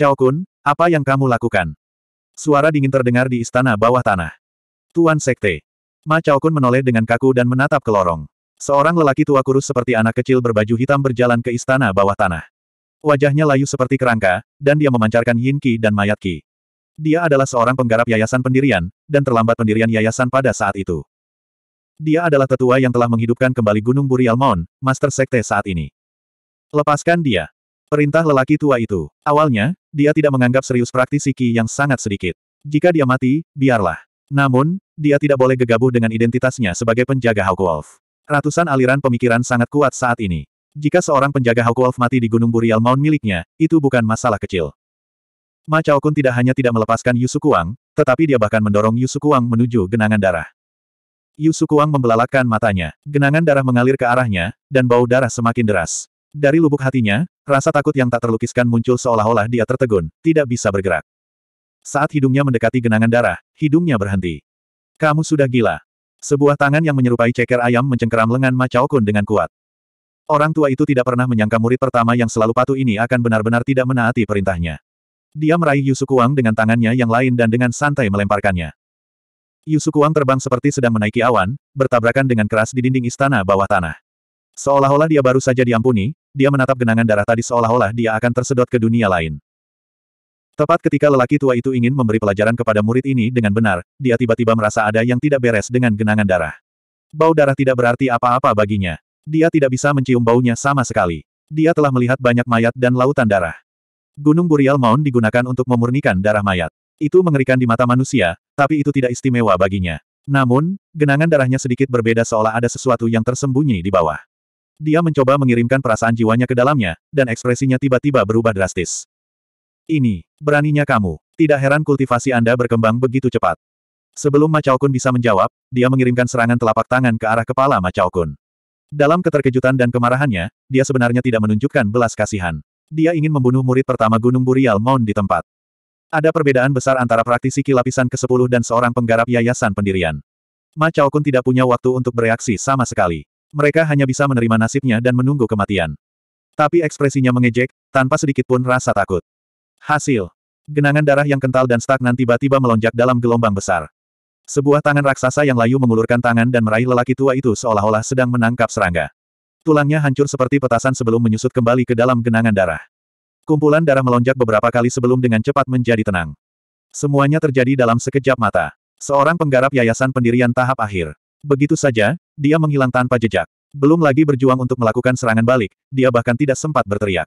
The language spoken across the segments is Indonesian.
Chao Kun, apa yang kamu lakukan? Suara dingin terdengar di istana bawah tanah. Tuan Sekte. Ma Chao Kun menoleh dengan kaku dan menatap ke lorong. Seorang lelaki tua kurus seperti anak kecil berbaju hitam berjalan ke istana bawah tanah. Wajahnya layu seperti kerangka, dan dia memancarkan Yin Qi dan Mayat Qi. Dia adalah seorang penggarap yayasan pendirian, dan terlambat pendirian yayasan pada saat itu. Dia adalah tetua yang telah menghidupkan kembali Gunung Burial Mount, Master Sekte saat ini. Lepaskan dia. Perintah lelaki tua itu. Awalnya, dia tidak menganggap serius praktisi ki yang sangat sedikit. Jika dia mati, biarlah. Namun, dia tidak boleh gegabah dengan identitasnya sebagai penjaga Hawk Wolf. Ratusan aliran pemikiran sangat kuat saat ini. Jika seorang penjaga Hawk Wolf mati di Gunung Burial Mount miliknya, itu bukan masalah kecil. Ma Chao tidak hanya tidak melepaskan Yusukuang, tetapi dia bahkan mendorong Yusukuang menuju genangan darah. Yusukuang Kuang membelalakkan matanya. Genangan darah mengalir ke arahnya, dan bau darah semakin deras. Dari lubuk hatinya, rasa takut yang tak terlukiskan muncul seolah-olah dia tertegun, tidak bisa bergerak. Saat hidungnya mendekati genangan darah, hidungnya berhenti. Kamu sudah gila. Sebuah tangan yang menyerupai ceker ayam mencengkeram lengan Macau Kun dengan kuat. Orang tua itu tidak pernah menyangka murid pertama yang selalu patuh ini akan benar-benar tidak menaati perintahnya. Dia meraih Yusukuang dengan tangannya yang lain dan dengan santai melemparkannya. Yusukuang terbang seperti sedang menaiki awan, bertabrakan dengan keras di dinding istana bawah tanah. Seolah-olah dia baru saja diampuni, dia menatap genangan darah tadi seolah-olah dia akan tersedot ke dunia lain. Tepat ketika lelaki tua itu ingin memberi pelajaran kepada murid ini dengan benar, dia tiba-tiba merasa ada yang tidak beres dengan genangan darah. Bau darah tidak berarti apa-apa baginya. Dia tidak bisa mencium baunya sama sekali. Dia telah melihat banyak mayat dan lautan darah. Gunung Burial Mount digunakan untuk memurnikan darah mayat. Itu mengerikan di mata manusia, tapi itu tidak istimewa baginya. Namun, genangan darahnya sedikit berbeda seolah ada sesuatu yang tersembunyi di bawah. Dia mencoba mengirimkan perasaan jiwanya ke dalamnya, dan ekspresinya tiba-tiba berubah drastis. Ini, beraninya kamu. Tidak heran kultivasi Anda berkembang begitu cepat. Sebelum Macau Kun bisa menjawab, dia mengirimkan serangan telapak tangan ke arah kepala Macau Kun. Dalam keterkejutan dan kemarahannya, dia sebenarnya tidak menunjukkan belas kasihan. Dia ingin membunuh murid pertama Gunung Burial Mount di tempat. Ada perbedaan besar antara praktisi lapisan ke-10 dan seorang penggarap yayasan pendirian. Ma Chao Kun tidak punya waktu untuk bereaksi sama sekali. Mereka hanya bisa menerima nasibnya dan menunggu kematian. Tapi ekspresinya mengejek, tanpa sedikit pun rasa takut. Hasil. Genangan darah yang kental dan stagnan tiba-tiba melonjak dalam gelombang besar. Sebuah tangan raksasa yang layu mengulurkan tangan dan meraih lelaki tua itu seolah-olah sedang menangkap serangga. Tulangnya hancur seperti petasan sebelum menyusut kembali ke dalam genangan darah. Kumpulan darah melonjak beberapa kali sebelum dengan cepat menjadi tenang. Semuanya terjadi dalam sekejap mata. Seorang penggarap yayasan pendirian tahap akhir. Begitu saja, dia menghilang tanpa jejak. Belum lagi berjuang untuk melakukan serangan balik, dia bahkan tidak sempat berteriak.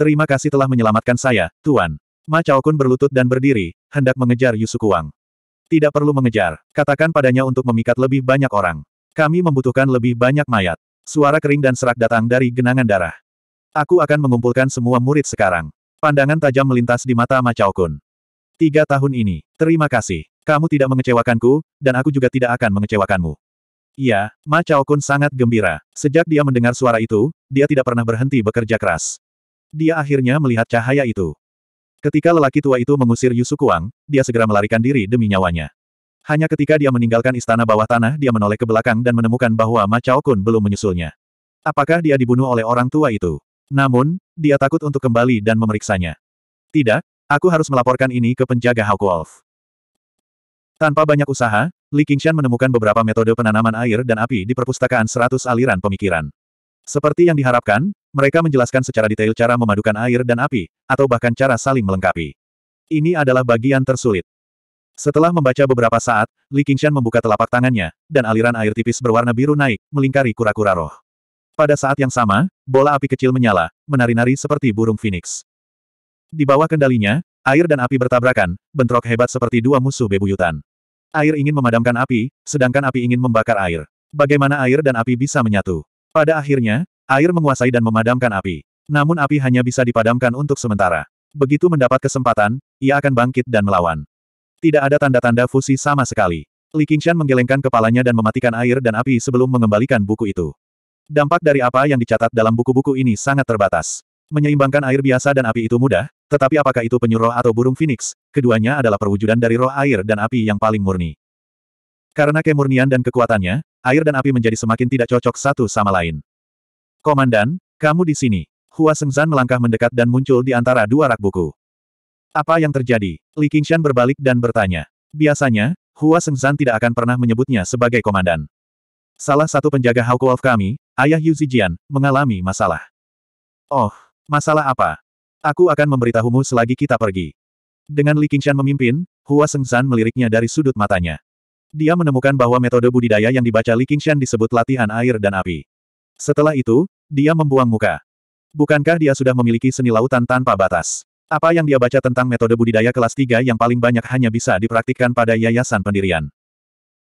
Terima kasih telah menyelamatkan saya, Tuan. Ma Chaokun berlutut dan berdiri, hendak mengejar Yusukuang. Tidak perlu mengejar, katakan padanya untuk memikat lebih banyak orang. Kami membutuhkan lebih banyak mayat. Suara kering dan serak datang dari genangan darah. Aku akan mengumpulkan semua murid sekarang. Pandangan tajam melintas di mata Ma Chaokun. Tiga tahun ini, terima kasih. Kamu tidak mengecewakanku, dan aku juga tidak akan mengecewakanmu. Iya, Ma Chao Kun sangat gembira. Sejak dia mendengar suara itu, dia tidak pernah berhenti bekerja keras. Dia akhirnya melihat cahaya itu. Ketika lelaki tua itu mengusir Yusu Kuang, dia segera melarikan diri demi nyawanya. Hanya ketika dia meninggalkan istana bawah tanah dia menoleh ke belakang dan menemukan bahwa Ma Chao Kun belum menyusulnya. Apakah dia dibunuh oleh orang tua itu? Namun, dia takut untuk kembali dan memeriksanya. Tidak, Aku harus melaporkan ini ke penjaga Wolf. Tanpa banyak usaha, Li Qingshan menemukan beberapa metode penanaman air dan api di perpustakaan 100 aliran pemikiran. Seperti yang diharapkan, mereka menjelaskan secara detail cara memadukan air dan api, atau bahkan cara saling melengkapi. Ini adalah bagian tersulit. Setelah membaca beberapa saat, Li Qingshan membuka telapak tangannya, dan aliran air tipis berwarna biru naik, melingkari kura-kura roh. Pada saat yang sama, bola api kecil menyala, menari-nari seperti burung phoenix. Di bawah kendalinya, air dan api bertabrakan, bentrok hebat seperti dua musuh bebuyutan. Air ingin memadamkan api, sedangkan api ingin membakar air. Bagaimana air dan api bisa menyatu? Pada akhirnya, air menguasai dan memadamkan api. Namun api hanya bisa dipadamkan untuk sementara. Begitu mendapat kesempatan, ia akan bangkit dan melawan. Tidak ada tanda-tanda fusi sama sekali. Li Qingshan menggelengkan kepalanya dan mematikan air dan api sebelum mengembalikan buku itu. Dampak dari apa yang dicatat dalam buku-buku ini sangat terbatas. Menyeimbangkan air biasa dan api itu mudah, tetapi apakah itu penyu roh atau burung phoenix, keduanya adalah perwujudan dari roh air dan api yang paling murni. Karena kemurnian dan kekuatannya, air dan api menjadi semakin tidak cocok satu sama lain. Komandan, kamu di sini. Hua Sengzan melangkah mendekat dan muncul di antara dua rak buku. Apa yang terjadi? Li Qingshan berbalik dan bertanya. Biasanya, Hua Sengzan tidak akan pernah menyebutnya sebagai komandan. Salah satu penjaga Hawk Wolf kami, ayah Yu Zijian, mengalami masalah. Oh, masalah apa? Aku akan memberitahumu selagi kita pergi. Dengan Li Qingshan memimpin, Hua Sengzan meliriknya dari sudut matanya. Dia menemukan bahwa metode budidaya yang dibaca Li Qingshan disebut latihan air dan api. Setelah itu, dia membuang muka. Bukankah dia sudah memiliki seni lautan tanpa batas? Apa yang dia baca tentang metode budidaya kelas 3 yang paling banyak hanya bisa dipraktikkan pada yayasan pendirian?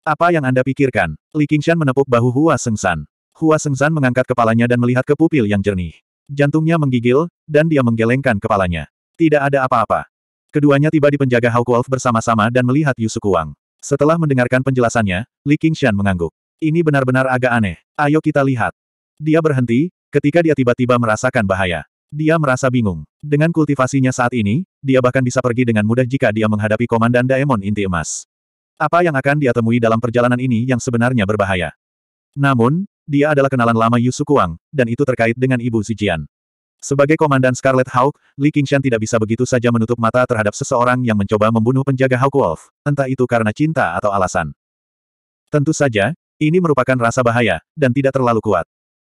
Apa yang Anda pikirkan? Li Qingshan menepuk bahu Hua Sengzan. Hua Sengzan mengangkat kepalanya dan melihat ke pupil yang jernih. Jantungnya menggigil, dan dia menggelengkan kepalanya. Tidak ada apa-apa. Keduanya tiba di penjaga Hawk Wolf bersama-sama dan melihat Yusuke Wang. Setelah mendengarkan penjelasannya, Li Qingshan mengangguk. Ini benar-benar agak aneh. Ayo kita lihat. Dia berhenti, ketika dia tiba-tiba merasakan bahaya. Dia merasa bingung. Dengan kultivasinya saat ini, dia bahkan bisa pergi dengan mudah jika dia menghadapi Komandan Daemon Inti Emas. Apa yang akan dia temui dalam perjalanan ini yang sebenarnya berbahaya? Namun, dia adalah kenalan lama Yu Sukuang, dan itu terkait dengan ibu Zijian. Sebagai komandan Scarlet Hawk, Li Qingshan tidak bisa begitu saja menutup mata terhadap seseorang yang mencoba membunuh penjaga Hawk Wolf, entah itu karena cinta atau alasan. Tentu saja, ini merupakan rasa bahaya, dan tidak terlalu kuat.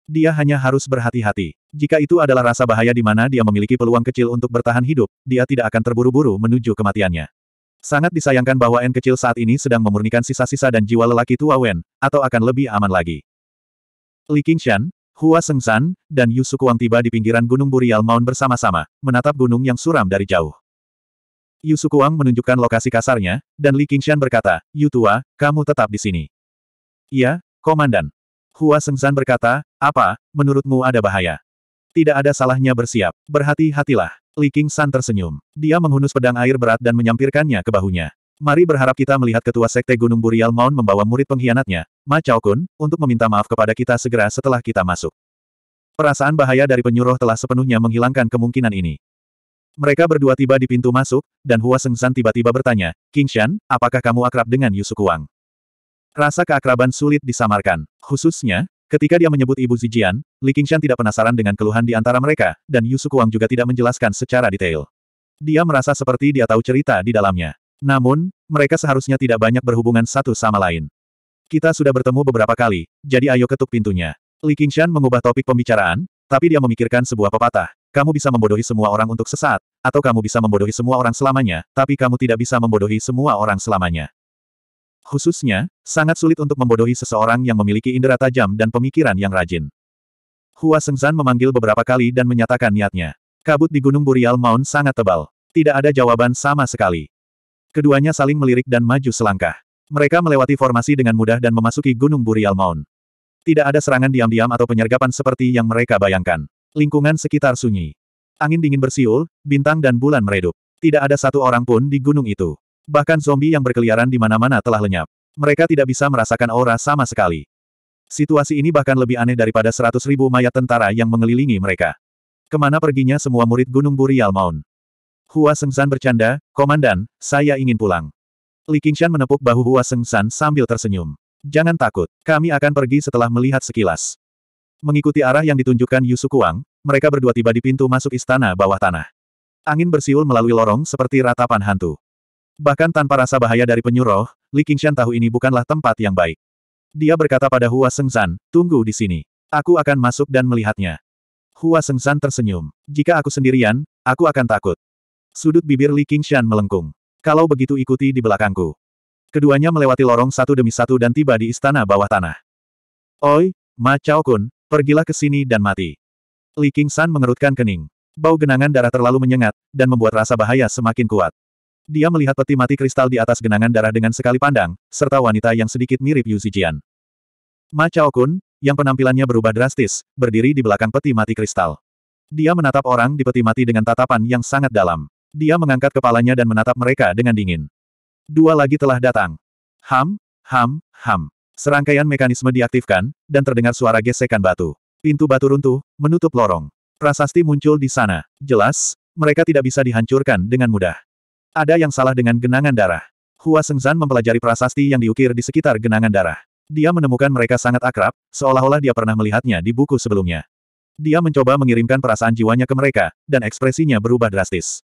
Dia hanya harus berhati-hati. Jika itu adalah rasa bahaya di mana dia memiliki peluang kecil untuk bertahan hidup, dia tidak akan terburu-buru menuju kematiannya. Sangat disayangkan bahwa N kecil saat ini sedang memurnikan sisa-sisa dan jiwa lelaki tua Wen, atau akan lebih aman lagi. Li Qingshan, Hua Sengsan, dan Yu Sukuang tiba di pinggiran Gunung Burial Mount bersama-sama, menatap gunung yang suram dari jauh. Yu Sukuang menunjukkan lokasi kasarnya, dan Li Qingshan berkata, Yu Tua, kamu tetap di sini. Iya, Komandan. Hua Sengsan berkata, apa, menurutmu ada bahaya? Tidak ada salahnya bersiap, berhati-hatilah. Li Qingshan tersenyum. Dia menghunus pedang air berat dan menyampirkannya ke bahunya. Mari berharap kita melihat ketua sekte Gunung Burial Mount membawa murid pengkhianatnya, Ma Chao Kun, untuk meminta maaf kepada kita segera setelah kita masuk. Perasaan bahaya dari penyuruh telah sepenuhnya menghilangkan kemungkinan ini. Mereka berdua tiba di pintu masuk, dan Hua San tiba-tiba bertanya, King Shan, apakah kamu akrab dengan Yusuk Wang? Rasa keakraban sulit disamarkan. Khususnya, ketika dia menyebut Ibu Zijian, Li Shan tidak penasaran dengan keluhan di antara mereka, dan Yusuk Wang juga tidak menjelaskan secara detail. Dia merasa seperti dia tahu cerita di dalamnya. Namun, mereka seharusnya tidak banyak berhubungan satu sama lain. Kita sudah bertemu beberapa kali, jadi ayo ketuk pintunya. Li Qingshan mengubah topik pembicaraan, tapi dia memikirkan sebuah pepatah. Kamu bisa membodohi semua orang untuk sesaat, atau kamu bisa membodohi semua orang selamanya, tapi kamu tidak bisa membodohi semua orang selamanya. Khususnya, sangat sulit untuk membodohi seseorang yang memiliki indera tajam dan pemikiran yang rajin. Hua Sengzan memanggil beberapa kali dan menyatakan niatnya. Kabut di Gunung Burial Mount sangat tebal. Tidak ada jawaban sama sekali. Keduanya saling melirik dan maju selangkah. Mereka melewati formasi dengan mudah dan memasuki Gunung Burial Mount. Tidak ada serangan diam-diam atau penyergapan seperti yang mereka bayangkan. Lingkungan sekitar sunyi. Angin dingin bersiul, bintang dan bulan meredup. Tidak ada satu orang pun di gunung itu. Bahkan zombie yang berkeliaran di mana-mana telah lenyap. Mereka tidak bisa merasakan aura sama sekali. Situasi ini bahkan lebih aneh daripada seratus ribu mayat tentara yang mengelilingi mereka. Kemana perginya semua murid Gunung Burial Mount? Hua Sengzan bercanda, Komandan, saya ingin pulang. Li Qingshan menepuk bahu Hua Seng sambil tersenyum. Jangan takut, kami akan pergi setelah melihat sekilas. Mengikuti arah yang ditunjukkan Yusu Kuang, mereka berdua tiba di pintu masuk istana bawah tanah. Angin bersiul melalui lorong seperti ratapan hantu. Bahkan tanpa rasa bahaya dari penyuruh, Li Qingshan tahu ini bukanlah tempat yang baik. Dia berkata pada Hua Seng tunggu di sini. Aku akan masuk dan melihatnya. Hua Seng tersenyum. Jika aku sendirian, aku akan takut. Sudut bibir Li Qingshan melengkung. Kalau begitu ikuti di belakangku. Keduanya melewati lorong satu demi satu dan tiba di istana bawah tanah. Oi, Ma Chao Kun, pergilah ke sini dan mati. Li King San mengerutkan kening. Bau genangan darah terlalu menyengat, dan membuat rasa bahaya semakin kuat. Dia melihat peti mati kristal di atas genangan darah dengan sekali pandang, serta wanita yang sedikit mirip Yu Zijian. Ma Chao Kun, yang penampilannya berubah drastis, berdiri di belakang peti mati kristal. Dia menatap orang di peti mati dengan tatapan yang sangat dalam. Dia mengangkat kepalanya dan menatap mereka dengan dingin. Dua lagi telah datang. Ham, ham, ham. Serangkaian mekanisme diaktifkan, dan terdengar suara gesekan batu. Pintu batu runtuh, menutup lorong. Prasasti muncul di sana. Jelas, mereka tidak bisa dihancurkan dengan mudah. Ada yang salah dengan genangan darah. Hua Sengzan mempelajari prasasti yang diukir di sekitar genangan darah. Dia menemukan mereka sangat akrab, seolah-olah dia pernah melihatnya di buku sebelumnya. Dia mencoba mengirimkan perasaan jiwanya ke mereka, dan ekspresinya berubah drastis.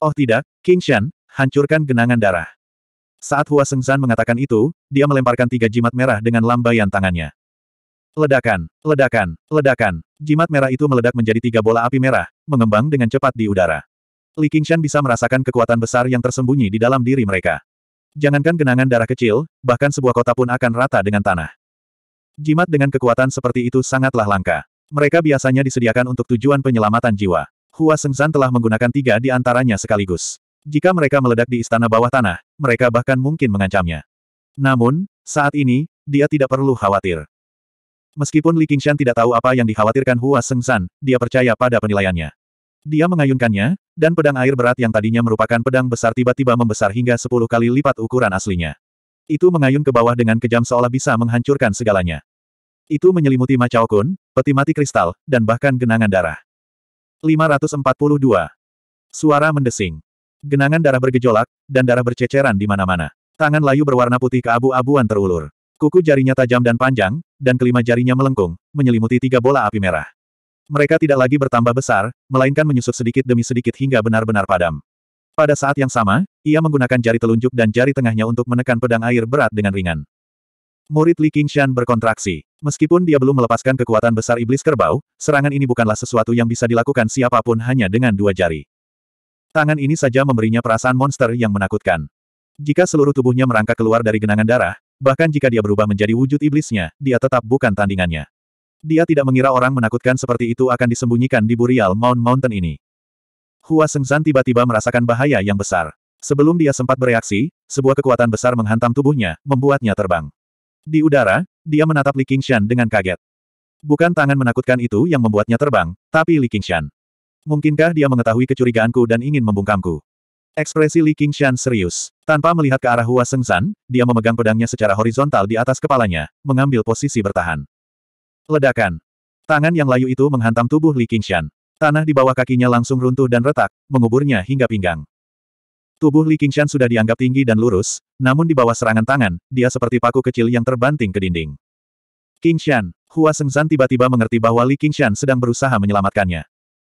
Oh tidak, King Shan, hancurkan genangan darah. Saat Hua Sengzan mengatakan itu, dia melemparkan tiga jimat merah dengan lambaian tangannya. Ledakan, ledakan, ledakan. Jimat merah itu meledak menjadi tiga bola api merah, mengembang dengan cepat di udara. Li Qingshan bisa merasakan kekuatan besar yang tersembunyi di dalam diri mereka. Jangankan genangan darah kecil, bahkan sebuah kota pun akan rata dengan tanah. Jimat dengan kekuatan seperti itu sangatlah langka. Mereka biasanya disediakan untuk tujuan penyelamatan jiwa. Hua Sengzan telah menggunakan tiga di antaranya sekaligus. Jika mereka meledak di istana bawah tanah, mereka bahkan mungkin mengancamnya. Namun, saat ini, dia tidak perlu khawatir. Meskipun Li Qingshan tidak tahu apa yang dikhawatirkan Hua Sengsan, dia percaya pada penilaiannya. Dia mengayunkannya, dan pedang air berat yang tadinya merupakan pedang besar tiba-tiba membesar hingga 10 kali lipat ukuran aslinya. Itu mengayun ke bawah dengan kejam seolah bisa menghancurkan segalanya. Itu menyelimuti Macao Kun, peti mati kristal, dan bahkan genangan darah. 542. Suara mendesing. Genangan darah bergejolak, dan darah berceceran di mana-mana. Tangan layu berwarna putih ke abu abuan terulur. Kuku jarinya tajam dan panjang, dan kelima jarinya melengkung, menyelimuti tiga bola api merah. Mereka tidak lagi bertambah besar, melainkan menyusut sedikit demi sedikit hingga benar-benar padam. Pada saat yang sama, ia menggunakan jari telunjuk dan jari tengahnya untuk menekan pedang air berat dengan ringan. Murid Li Qingshan berkontraksi. Meskipun dia belum melepaskan kekuatan besar iblis kerbau, serangan ini bukanlah sesuatu yang bisa dilakukan siapapun hanya dengan dua jari. Tangan ini saja memberinya perasaan monster yang menakutkan. Jika seluruh tubuhnya merangkak keluar dari genangan darah, bahkan jika dia berubah menjadi wujud iblisnya, dia tetap bukan tandingannya. Dia tidak mengira orang menakutkan seperti itu akan disembunyikan di Burial Mount Mountain ini. Hua Sengzan tiba-tiba merasakan bahaya yang besar. Sebelum dia sempat bereaksi, sebuah kekuatan besar menghantam tubuhnya, membuatnya terbang. Di udara, dia menatap Li Qingshan dengan kaget. Bukan tangan menakutkan itu yang membuatnya terbang, tapi Li Qingshan. Mungkinkah dia mengetahui kecurigaanku dan ingin membungkamku? Ekspresi Li Qingshan serius. Tanpa melihat ke arah Hua Sengsan, dia memegang pedangnya secara horizontal di atas kepalanya, mengambil posisi bertahan. Ledakan. Tangan yang layu itu menghantam tubuh Li Qingshan. Tanah di bawah kakinya langsung runtuh dan retak, menguburnya hingga pinggang. Tubuh Li Qingshan sudah dianggap tinggi dan lurus, namun di bawah serangan tangan, dia seperti paku kecil yang terbanting ke dinding. Qingshan, Hua Sengzan tiba-tiba mengerti bahwa Li Qingshan sedang berusaha menyelamatkannya.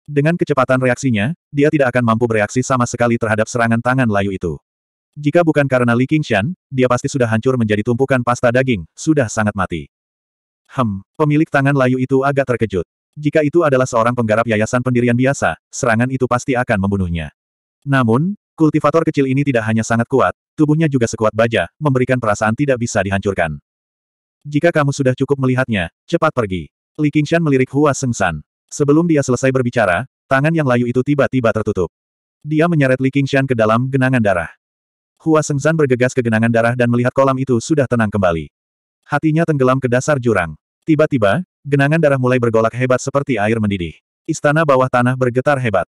Dengan kecepatan reaksinya, dia tidak akan mampu bereaksi sama sekali terhadap serangan tangan layu itu. Jika bukan karena Li Qingshan, dia pasti sudah hancur menjadi tumpukan pasta daging, sudah sangat mati. Hem, pemilik tangan layu itu agak terkejut. Jika itu adalah seorang penggarap yayasan pendirian biasa, serangan itu pasti akan membunuhnya. Namun, Kultivator kecil ini tidak hanya sangat kuat, tubuhnya juga sekuat baja, memberikan perasaan tidak bisa dihancurkan. Jika kamu sudah cukup melihatnya, cepat pergi. Li Qingshan melirik Hua Sengsan. Sebelum dia selesai berbicara, tangan yang layu itu tiba-tiba tertutup. Dia menyeret Li Qingshan ke dalam genangan darah. Hua Sengsan bergegas ke genangan darah dan melihat kolam itu sudah tenang kembali. Hatinya tenggelam ke dasar jurang. Tiba-tiba, genangan darah mulai bergolak hebat seperti air mendidih. Istana bawah tanah bergetar hebat.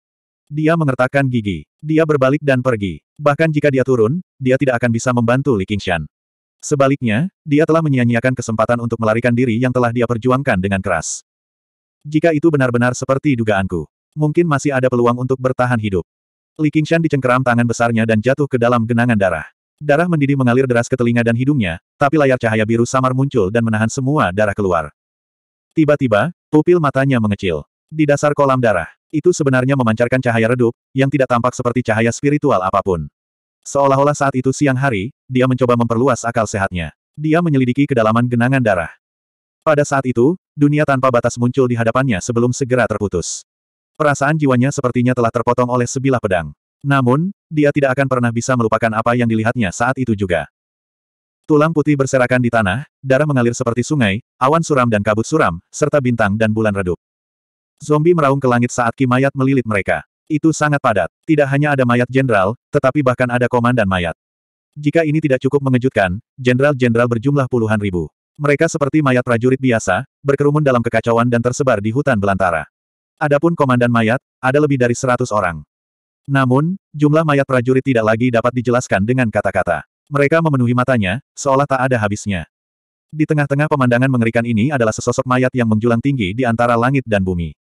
Dia mengertakkan gigi. Dia berbalik dan pergi. Bahkan jika dia turun, dia tidak akan bisa membantu Li Qingshan. Sebaliknya, dia telah menyia-nyiakan kesempatan untuk melarikan diri yang telah dia perjuangkan dengan keras. Jika itu benar-benar seperti dugaanku, mungkin masih ada peluang untuk bertahan hidup. Li Qingshan dicengkeram tangan besarnya dan jatuh ke dalam genangan darah. Darah mendidih mengalir deras ke telinga dan hidungnya, tapi layar cahaya biru samar muncul dan menahan semua darah keluar. Tiba-tiba, pupil matanya mengecil. Di dasar kolam darah, itu sebenarnya memancarkan cahaya redup, yang tidak tampak seperti cahaya spiritual apapun. Seolah-olah saat itu siang hari, dia mencoba memperluas akal sehatnya. Dia menyelidiki kedalaman genangan darah. Pada saat itu, dunia tanpa batas muncul di hadapannya sebelum segera terputus. Perasaan jiwanya sepertinya telah terpotong oleh sebilah pedang. Namun, dia tidak akan pernah bisa melupakan apa yang dilihatnya saat itu juga. Tulang putih berserakan di tanah, darah mengalir seperti sungai, awan suram dan kabut suram, serta bintang dan bulan redup. Zombie meraung ke langit saat Mayat melilit mereka. Itu sangat padat. Tidak hanya ada mayat jenderal, tetapi bahkan ada komandan mayat. Jika ini tidak cukup mengejutkan, jenderal-jenderal berjumlah puluhan ribu. Mereka seperti mayat prajurit biasa, berkerumun dalam kekacauan dan tersebar di hutan belantara. Adapun komandan mayat, ada lebih dari seratus orang. Namun, jumlah mayat prajurit tidak lagi dapat dijelaskan dengan kata-kata. Mereka memenuhi matanya, seolah tak ada habisnya. Di tengah-tengah pemandangan mengerikan ini adalah sesosok mayat yang menjulang tinggi di antara langit dan bumi.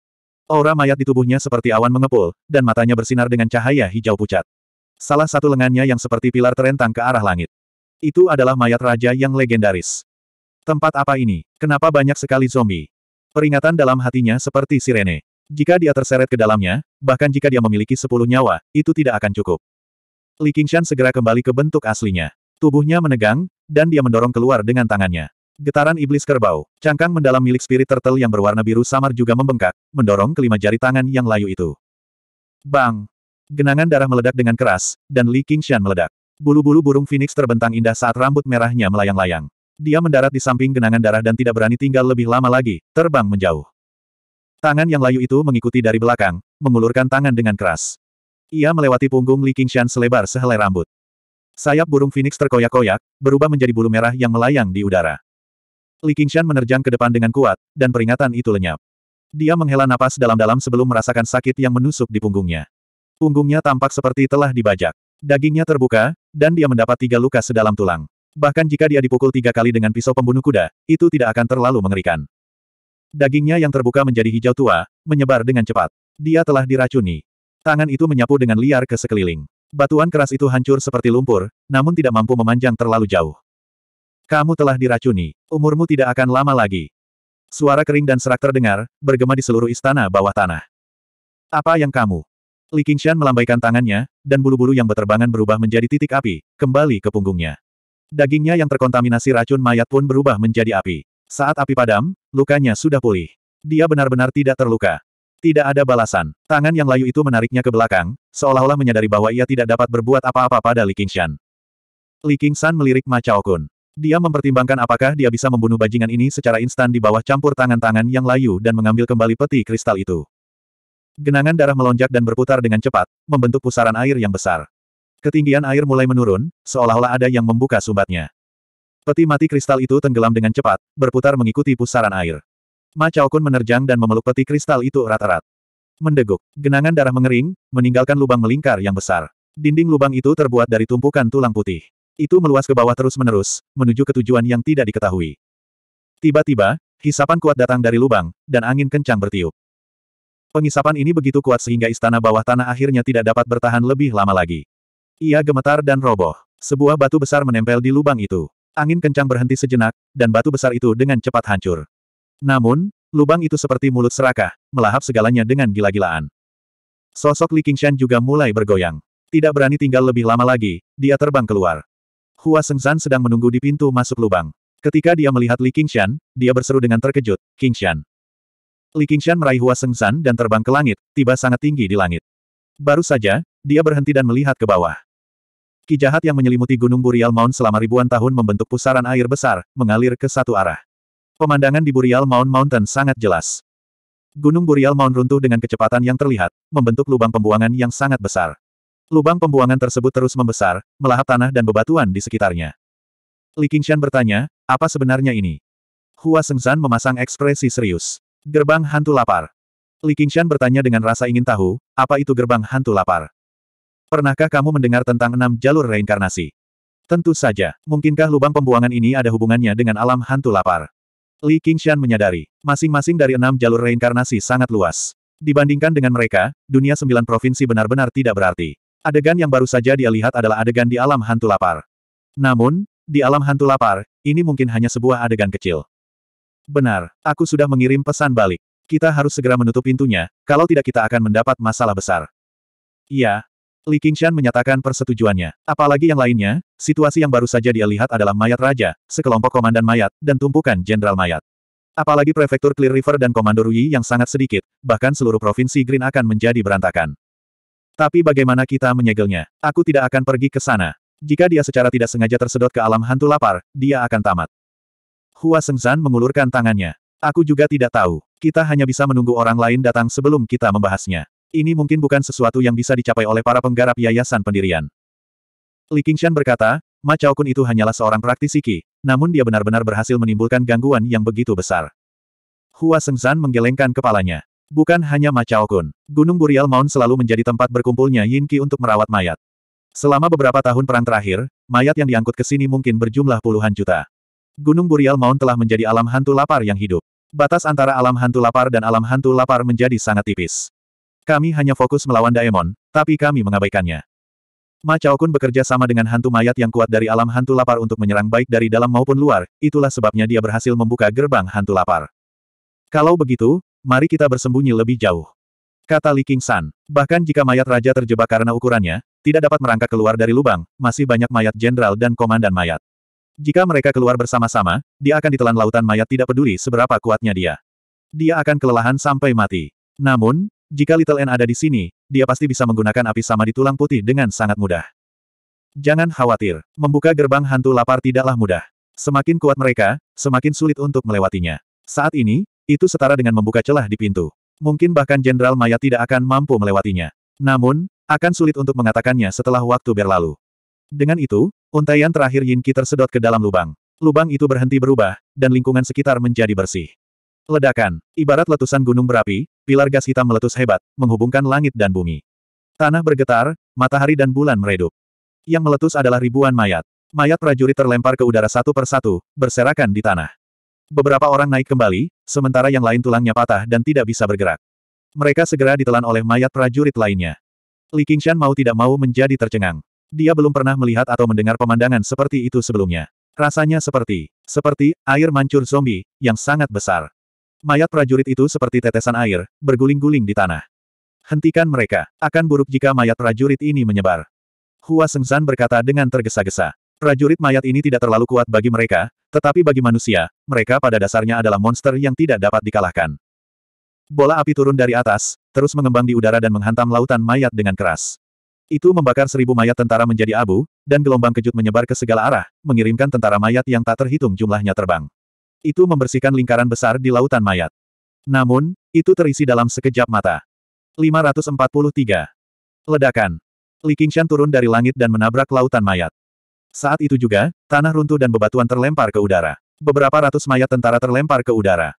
Aura mayat di tubuhnya seperti awan mengepul, dan matanya bersinar dengan cahaya hijau pucat. Salah satu lengannya yang seperti pilar terentang ke arah langit. Itu adalah mayat raja yang legendaris. Tempat apa ini? Kenapa banyak sekali zombie? Peringatan dalam hatinya seperti sirene. Jika dia terseret ke dalamnya, bahkan jika dia memiliki sepuluh nyawa, itu tidak akan cukup. Li Qingshan segera kembali ke bentuk aslinya. Tubuhnya menegang, dan dia mendorong keluar dengan tangannya. Getaran iblis kerbau, cangkang mendalam milik spirit turtle yang berwarna biru samar juga membengkak, mendorong kelima jari tangan yang layu itu. Bang! Genangan darah meledak dengan keras, dan Li Qingshan meledak. Bulu-bulu burung phoenix terbentang indah saat rambut merahnya melayang-layang. Dia mendarat di samping genangan darah dan tidak berani tinggal lebih lama lagi, terbang menjauh. Tangan yang layu itu mengikuti dari belakang, mengulurkan tangan dengan keras. Ia melewati punggung Li Qingshan selebar sehelai rambut. Sayap burung phoenix terkoyak-koyak, berubah menjadi bulu merah yang melayang di udara. Li Qingshan menerjang ke depan dengan kuat, dan peringatan itu lenyap. Dia menghela napas dalam-dalam sebelum merasakan sakit yang menusuk di punggungnya. Punggungnya tampak seperti telah dibajak. Dagingnya terbuka, dan dia mendapat tiga luka sedalam tulang. Bahkan jika dia dipukul tiga kali dengan pisau pembunuh kuda, itu tidak akan terlalu mengerikan. Dagingnya yang terbuka menjadi hijau tua, menyebar dengan cepat. Dia telah diracuni. Tangan itu menyapu dengan liar ke sekeliling. Batuan keras itu hancur seperti lumpur, namun tidak mampu memanjang terlalu jauh. Kamu telah diracuni, umurmu tidak akan lama lagi. Suara kering dan serak terdengar, bergema di seluruh istana bawah tanah. Apa yang kamu? Li Qingshan melambaikan tangannya, dan bulu-bulu yang berterbangan berubah menjadi titik api, kembali ke punggungnya. Dagingnya yang terkontaminasi racun mayat pun berubah menjadi api. Saat api padam, lukanya sudah pulih. Dia benar-benar tidak terluka. Tidak ada balasan. Tangan yang layu itu menariknya ke belakang, seolah-olah menyadari bahwa ia tidak dapat berbuat apa-apa pada Li Qingshan. Li Qingshan melirik Ma Chao Kun. Dia mempertimbangkan apakah dia bisa membunuh bajingan ini secara instan di bawah campur tangan-tangan yang layu dan mengambil kembali peti kristal itu. Genangan darah melonjak dan berputar dengan cepat, membentuk pusaran air yang besar. Ketinggian air mulai menurun, seolah-olah ada yang membuka sumbatnya. Peti mati kristal itu tenggelam dengan cepat, berputar mengikuti pusaran air. Ma Chao Kun menerjang dan memeluk peti kristal itu erat-erat. Mendeguk, genangan darah mengering, meninggalkan lubang melingkar yang besar. Dinding lubang itu terbuat dari tumpukan tulang putih. Itu meluas ke bawah terus-menerus, menuju ke tujuan yang tidak diketahui. Tiba-tiba, hisapan kuat datang dari lubang, dan angin kencang bertiup. Pengisapan ini begitu kuat sehingga istana bawah tanah akhirnya tidak dapat bertahan lebih lama lagi. Ia gemetar dan roboh. Sebuah batu besar menempel di lubang itu. Angin kencang berhenti sejenak, dan batu besar itu dengan cepat hancur. Namun, lubang itu seperti mulut serakah, melahap segalanya dengan gila-gilaan. Sosok Li Qingshan juga mulai bergoyang. Tidak berani tinggal lebih lama lagi, dia terbang keluar. Hua Sengzan sedang menunggu di pintu masuk lubang. Ketika dia melihat Li Qingshan, dia berseru dengan terkejut, Qingshan. Li Qingshan meraih Hua Sengzan dan terbang ke langit, tiba sangat tinggi di langit. Baru saja, dia berhenti dan melihat ke bawah. Ki jahat yang menyelimuti Gunung Burial Mount selama ribuan tahun membentuk pusaran air besar, mengalir ke satu arah. Pemandangan di Burial Mount Mountain sangat jelas. Gunung Burial Mount runtuh dengan kecepatan yang terlihat, membentuk lubang pembuangan yang sangat besar. Lubang pembuangan tersebut terus membesar, melahap tanah dan bebatuan di sekitarnya. Li Qingshan bertanya, apa sebenarnya ini? Hua Sengzan memasang ekspresi serius. Gerbang hantu lapar. Li Qingshan bertanya dengan rasa ingin tahu, apa itu gerbang hantu lapar? Pernahkah kamu mendengar tentang enam jalur reinkarnasi? Tentu saja, mungkinkah lubang pembuangan ini ada hubungannya dengan alam hantu lapar? Li Qingshan menyadari, masing-masing dari enam jalur reinkarnasi sangat luas. Dibandingkan dengan mereka, dunia sembilan provinsi benar-benar tidak berarti. Adegan yang baru saja dia lihat adalah adegan di alam hantu lapar. Namun, di alam hantu lapar, ini mungkin hanya sebuah adegan kecil. Benar, aku sudah mengirim pesan balik. Kita harus segera menutup pintunya, kalau tidak kita akan mendapat masalah besar. Iya. Li Qingshan menyatakan persetujuannya. Apalagi yang lainnya, situasi yang baru saja dia lihat adalah mayat raja, sekelompok komandan mayat, dan tumpukan jenderal mayat. Apalagi prefektur Clear River dan komando Rui yang sangat sedikit, bahkan seluruh provinsi Green akan menjadi berantakan. Tapi bagaimana kita menyegelnya? Aku tidak akan pergi ke sana. Jika dia secara tidak sengaja tersedot ke alam hantu lapar, dia akan tamat. Hua Sengzan mengulurkan tangannya. Aku juga tidak tahu. Kita hanya bisa menunggu orang lain datang sebelum kita membahasnya. Ini mungkin bukan sesuatu yang bisa dicapai oleh para penggarap yayasan pendirian. Li Qingshan berkata, Ma Chao Kun itu hanyalah seorang praktisi Qi, namun dia benar-benar berhasil menimbulkan gangguan yang begitu besar. Hua Sengzan menggelengkan kepalanya. Bukan hanya Ma Kun, Gunung Burial Mount selalu menjadi tempat berkumpulnya Yin Qi untuk merawat mayat. Selama beberapa tahun perang terakhir, mayat yang diangkut ke sini mungkin berjumlah puluhan juta. Gunung Burial Mount telah menjadi alam hantu lapar yang hidup. Batas antara alam hantu lapar dan alam hantu lapar menjadi sangat tipis. Kami hanya fokus melawan Daemon, tapi kami mengabaikannya. Ma Kun bekerja sama dengan hantu mayat yang kuat dari alam hantu lapar untuk menyerang baik dari dalam maupun luar, itulah sebabnya dia berhasil membuka gerbang hantu lapar. Kalau begitu, mari kita bersembunyi lebih jauh. Kata Li King San, bahkan jika mayat raja terjebak karena ukurannya, tidak dapat merangkak keluar dari lubang, masih banyak mayat jenderal dan komandan mayat. Jika mereka keluar bersama-sama, dia akan ditelan lautan mayat tidak peduli seberapa kuatnya dia. Dia akan kelelahan sampai mati. Namun, jika Little N ada di sini, dia pasti bisa menggunakan api sama di tulang putih dengan sangat mudah. Jangan khawatir, membuka gerbang hantu lapar tidaklah mudah. Semakin kuat mereka, semakin sulit untuk melewatinya. Saat ini, itu setara dengan membuka celah di pintu. Mungkin bahkan Jenderal Maya tidak akan mampu melewatinya. Namun, akan sulit untuk mengatakannya setelah waktu berlalu. Dengan itu, untaian terakhir Yin Qi tersedot ke dalam lubang. Lubang itu berhenti berubah, dan lingkungan sekitar menjadi bersih. Ledakan, ibarat letusan gunung berapi, pilar gas hitam meletus hebat, menghubungkan langit dan bumi. Tanah bergetar, matahari dan bulan meredup. Yang meletus adalah ribuan mayat. Mayat prajurit terlempar ke udara satu persatu, berserakan di tanah. Beberapa orang naik kembali, sementara yang lain tulangnya patah dan tidak bisa bergerak. Mereka segera ditelan oleh mayat prajurit lainnya. Li Qingshan mau tidak mau menjadi tercengang. Dia belum pernah melihat atau mendengar pemandangan seperti itu sebelumnya. Rasanya seperti, seperti, air mancur zombie, yang sangat besar. Mayat prajurit itu seperti tetesan air, berguling-guling di tanah. Hentikan mereka, akan buruk jika mayat prajurit ini menyebar. Hua Sengzan berkata dengan tergesa-gesa. Prajurit mayat ini tidak terlalu kuat bagi mereka, tetapi bagi manusia, mereka pada dasarnya adalah monster yang tidak dapat dikalahkan. Bola api turun dari atas, terus mengembang di udara dan menghantam lautan mayat dengan keras. Itu membakar seribu mayat tentara menjadi abu, dan gelombang kejut menyebar ke segala arah, mengirimkan tentara mayat yang tak terhitung jumlahnya terbang. Itu membersihkan lingkaran besar di lautan mayat. Namun, itu terisi dalam sekejap mata. 543. Ledakan. Li Qingshan turun dari langit dan menabrak lautan mayat. Saat itu juga, tanah runtuh dan bebatuan terlempar ke udara. Beberapa ratus mayat tentara terlempar ke udara.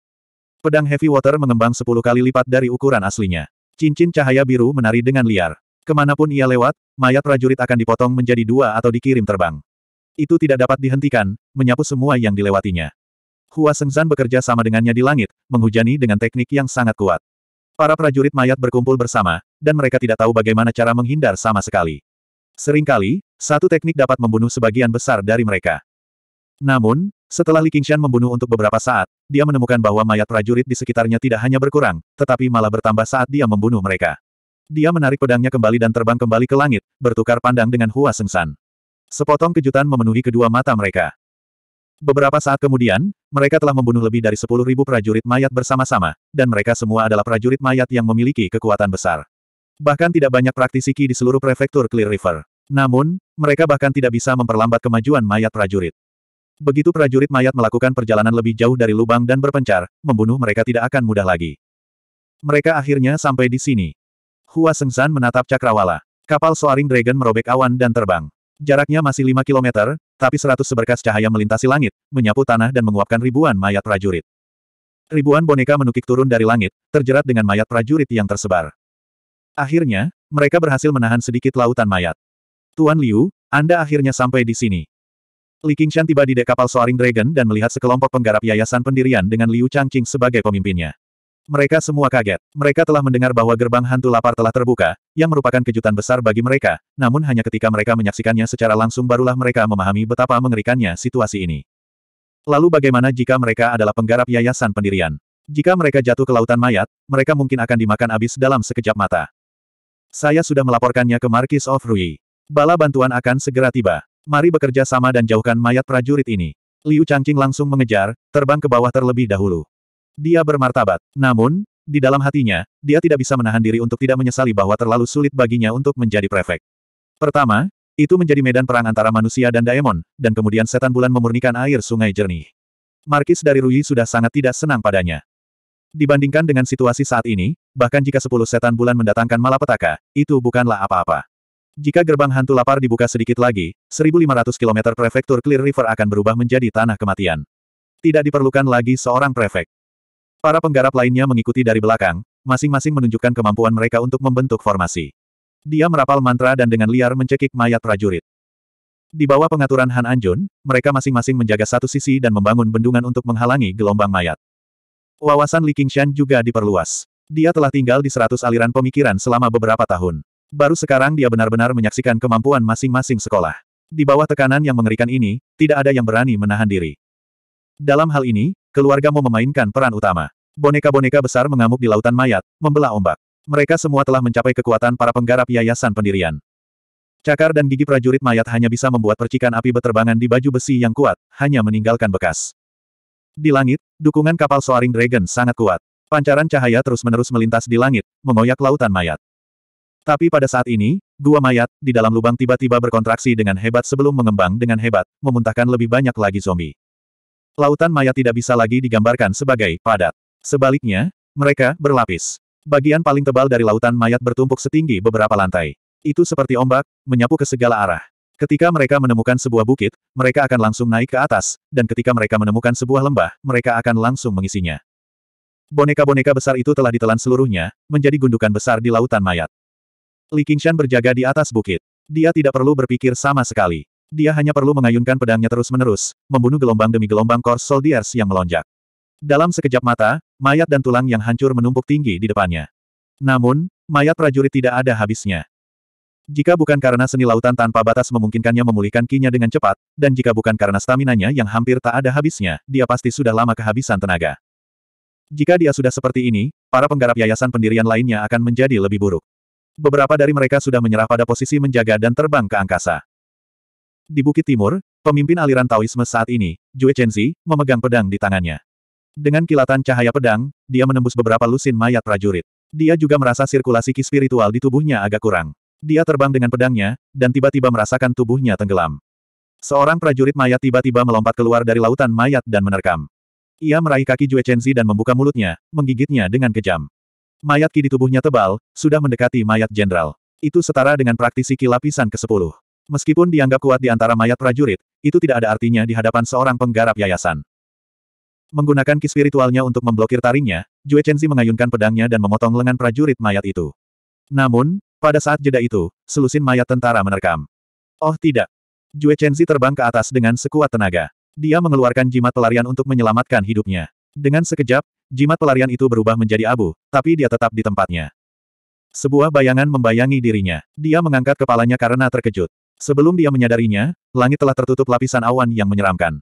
Pedang Heavy Water mengembang sepuluh kali lipat dari ukuran aslinya. Cincin cahaya biru menari dengan liar. Kemanapun ia lewat, mayat prajurit akan dipotong menjadi dua atau dikirim terbang. Itu tidak dapat dihentikan, menyapu semua yang dilewatinya. Hua Sengzan bekerja sama dengannya di langit, menghujani dengan teknik yang sangat kuat. Para prajurit mayat berkumpul bersama, dan mereka tidak tahu bagaimana cara menghindar sama sekali. Seringkali, satu teknik dapat membunuh sebagian besar dari mereka. Namun, setelah Li Qingshan membunuh untuk beberapa saat, dia menemukan bahwa mayat prajurit di sekitarnya tidak hanya berkurang, tetapi malah bertambah saat dia membunuh mereka. Dia menarik pedangnya kembali dan terbang kembali ke langit, bertukar pandang dengan Hua Sengsan. Sepotong kejutan memenuhi kedua mata mereka. Beberapa saat kemudian, mereka telah membunuh lebih dari 10.000 prajurit mayat bersama-sama, dan mereka semua adalah prajurit mayat yang memiliki kekuatan besar. Bahkan tidak banyak praktisi Qi di seluruh prefektur Clear River. Namun, mereka bahkan tidak bisa memperlambat kemajuan mayat prajurit. Begitu prajurit mayat melakukan perjalanan lebih jauh dari lubang dan berpencar, membunuh mereka tidak akan mudah lagi. Mereka akhirnya sampai di sini. Hua Sengsan menatap cakrawala. Kapal Soaring Dragon merobek awan dan terbang. Jaraknya masih 5 km, tapi seratus seberkas cahaya melintasi langit, menyapu tanah dan menguapkan ribuan mayat prajurit. Ribuan boneka menukik turun dari langit, terjerat dengan mayat prajurit yang tersebar. Akhirnya, mereka berhasil menahan sedikit lautan mayat. Tuan Liu, Anda akhirnya sampai di sini. Li Qingshan tiba di dek kapal Soaring Dragon dan melihat sekelompok penggarap yayasan pendirian dengan Liu Changqing sebagai pemimpinnya. Mereka semua kaget. Mereka telah mendengar bahwa gerbang hantu lapar telah terbuka, yang merupakan kejutan besar bagi mereka, namun hanya ketika mereka menyaksikannya secara langsung barulah mereka memahami betapa mengerikannya situasi ini. Lalu bagaimana jika mereka adalah penggarap yayasan pendirian? Jika mereka jatuh ke lautan mayat, mereka mungkin akan dimakan habis dalam sekejap mata. Saya sudah melaporkannya ke Marquis of Rui. Bala bantuan akan segera tiba. Mari bekerja sama dan jauhkan mayat prajurit ini. Liu Changqing langsung mengejar, terbang ke bawah terlebih dahulu. Dia bermartabat. Namun, di dalam hatinya, dia tidak bisa menahan diri untuk tidak menyesali bahwa terlalu sulit baginya untuk menjadi prefek. Pertama, itu menjadi medan perang antara manusia dan daemon, dan kemudian setan bulan memurnikan air sungai jernih. Markis dari Rui sudah sangat tidak senang padanya. Dibandingkan dengan situasi saat ini, bahkan jika sepuluh setan bulan mendatangkan malapetaka, itu bukanlah apa-apa. Jika gerbang hantu lapar dibuka sedikit lagi, 1500 km prefektur Clear River akan berubah menjadi tanah kematian. Tidak diperlukan lagi seorang prefek. Para penggarap lainnya mengikuti dari belakang, masing-masing menunjukkan kemampuan mereka untuk membentuk formasi. Dia merapal mantra dan dengan liar mencekik mayat prajurit. Di bawah pengaturan Han Anjun, mereka masing-masing menjaga satu sisi dan membangun bendungan untuk menghalangi gelombang mayat. Wawasan Li Qingshan juga diperluas. Dia telah tinggal di seratus aliran pemikiran selama beberapa tahun. Baru sekarang dia benar-benar menyaksikan kemampuan masing-masing sekolah. Di bawah tekanan yang mengerikan ini, tidak ada yang berani menahan diri. Dalam hal ini, keluarga mau memainkan peran utama. Boneka-boneka besar mengamuk di lautan mayat, membelah ombak. Mereka semua telah mencapai kekuatan para penggarap yayasan pendirian. Cakar dan gigi prajurit mayat hanya bisa membuat percikan api beterbangan di baju besi yang kuat, hanya meninggalkan bekas. Di langit, dukungan kapal Soaring Dragon sangat kuat. Pancaran cahaya terus-menerus melintas di langit, mengoyak lautan mayat. Tapi pada saat ini, gua mayat, di dalam lubang tiba-tiba berkontraksi dengan hebat sebelum mengembang dengan hebat, memuntahkan lebih banyak lagi zombie. Lautan mayat tidak bisa lagi digambarkan sebagai padat. Sebaliknya, mereka berlapis. Bagian paling tebal dari lautan mayat bertumpuk setinggi beberapa lantai. Itu seperti ombak, menyapu ke segala arah. Ketika mereka menemukan sebuah bukit, mereka akan langsung naik ke atas, dan ketika mereka menemukan sebuah lembah, mereka akan langsung mengisinya. Boneka-boneka besar itu telah ditelan seluruhnya, menjadi gundukan besar di lautan mayat. Li Qingshan berjaga di atas bukit. Dia tidak perlu berpikir sama sekali. Dia hanya perlu mengayunkan pedangnya terus-menerus, membunuh gelombang demi gelombang kors Soldiers yang melonjak. Dalam sekejap mata, mayat dan tulang yang hancur menumpuk tinggi di depannya. Namun, mayat prajurit tidak ada habisnya. Jika bukan karena seni lautan tanpa batas memungkinkannya memulihkan kinya dengan cepat, dan jika bukan karena staminanya yang hampir tak ada habisnya, dia pasti sudah lama kehabisan tenaga. Jika dia sudah seperti ini, para penggarap yayasan pendirian lainnya akan menjadi lebih buruk. Beberapa dari mereka sudah menyerah pada posisi menjaga dan terbang ke angkasa. Di Bukit Timur, pemimpin aliran Taoisme saat ini, Jue Chenzi, memegang pedang di tangannya. Dengan kilatan cahaya pedang, dia menembus beberapa lusin mayat prajurit. Dia juga merasa sirkulasi ki spiritual di tubuhnya agak kurang. Dia terbang dengan pedangnya, dan tiba-tiba merasakan tubuhnya tenggelam. Seorang prajurit mayat tiba-tiba melompat keluar dari lautan mayat dan menerkam. Ia meraih kaki Jue Chenzi dan membuka mulutnya, menggigitnya dengan kejam. Mayat ki di tubuhnya tebal, sudah mendekati mayat jenderal. Itu setara dengan praktisi ki lapisan ke-10. Meskipun dianggap kuat di antara mayat prajurit, itu tidak ada artinya di hadapan seorang penggarap yayasan. Menggunakan ki spiritualnya untuk memblokir taringnya, Jue Chenzi mengayunkan pedangnya dan memotong lengan prajurit mayat itu. Namun, pada saat jeda itu, selusin mayat tentara menerkam. Oh tidak. Jue Chenzi terbang ke atas dengan sekuat tenaga. Dia mengeluarkan jimat pelarian untuk menyelamatkan hidupnya. Dengan sekejap, jimat pelarian itu berubah menjadi abu, tapi dia tetap di tempatnya. Sebuah bayangan membayangi dirinya. Dia mengangkat kepalanya karena terkejut. Sebelum dia menyadarinya, langit telah tertutup lapisan awan yang menyeramkan.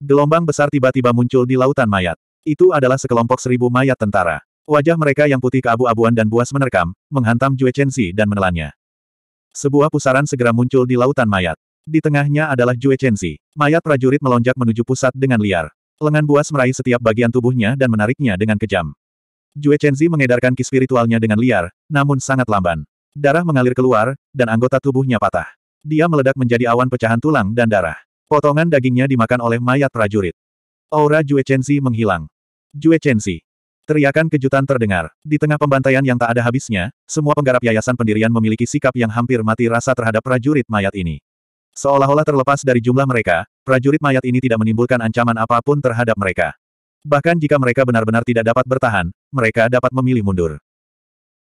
Gelombang besar tiba-tiba muncul di lautan mayat. Itu adalah sekelompok seribu mayat tentara. Wajah mereka yang putih keabu-abuan dan buas menerkam, menghantam Jue dan menelannya. Sebuah pusaran segera muncul di lautan mayat. Di tengahnya adalah Jue Mayat prajurit melonjak menuju pusat dengan liar. Lengan buas meraih setiap bagian tubuhnya dan menariknya dengan kejam. Jue Chenzi mengedarkan ki spiritualnya dengan liar, namun sangat lamban. Darah mengalir keluar, dan anggota tubuhnya patah. Dia meledak menjadi awan pecahan tulang dan darah. Potongan dagingnya dimakan oleh mayat prajurit. Aura Jue Chenzi menghilang. Jue Chenzi. Teriakan kejutan terdengar. Di tengah pembantaian yang tak ada habisnya, semua penggarap yayasan pendirian memiliki sikap yang hampir mati rasa terhadap prajurit mayat ini. Seolah-olah terlepas dari jumlah mereka, prajurit mayat ini tidak menimbulkan ancaman apapun terhadap mereka. Bahkan jika mereka benar-benar tidak dapat bertahan, mereka dapat memilih mundur.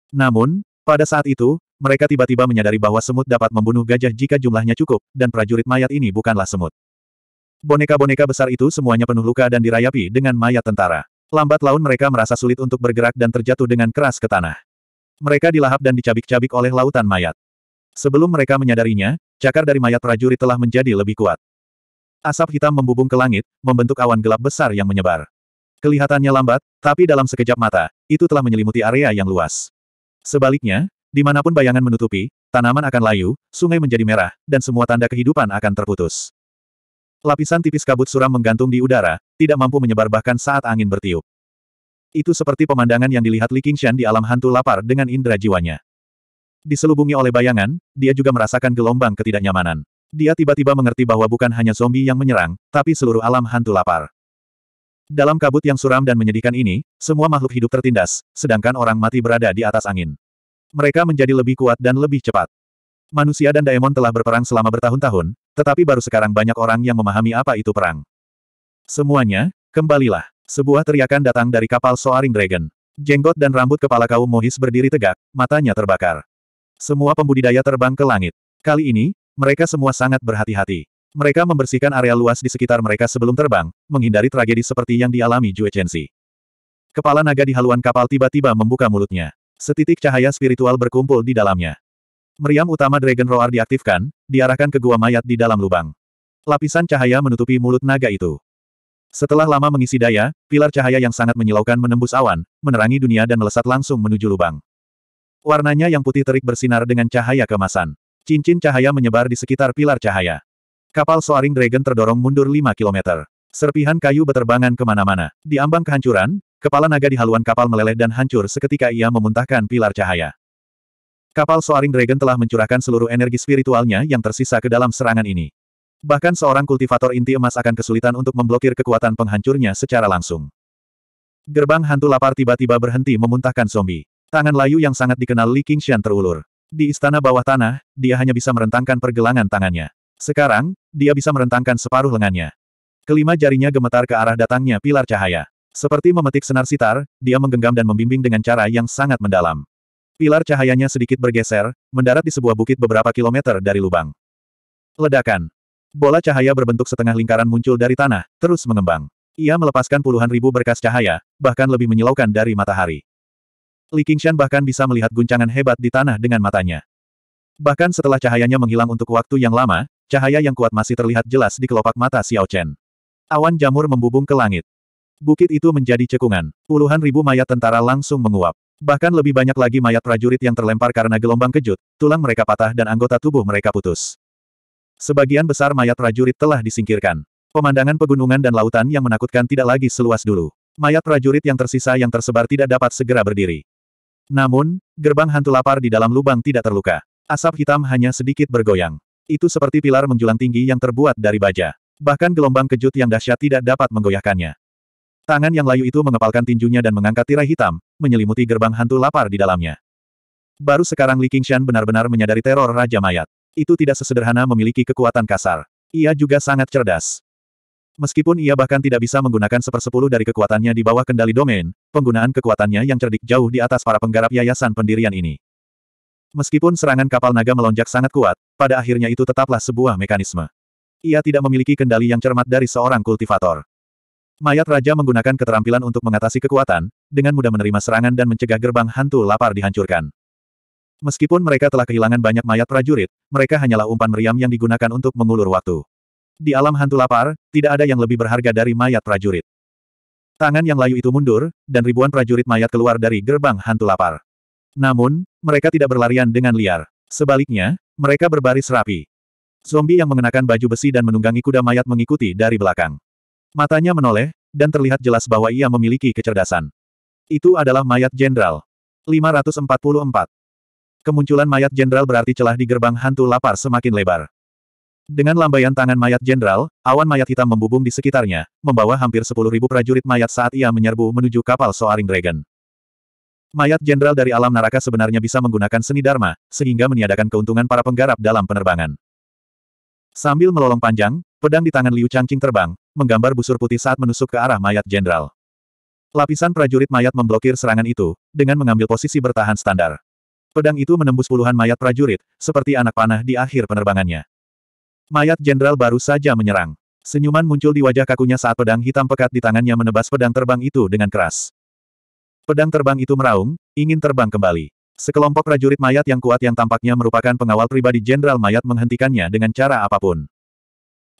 Namun, pada saat itu, mereka tiba-tiba menyadari bahwa semut dapat membunuh gajah jika jumlahnya cukup, dan prajurit mayat ini bukanlah semut. Boneka-boneka besar itu semuanya penuh luka dan dirayapi dengan mayat tentara. Lambat laun mereka merasa sulit untuk bergerak dan terjatuh dengan keras ke tanah. Mereka dilahap dan dicabik-cabik oleh lautan mayat. Sebelum mereka menyadarinya, cakar dari mayat prajurit telah menjadi lebih kuat. Asap hitam membubung ke langit, membentuk awan gelap besar yang menyebar. Kelihatannya lambat, tapi dalam sekejap mata, itu telah menyelimuti area yang luas. Sebaliknya, dimanapun bayangan menutupi, tanaman akan layu, sungai menjadi merah, dan semua tanda kehidupan akan terputus. Lapisan tipis kabut suram menggantung di udara, tidak mampu menyebar bahkan saat angin bertiup. Itu seperti pemandangan yang dilihat Li Qingshan di alam hantu lapar dengan indera jiwanya. Diselubungi oleh bayangan, dia juga merasakan gelombang ketidaknyamanan. Dia tiba-tiba mengerti bahwa bukan hanya zombie yang menyerang, tapi seluruh alam hantu lapar. Dalam kabut yang suram dan menyedihkan ini, semua makhluk hidup tertindas, sedangkan orang mati berada di atas angin. Mereka menjadi lebih kuat dan lebih cepat. Manusia dan daemon telah berperang selama bertahun-tahun, tetapi baru sekarang banyak orang yang memahami apa itu perang. Semuanya, kembalilah. Sebuah teriakan datang dari kapal Soaring Dragon. Jenggot dan rambut kepala kaum Mohis berdiri tegak, matanya terbakar. Semua pembudidaya terbang ke langit. Kali ini, mereka semua sangat berhati-hati. Mereka membersihkan area luas di sekitar mereka sebelum terbang, menghindari tragedi seperti yang dialami Jue Chensi. Kepala naga di haluan kapal tiba-tiba membuka mulutnya. Setitik cahaya spiritual berkumpul di dalamnya. Meriam utama Dragon Roar diaktifkan, diarahkan ke gua mayat di dalam lubang. Lapisan cahaya menutupi mulut naga itu. Setelah lama mengisi daya, pilar cahaya yang sangat menyilaukan menembus awan, menerangi dunia dan melesat langsung menuju lubang. Warnanya yang putih terik bersinar dengan cahaya kemasan. Cincin cahaya menyebar di sekitar pilar cahaya. Kapal Soaring Dragon terdorong mundur 5 km. Serpihan kayu beterbangan kemana-mana. Di ambang kehancuran, kepala naga di haluan kapal meleleh dan hancur seketika ia memuntahkan pilar cahaya. Kapal Soaring Dragon telah mencurahkan seluruh energi spiritualnya yang tersisa ke dalam serangan ini. Bahkan seorang kultivator inti emas akan kesulitan untuk memblokir kekuatan penghancurnya secara langsung. Gerbang hantu lapar tiba-tiba berhenti memuntahkan zombie. Tangan layu yang sangat dikenal Li Qingshan terulur. Di istana bawah tanah, dia hanya bisa merentangkan pergelangan tangannya. Sekarang, dia bisa merentangkan separuh lengannya. Kelima jarinya gemetar ke arah datangnya pilar cahaya. Seperti memetik senar sitar, dia menggenggam dan membimbing dengan cara yang sangat mendalam. Pilar cahayanya sedikit bergeser, mendarat di sebuah bukit beberapa kilometer dari lubang. Ledakan. Bola cahaya berbentuk setengah lingkaran muncul dari tanah, terus mengembang. Ia melepaskan puluhan ribu berkas cahaya, bahkan lebih menyilaukan dari matahari. Li Qingshan bahkan bisa melihat guncangan hebat di tanah dengan matanya. Bahkan setelah cahayanya menghilang untuk waktu yang lama, cahaya yang kuat masih terlihat jelas di kelopak mata Xiao Chen. Awan jamur membubung ke langit. Bukit itu menjadi cekungan. Puluhan ribu mayat tentara langsung menguap. Bahkan lebih banyak lagi mayat prajurit yang terlempar karena gelombang kejut, tulang mereka patah dan anggota tubuh mereka putus. Sebagian besar mayat prajurit telah disingkirkan. Pemandangan pegunungan dan lautan yang menakutkan tidak lagi seluas dulu. Mayat prajurit yang tersisa yang tersebar tidak dapat segera berdiri. Namun, gerbang hantu lapar di dalam lubang tidak terluka. Asap hitam hanya sedikit bergoyang. Itu seperti pilar menjulang tinggi yang terbuat dari baja. Bahkan gelombang kejut yang dahsyat tidak dapat menggoyahkannya. Tangan yang layu itu mengepalkan tinjunya dan mengangkat tirai hitam, menyelimuti gerbang hantu lapar di dalamnya. Baru sekarang Li Qingshan benar-benar menyadari teror Raja Mayat. Itu tidak sesederhana memiliki kekuatan kasar. Ia juga sangat cerdas. Meskipun ia bahkan tidak bisa menggunakan sepersepuluh dari kekuatannya di bawah kendali domain, penggunaan kekuatannya yang cerdik jauh di atas para penggarap yayasan pendirian ini. Meskipun serangan kapal naga melonjak sangat kuat, pada akhirnya itu tetaplah sebuah mekanisme. Ia tidak memiliki kendali yang cermat dari seorang kultivator. Mayat Raja menggunakan keterampilan untuk mengatasi kekuatan, dengan mudah menerima serangan dan mencegah gerbang hantu lapar dihancurkan. Meskipun mereka telah kehilangan banyak mayat prajurit, mereka hanyalah umpan meriam yang digunakan untuk mengulur waktu. Di alam hantu lapar, tidak ada yang lebih berharga dari mayat prajurit. Tangan yang layu itu mundur, dan ribuan prajurit mayat keluar dari gerbang hantu lapar. Namun, mereka tidak berlarian dengan liar. Sebaliknya, mereka berbaris rapi. Zombie yang mengenakan baju besi dan menunggangi kuda mayat mengikuti dari belakang. Matanya menoleh, dan terlihat jelas bahwa ia memiliki kecerdasan. Itu adalah mayat jenderal. 544. Kemunculan mayat jenderal berarti celah di gerbang hantu lapar semakin lebar. Dengan lambaian tangan mayat jenderal, awan mayat hitam membubung di sekitarnya, membawa hampir sepuluh ribu prajurit mayat saat ia menyerbu menuju kapal Soaring Dragon. Mayat jenderal dari alam neraka sebenarnya bisa menggunakan seni dharma, sehingga meniadakan keuntungan para penggarap dalam penerbangan. Sambil melolong panjang, pedang di tangan Liu Changqing terbang, menggambar busur putih saat menusuk ke arah mayat jenderal. Lapisan prajurit mayat memblokir serangan itu, dengan mengambil posisi bertahan standar. Pedang itu menembus puluhan mayat prajurit, seperti anak panah di akhir penerbangannya. Mayat jenderal baru saja menyerang. Senyuman muncul di wajah kakunya saat pedang hitam pekat di tangannya menebas pedang terbang itu dengan keras. Pedang terbang itu meraung, ingin terbang kembali. Sekelompok prajurit mayat yang kuat yang tampaknya merupakan pengawal pribadi jenderal mayat menghentikannya dengan cara apapun.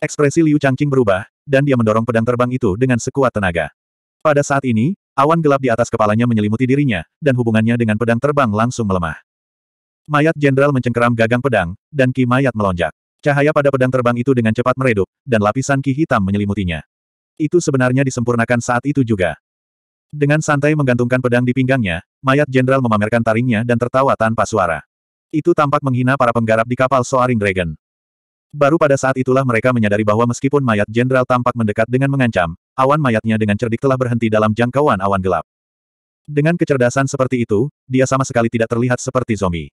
Ekspresi Liu Changqing berubah, dan dia mendorong pedang terbang itu dengan sekuat tenaga. Pada saat ini, awan gelap di atas kepalanya menyelimuti dirinya, dan hubungannya dengan pedang terbang langsung melemah. Mayat jenderal mencengkeram gagang pedang, dan ki mayat melonjak. Cahaya pada pedang terbang itu dengan cepat meredup, dan lapisan ki hitam menyelimutinya. Itu sebenarnya disempurnakan saat itu juga. Dengan santai menggantungkan pedang di pinggangnya, mayat jenderal memamerkan taringnya dan tertawa tanpa suara. Itu tampak menghina para penggarap di kapal Soaring Dragon. Baru pada saat itulah mereka menyadari bahwa meskipun mayat jenderal tampak mendekat dengan mengancam, awan mayatnya dengan cerdik telah berhenti dalam jangkauan awan gelap. Dengan kecerdasan seperti itu, dia sama sekali tidak terlihat seperti zombie.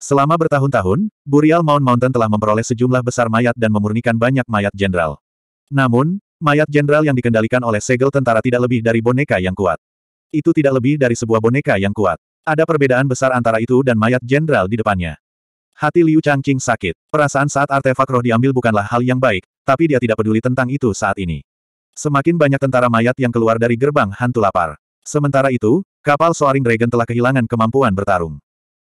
Selama bertahun-tahun, Burial Mount Mountain telah memperoleh sejumlah besar mayat dan memurnikan banyak mayat jenderal. Namun, mayat jenderal yang dikendalikan oleh segel tentara tidak lebih dari boneka yang kuat. Itu tidak lebih dari sebuah boneka yang kuat. Ada perbedaan besar antara itu dan mayat jenderal di depannya. Hati Liu Changqing sakit. Perasaan saat artefak roh diambil bukanlah hal yang baik, tapi dia tidak peduli tentang itu saat ini. Semakin banyak tentara mayat yang keluar dari gerbang hantu lapar. Sementara itu, kapal Soaring Dragon telah kehilangan kemampuan bertarung.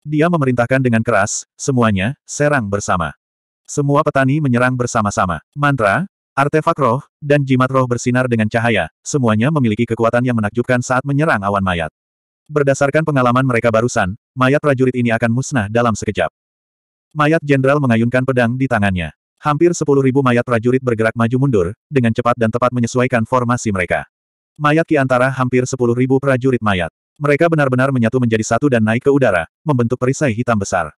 Dia memerintahkan dengan keras, semuanya, serang bersama. Semua petani menyerang bersama-sama. Mantra, artefak roh, dan jimat roh bersinar dengan cahaya, semuanya memiliki kekuatan yang menakjubkan saat menyerang awan mayat. Berdasarkan pengalaman mereka barusan, mayat prajurit ini akan musnah dalam sekejap. Mayat jenderal mengayunkan pedang di tangannya. Hampir 10.000 mayat prajurit bergerak maju mundur, dengan cepat dan tepat menyesuaikan formasi mereka. Mayat di antara hampir 10.000 prajurit mayat. Mereka benar-benar menyatu menjadi satu dan naik ke udara, membentuk perisai hitam besar.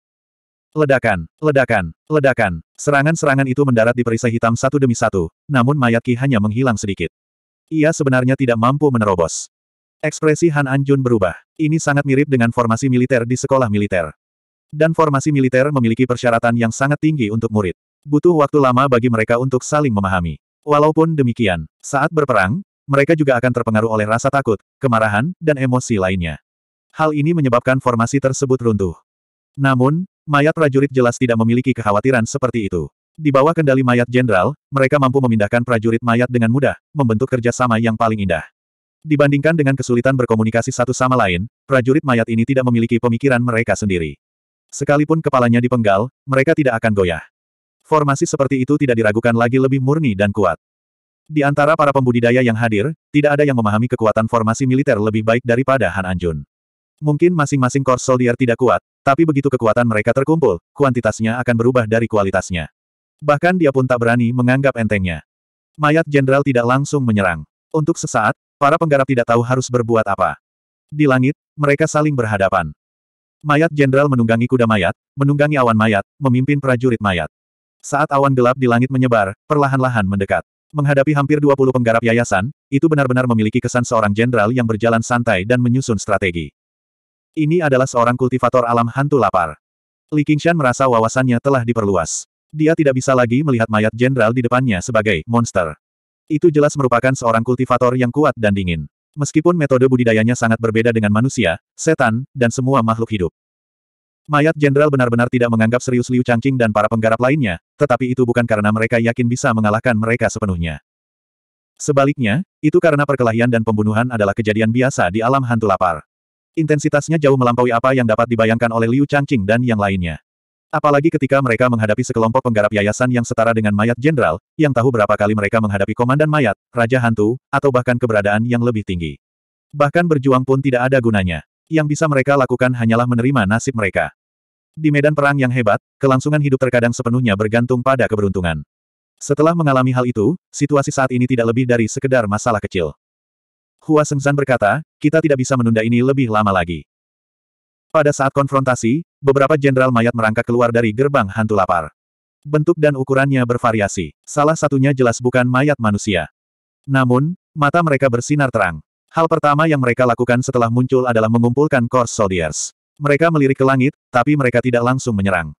Ledakan, ledakan, ledakan. Serangan-serangan itu mendarat di perisai hitam satu demi satu, namun mayat Ki hanya menghilang sedikit. Ia sebenarnya tidak mampu menerobos. Ekspresi Han Anjun berubah. Ini sangat mirip dengan formasi militer di sekolah militer. Dan formasi militer memiliki persyaratan yang sangat tinggi untuk murid. Butuh waktu lama bagi mereka untuk saling memahami. Walaupun demikian, saat berperang, mereka juga akan terpengaruh oleh rasa takut, kemarahan, dan emosi lainnya. Hal ini menyebabkan formasi tersebut runtuh. Namun, mayat prajurit jelas tidak memiliki kekhawatiran seperti itu. Di bawah kendali mayat jenderal, mereka mampu memindahkan prajurit mayat dengan mudah, membentuk kerjasama yang paling indah. Dibandingkan dengan kesulitan berkomunikasi satu sama lain, prajurit mayat ini tidak memiliki pemikiran mereka sendiri. Sekalipun kepalanya dipenggal, mereka tidak akan goyah. Formasi seperti itu tidak diragukan lagi lebih murni dan kuat. Di antara para pembudidaya yang hadir, tidak ada yang memahami kekuatan formasi militer lebih baik daripada Han Anjun. Mungkin masing-masing core soldier tidak kuat, tapi begitu kekuatan mereka terkumpul, kuantitasnya akan berubah dari kualitasnya. Bahkan dia pun tak berani menganggap entengnya. Mayat jenderal tidak langsung menyerang. Untuk sesaat, para penggarap tidak tahu harus berbuat apa. Di langit, mereka saling berhadapan. Mayat jenderal menunggangi kuda mayat, menunggangi awan mayat, memimpin prajurit mayat. Saat awan gelap di langit menyebar, perlahan-lahan mendekat. Menghadapi hampir 20 penggarap yayasan, itu benar-benar memiliki kesan seorang jenderal yang berjalan santai dan menyusun strategi. Ini adalah seorang kultivator alam hantu lapar. Li Qingshan merasa wawasannya telah diperluas. Dia tidak bisa lagi melihat mayat jenderal di depannya sebagai monster. Itu jelas merupakan seorang kultivator yang kuat dan dingin. Meskipun metode budidayanya sangat berbeda dengan manusia, setan, dan semua makhluk hidup. Mayat jenderal benar-benar tidak menganggap serius Liu Changqing dan para penggarap lainnya, tetapi itu bukan karena mereka yakin bisa mengalahkan mereka sepenuhnya. Sebaliknya, itu karena perkelahian dan pembunuhan adalah kejadian biasa di alam hantu lapar. Intensitasnya jauh melampaui apa yang dapat dibayangkan oleh Liu Changqing dan yang lainnya. Apalagi ketika mereka menghadapi sekelompok penggarap yayasan yang setara dengan mayat jenderal, yang tahu berapa kali mereka menghadapi komandan mayat, raja hantu, atau bahkan keberadaan yang lebih tinggi. Bahkan berjuang pun tidak ada gunanya. Yang bisa mereka lakukan hanyalah menerima nasib mereka. Di medan perang yang hebat, kelangsungan hidup terkadang sepenuhnya bergantung pada keberuntungan. Setelah mengalami hal itu, situasi saat ini tidak lebih dari sekedar masalah kecil. Hua Sengzan berkata, kita tidak bisa menunda ini lebih lama lagi. Pada saat konfrontasi, beberapa jenderal mayat merangkak keluar dari gerbang hantu lapar. Bentuk dan ukurannya bervariasi. Salah satunya jelas bukan mayat manusia. Namun, mata mereka bersinar terang. Hal pertama yang mereka lakukan setelah muncul adalah mengumpulkan Core Soldiers. Mereka melirik ke langit, tapi mereka tidak langsung menyerang.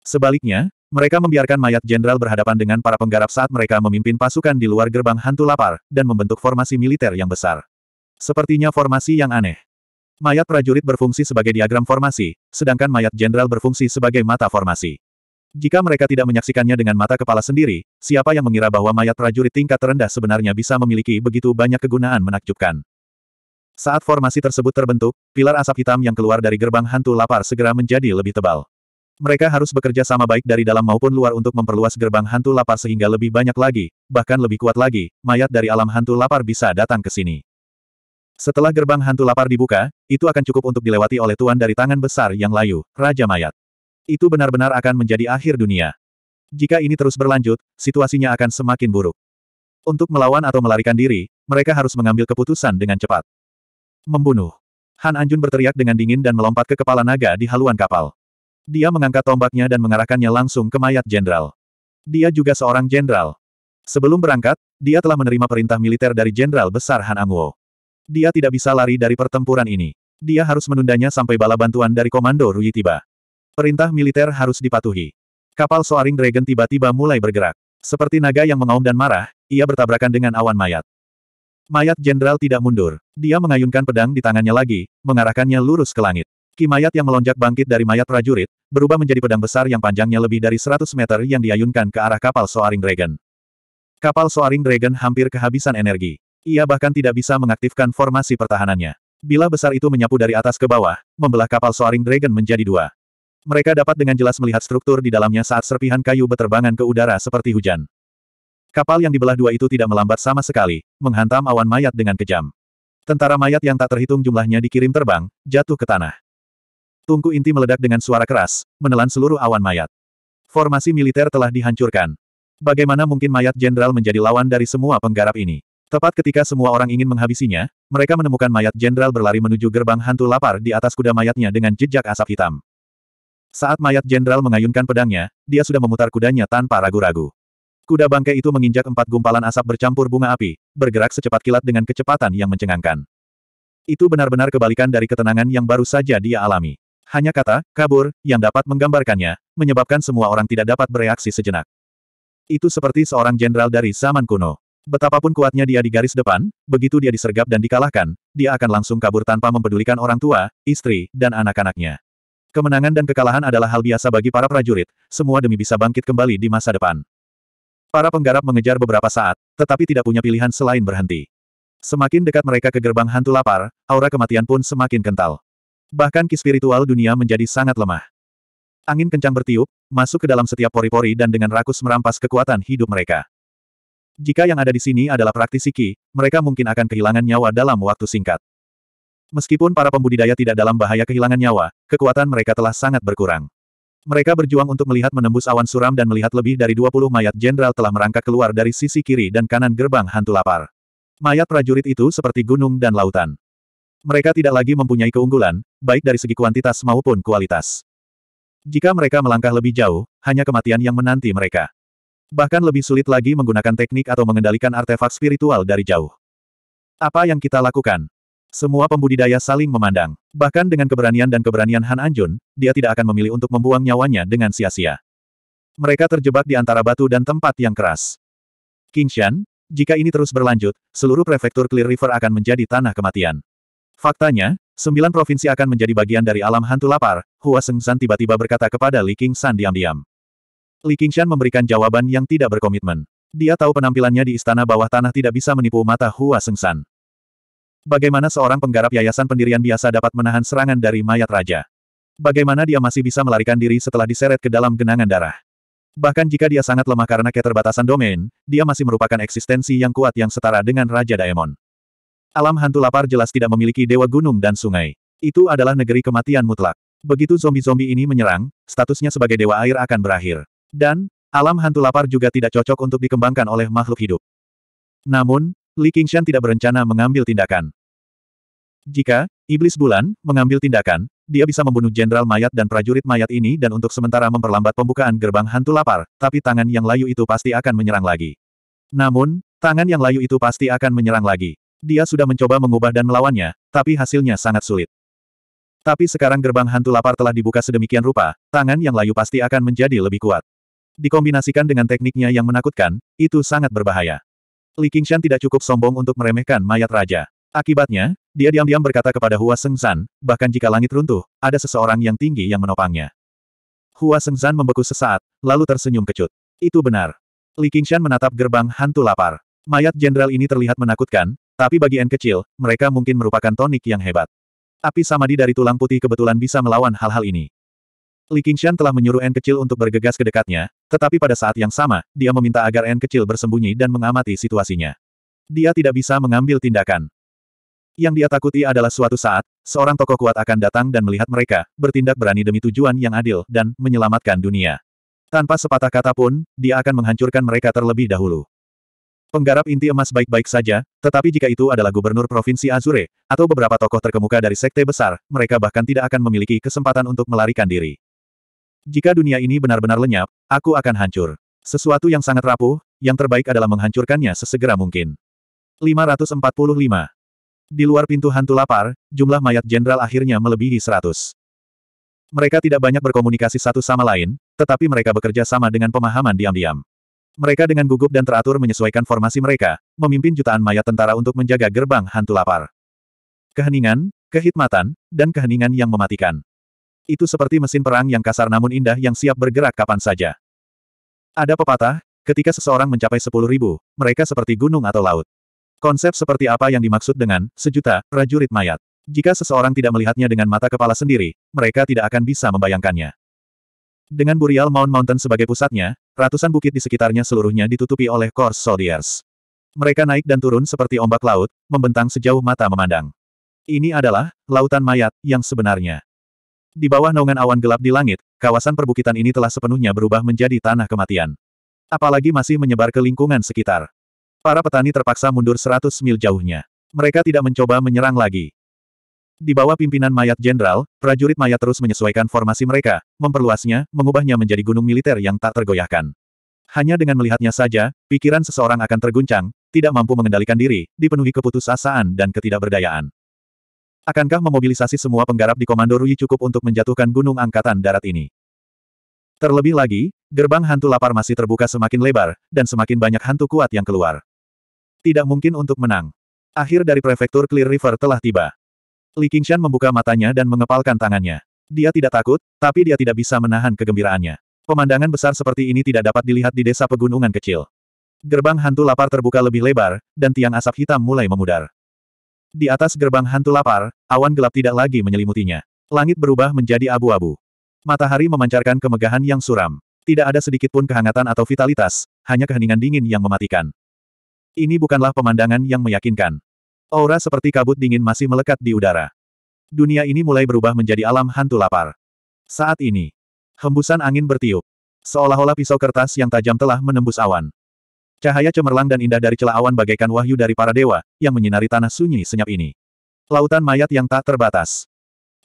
Sebaliknya, mereka membiarkan mayat jenderal berhadapan dengan para penggarap saat mereka memimpin pasukan di luar gerbang hantu lapar, dan membentuk formasi militer yang besar. Sepertinya formasi yang aneh. Mayat prajurit berfungsi sebagai diagram formasi, sedangkan mayat jenderal berfungsi sebagai mata formasi. Jika mereka tidak menyaksikannya dengan mata kepala sendiri, siapa yang mengira bahwa mayat prajurit tingkat terendah sebenarnya bisa memiliki begitu banyak kegunaan menakjubkan. Saat formasi tersebut terbentuk, pilar asap hitam yang keluar dari gerbang hantu lapar segera menjadi lebih tebal. Mereka harus bekerja sama baik dari dalam maupun luar untuk memperluas gerbang hantu lapar sehingga lebih banyak lagi, bahkan lebih kuat lagi, mayat dari alam hantu lapar bisa datang ke sini. Setelah gerbang hantu lapar dibuka, itu akan cukup untuk dilewati oleh tuan dari tangan besar yang layu, Raja Mayat. Itu benar-benar akan menjadi akhir dunia. Jika ini terus berlanjut, situasinya akan semakin buruk. Untuk melawan atau melarikan diri, mereka harus mengambil keputusan dengan cepat. Membunuh. Han Anjun berteriak dengan dingin dan melompat ke kepala naga di haluan kapal. Dia mengangkat tombaknya dan mengarahkannya langsung ke mayat jenderal. Dia juga seorang jenderal. Sebelum berangkat, dia telah menerima perintah militer dari Jenderal Besar Han Angwo. Dia tidak bisa lari dari pertempuran ini. Dia harus menundanya sampai bala bantuan dari Komando Rui tiba. Perintah militer harus dipatuhi. Kapal Soaring Dragon tiba-tiba mulai bergerak. Seperti naga yang mengaum dan marah, ia bertabrakan dengan awan mayat. Mayat jenderal tidak mundur. Dia mengayunkan pedang di tangannya lagi, mengarahkannya lurus ke langit. Ki mayat yang melonjak bangkit dari mayat prajurit, berubah menjadi pedang besar yang panjangnya lebih dari 100 meter yang diayunkan ke arah kapal Soaring Dragon. Kapal Soaring Dragon hampir kehabisan energi. Ia bahkan tidak bisa mengaktifkan formasi pertahanannya. Bila besar itu menyapu dari atas ke bawah, membelah kapal Soaring Dragon menjadi dua. Mereka dapat dengan jelas melihat struktur di dalamnya saat serpihan kayu beterbangan ke udara seperti hujan. Kapal yang dibelah dua itu tidak melambat sama sekali, menghantam awan mayat dengan kejam. Tentara mayat yang tak terhitung jumlahnya dikirim terbang, jatuh ke tanah. Tungku inti meledak dengan suara keras, menelan seluruh awan mayat. Formasi militer telah dihancurkan. Bagaimana mungkin mayat jenderal menjadi lawan dari semua penggarap ini? Tepat ketika semua orang ingin menghabisinya, mereka menemukan mayat jenderal berlari menuju gerbang hantu lapar di atas kuda mayatnya dengan jejak asap hitam. Saat mayat jenderal mengayunkan pedangnya, dia sudah memutar kudanya tanpa ragu-ragu. Kuda bangkai itu menginjak empat gumpalan asap bercampur bunga api, bergerak secepat kilat dengan kecepatan yang mencengangkan. Itu benar-benar kebalikan dari ketenangan yang baru saja dia alami. Hanya kata, kabur, yang dapat menggambarkannya, menyebabkan semua orang tidak dapat bereaksi sejenak. Itu seperti seorang jenderal dari zaman kuno. Betapapun kuatnya dia di garis depan, begitu dia disergap dan dikalahkan, dia akan langsung kabur tanpa mempedulikan orang tua, istri, dan anak-anaknya. Kemenangan dan kekalahan adalah hal biasa bagi para prajurit, semua demi bisa bangkit kembali di masa depan. Para penggarap mengejar beberapa saat, tetapi tidak punya pilihan selain berhenti. Semakin dekat mereka ke gerbang hantu lapar, aura kematian pun semakin kental. Bahkan ki spiritual dunia menjadi sangat lemah. Angin kencang bertiup, masuk ke dalam setiap pori-pori dan dengan rakus merampas kekuatan hidup mereka. Jika yang ada di sini adalah praktisi ki, mereka mungkin akan kehilangan nyawa dalam waktu singkat. Meskipun para pembudidaya tidak dalam bahaya kehilangan nyawa, kekuatan mereka telah sangat berkurang. Mereka berjuang untuk melihat menembus awan suram dan melihat lebih dari 20 mayat jenderal telah merangkak keluar dari sisi kiri dan kanan gerbang hantu lapar. Mayat prajurit itu seperti gunung dan lautan. Mereka tidak lagi mempunyai keunggulan, baik dari segi kuantitas maupun kualitas. Jika mereka melangkah lebih jauh, hanya kematian yang menanti mereka. Bahkan lebih sulit lagi menggunakan teknik atau mengendalikan artefak spiritual dari jauh. Apa yang kita lakukan? Semua pembudidaya saling memandang. Bahkan dengan keberanian dan keberanian Han Anjun, dia tidak akan memilih untuk membuang nyawanya dengan sia-sia. Mereka terjebak di antara batu dan tempat yang keras. King Shan, jika ini terus berlanjut, seluruh prefektur Clear River akan menjadi tanah kematian. Faktanya, sembilan provinsi akan menjadi bagian dari alam hantu lapar, Hua San tiba-tiba berkata kepada Li King San diam-diam. Li King Shan memberikan jawaban yang tidak berkomitmen. Dia tahu penampilannya di istana bawah tanah tidak bisa menipu mata Hua San. Bagaimana seorang penggarap yayasan pendirian biasa dapat menahan serangan dari mayat raja? Bagaimana dia masih bisa melarikan diri setelah diseret ke dalam genangan darah? Bahkan jika dia sangat lemah karena keterbatasan domain, dia masih merupakan eksistensi yang kuat yang setara dengan Raja Daemon. Alam hantu lapar jelas tidak memiliki dewa gunung dan sungai. Itu adalah negeri kematian mutlak. Begitu zombie-zombie ini menyerang, statusnya sebagai dewa air akan berakhir. Dan, alam hantu lapar juga tidak cocok untuk dikembangkan oleh makhluk hidup. Namun, Li Qingshan tidak berencana mengambil tindakan. Jika Iblis Bulan mengambil tindakan, dia bisa membunuh Jenderal Mayat dan prajurit mayat ini dan untuk sementara memperlambat pembukaan gerbang hantu lapar, tapi tangan yang layu itu pasti akan menyerang lagi. Namun, tangan yang layu itu pasti akan menyerang lagi. Dia sudah mencoba mengubah dan melawannya, tapi hasilnya sangat sulit. Tapi sekarang gerbang hantu lapar telah dibuka sedemikian rupa, tangan yang layu pasti akan menjadi lebih kuat. Dikombinasikan dengan tekniknya yang menakutkan, itu sangat berbahaya. Li Qingshan tidak cukup sombong untuk meremehkan mayat raja. Akibatnya, dia diam-diam berkata kepada Hua Sengzan, bahkan jika langit runtuh, ada seseorang yang tinggi yang menopangnya. Hua Sengzan membeku sesaat, lalu tersenyum kecut. Itu benar. Li Qingshan menatap gerbang hantu lapar. Mayat jenderal ini terlihat menakutkan, tapi bagi N kecil, mereka mungkin merupakan tonik yang hebat. Api samadi dari tulang putih kebetulan bisa melawan hal-hal ini. Li Qingshan telah menyuruh N kecil untuk bergegas ke dekatnya, tetapi pada saat yang sama, dia meminta agar N kecil bersembunyi dan mengamati situasinya. Dia tidak bisa mengambil tindakan. Yang dia takuti adalah suatu saat, seorang tokoh kuat akan datang dan melihat mereka, bertindak berani demi tujuan yang adil, dan menyelamatkan dunia. Tanpa sepatah kata pun, dia akan menghancurkan mereka terlebih dahulu. Penggarap inti emas baik-baik saja, tetapi jika itu adalah gubernur Provinsi Azure, atau beberapa tokoh terkemuka dari sekte besar, mereka bahkan tidak akan memiliki kesempatan untuk melarikan diri. Jika dunia ini benar-benar lenyap, aku akan hancur. Sesuatu yang sangat rapuh, yang terbaik adalah menghancurkannya sesegera mungkin. 545 di luar pintu hantu lapar, jumlah mayat jenderal akhirnya melebihi seratus. Mereka tidak banyak berkomunikasi satu sama lain, tetapi mereka bekerja sama dengan pemahaman diam-diam. Mereka dengan gugup dan teratur menyesuaikan formasi mereka, memimpin jutaan mayat tentara untuk menjaga gerbang hantu lapar. Keheningan, kehitmatan, dan keheningan yang mematikan. Itu seperti mesin perang yang kasar namun indah yang siap bergerak kapan saja. Ada pepatah, ketika seseorang mencapai sepuluh ribu, mereka seperti gunung atau laut. Konsep seperti apa yang dimaksud dengan sejuta prajurit mayat? Jika seseorang tidak melihatnya dengan mata kepala sendiri, mereka tidak akan bisa membayangkannya. Dengan Burial Mount Mountain sebagai pusatnya, ratusan bukit di sekitarnya seluruhnya ditutupi oleh Corps Soldiers. Mereka naik dan turun seperti ombak laut, membentang sejauh mata memandang. Ini adalah lautan mayat yang sebenarnya. Di bawah naungan awan gelap di langit, kawasan perbukitan ini telah sepenuhnya berubah menjadi tanah kematian. Apalagi masih menyebar ke lingkungan sekitar. Para petani terpaksa mundur 100 mil jauhnya. Mereka tidak mencoba menyerang lagi. Di bawah pimpinan mayat jenderal, prajurit mayat terus menyesuaikan formasi mereka, memperluasnya, mengubahnya menjadi gunung militer yang tak tergoyahkan. Hanya dengan melihatnya saja, pikiran seseorang akan terguncang, tidak mampu mengendalikan diri, dipenuhi keputusasaan dan ketidakberdayaan. Akankah memobilisasi semua penggarap di Komando Rui cukup untuk menjatuhkan gunung angkatan darat ini? Terlebih lagi, gerbang hantu lapar masih terbuka semakin lebar, dan semakin banyak hantu kuat yang keluar tidak mungkin untuk menang. Akhir dari prefektur Clear River telah tiba. Li Qingshan membuka matanya dan mengepalkan tangannya. Dia tidak takut, tapi dia tidak bisa menahan kegembiraannya. Pemandangan besar seperti ini tidak dapat dilihat di desa pegunungan kecil. Gerbang hantu lapar terbuka lebih lebar, dan tiang asap hitam mulai memudar. Di atas gerbang hantu lapar, awan gelap tidak lagi menyelimutinya. Langit berubah menjadi abu-abu. Matahari memancarkan kemegahan yang suram. Tidak ada sedikit pun kehangatan atau vitalitas, hanya keheningan dingin yang mematikan. Ini bukanlah pemandangan yang meyakinkan. Aura seperti kabut dingin masih melekat di udara. Dunia ini mulai berubah menjadi alam hantu lapar. Saat ini, hembusan angin bertiup. Seolah-olah pisau kertas yang tajam telah menembus awan. Cahaya cemerlang dan indah dari celah awan bagaikan wahyu dari para dewa, yang menyinari tanah sunyi senyap ini. Lautan mayat yang tak terbatas.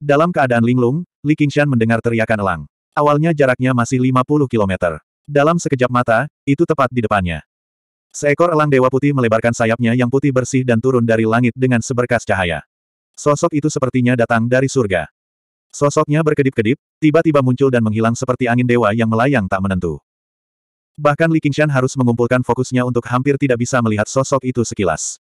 Dalam keadaan linglung, Li Qingshan mendengar teriakan elang. Awalnya jaraknya masih 50 km. Dalam sekejap mata, itu tepat di depannya. Seekor elang dewa putih melebarkan sayapnya yang putih bersih dan turun dari langit dengan seberkas cahaya. Sosok itu sepertinya datang dari surga. Sosoknya berkedip-kedip, tiba-tiba muncul dan menghilang seperti angin dewa yang melayang tak menentu. Bahkan Li Qingshan harus mengumpulkan fokusnya untuk hampir tidak bisa melihat sosok itu sekilas.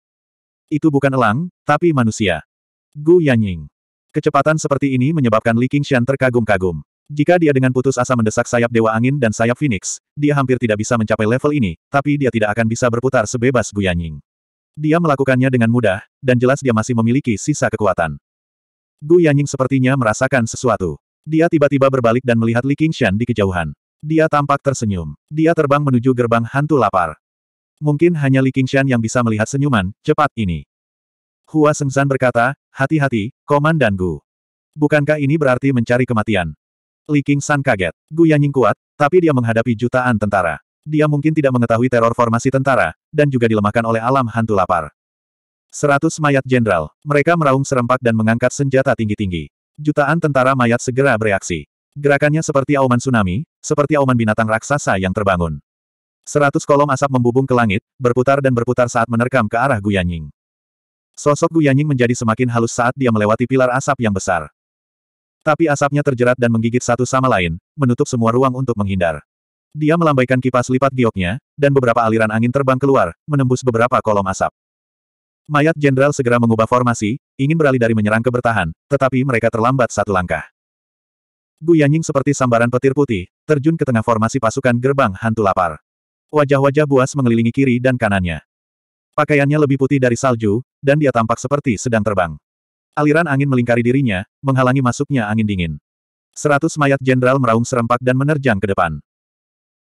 Itu bukan elang, tapi manusia. Gu Yanying. Kecepatan seperti ini menyebabkan Li Qingshan terkagum-kagum. Jika dia dengan putus asa mendesak sayap Dewa Angin dan sayap Phoenix, dia hampir tidak bisa mencapai level ini, tapi dia tidak akan bisa berputar sebebas Guyanying. Dia melakukannya dengan mudah, dan jelas dia masih memiliki sisa kekuatan. Guyanying sepertinya merasakan sesuatu. Dia tiba-tiba berbalik dan melihat Li Qingshan di kejauhan. Dia tampak tersenyum. Dia terbang menuju gerbang hantu lapar. Mungkin hanya Li Qingshan yang bisa melihat senyuman, cepat ini. Hua Sengzan berkata, hati-hati, Komandan Gu. Bukankah ini berarti mencari kematian? Li San kaget. Gu Yanying kuat, tapi dia menghadapi jutaan tentara. Dia mungkin tidak mengetahui teror formasi tentara, dan juga dilemahkan oleh alam hantu lapar. Seratus mayat jenderal, mereka meraung serempak dan mengangkat senjata tinggi-tinggi. Jutaan tentara mayat segera bereaksi. Gerakannya seperti auman tsunami, seperti auman binatang raksasa yang terbangun. Seratus kolom asap membubung ke langit, berputar dan berputar saat menerkam ke arah Guyanying. Sosok Guyanying menjadi semakin halus saat dia melewati pilar asap yang besar. Tapi asapnya terjerat dan menggigit satu sama lain, menutup semua ruang untuk menghindar. Dia melambaikan kipas lipat gioknya, dan beberapa aliran angin terbang keluar, menembus beberapa kolom asap. Mayat jenderal segera mengubah formasi, ingin beralih dari menyerang ke bertahan, tetapi mereka terlambat satu langkah. Gu Yanying seperti sambaran petir putih, terjun ke tengah formasi pasukan gerbang hantu lapar. Wajah-wajah buas mengelilingi kiri dan kanannya. Pakaiannya lebih putih dari salju, dan dia tampak seperti sedang terbang. Aliran angin melingkari dirinya, menghalangi masuknya angin dingin. Seratus mayat jenderal meraung serempak dan menerjang ke depan.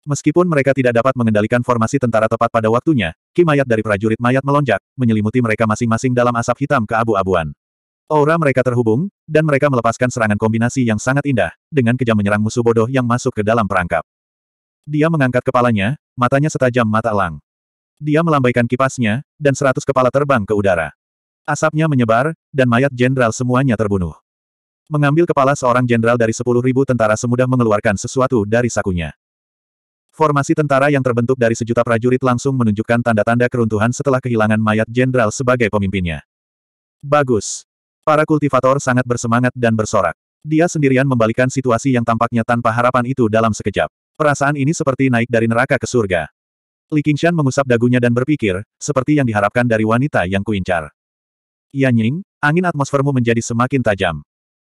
Meskipun mereka tidak dapat mengendalikan formasi tentara tepat pada waktunya, ki mayat dari prajurit mayat melonjak, menyelimuti mereka masing-masing dalam asap hitam ke abu abuan Aura mereka terhubung, dan mereka melepaskan serangan kombinasi yang sangat indah, dengan kejam menyerang musuh bodoh yang masuk ke dalam perangkap. Dia mengangkat kepalanya, matanya setajam mata elang. Dia melambaikan kipasnya, dan seratus kepala terbang ke udara. Asapnya menyebar, dan mayat jenderal semuanya terbunuh. Mengambil kepala seorang jenderal dari sepuluh ribu tentara semudah mengeluarkan sesuatu dari sakunya. Formasi tentara yang terbentuk dari sejuta prajurit langsung menunjukkan tanda-tanda keruntuhan setelah kehilangan mayat jenderal sebagai pemimpinnya. Bagus. Para kultivator sangat bersemangat dan bersorak. Dia sendirian membalikan situasi yang tampaknya tanpa harapan itu dalam sekejap. Perasaan ini seperti naik dari neraka ke surga. Li Qingshan mengusap dagunya dan berpikir, seperti yang diharapkan dari wanita yang kuincar. Yanying, Ying, angin atmosfermu menjadi semakin tajam.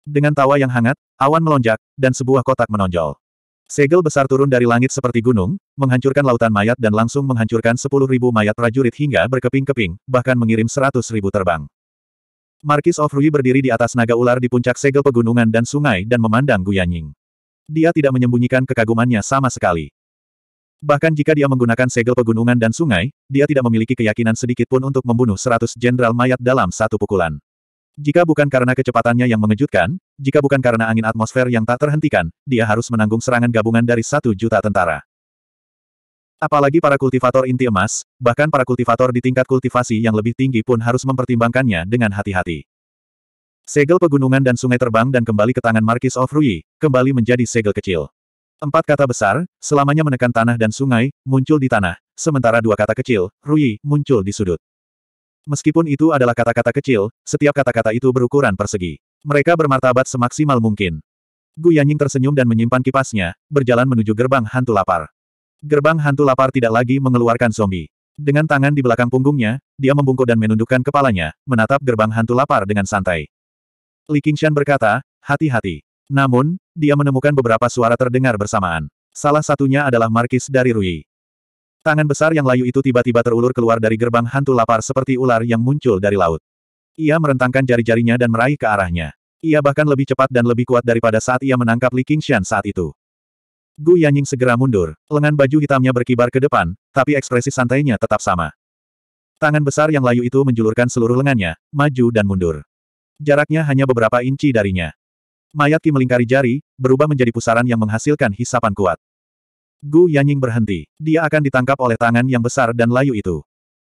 Dengan tawa yang hangat, awan melonjak, dan sebuah kotak menonjol. Segel besar turun dari langit seperti gunung, menghancurkan lautan mayat dan langsung menghancurkan sepuluh ribu mayat prajurit hingga berkeping-keping, bahkan mengirim seratus ribu terbang. Markis of Rui berdiri di atas naga ular di puncak segel pegunungan dan sungai dan memandang Gu Guyanying. Dia tidak menyembunyikan kekagumannya sama sekali. Bahkan jika dia menggunakan segel pegunungan dan sungai, dia tidak memiliki keyakinan sedikit pun untuk membunuh seratus jenderal mayat dalam satu pukulan. Jika bukan karena kecepatannya yang mengejutkan, jika bukan karena angin atmosfer yang tak terhentikan, dia harus menanggung serangan gabungan dari satu juta tentara. Apalagi para kultivator inti emas, bahkan para kultivator di tingkat kultivasi yang lebih tinggi pun harus mempertimbangkannya dengan hati-hati. Segel pegunungan dan sungai terbang dan kembali ke tangan Markis of Rui, kembali menjadi segel kecil. Empat kata besar, selamanya menekan tanah dan sungai, muncul di tanah, sementara dua kata kecil, Rui, muncul di sudut. Meskipun itu adalah kata-kata kecil, setiap kata-kata itu berukuran persegi. Mereka bermartabat semaksimal mungkin. Gu Yanying tersenyum dan menyimpan kipasnya, berjalan menuju gerbang hantu lapar. Gerbang hantu lapar tidak lagi mengeluarkan zombie. Dengan tangan di belakang punggungnya, dia membungkuk dan menundukkan kepalanya, menatap gerbang hantu lapar dengan santai. Li Qingshan berkata, hati-hati. Namun, dia menemukan beberapa suara terdengar bersamaan. Salah satunya adalah Markis dari Rui. Tangan besar yang layu itu tiba-tiba terulur keluar dari gerbang hantu lapar seperti ular yang muncul dari laut. Ia merentangkan jari-jarinya dan meraih ke arahnya. Ia bahkan lebih cepat dan lebih kuat daripada saat ia menangkap Li Qingshan saat itu. Gu Yanying segera mundur, lengan baju hitamnya berkibar ke depan, tapi ekspresi santainya tetap sama. Tangan besar yang layu itu menjulurkan seluruh lengannya, maju dan mundur. Jaraknya hanya beberapa inci darinya. Mayat Ki melingkari jari, berubah menjadi pusaran yang menghasilkan hisapan kuat. Gu Yanying berhenti. Dia akan ditangkap oleh tangan yang besar dan layu itu.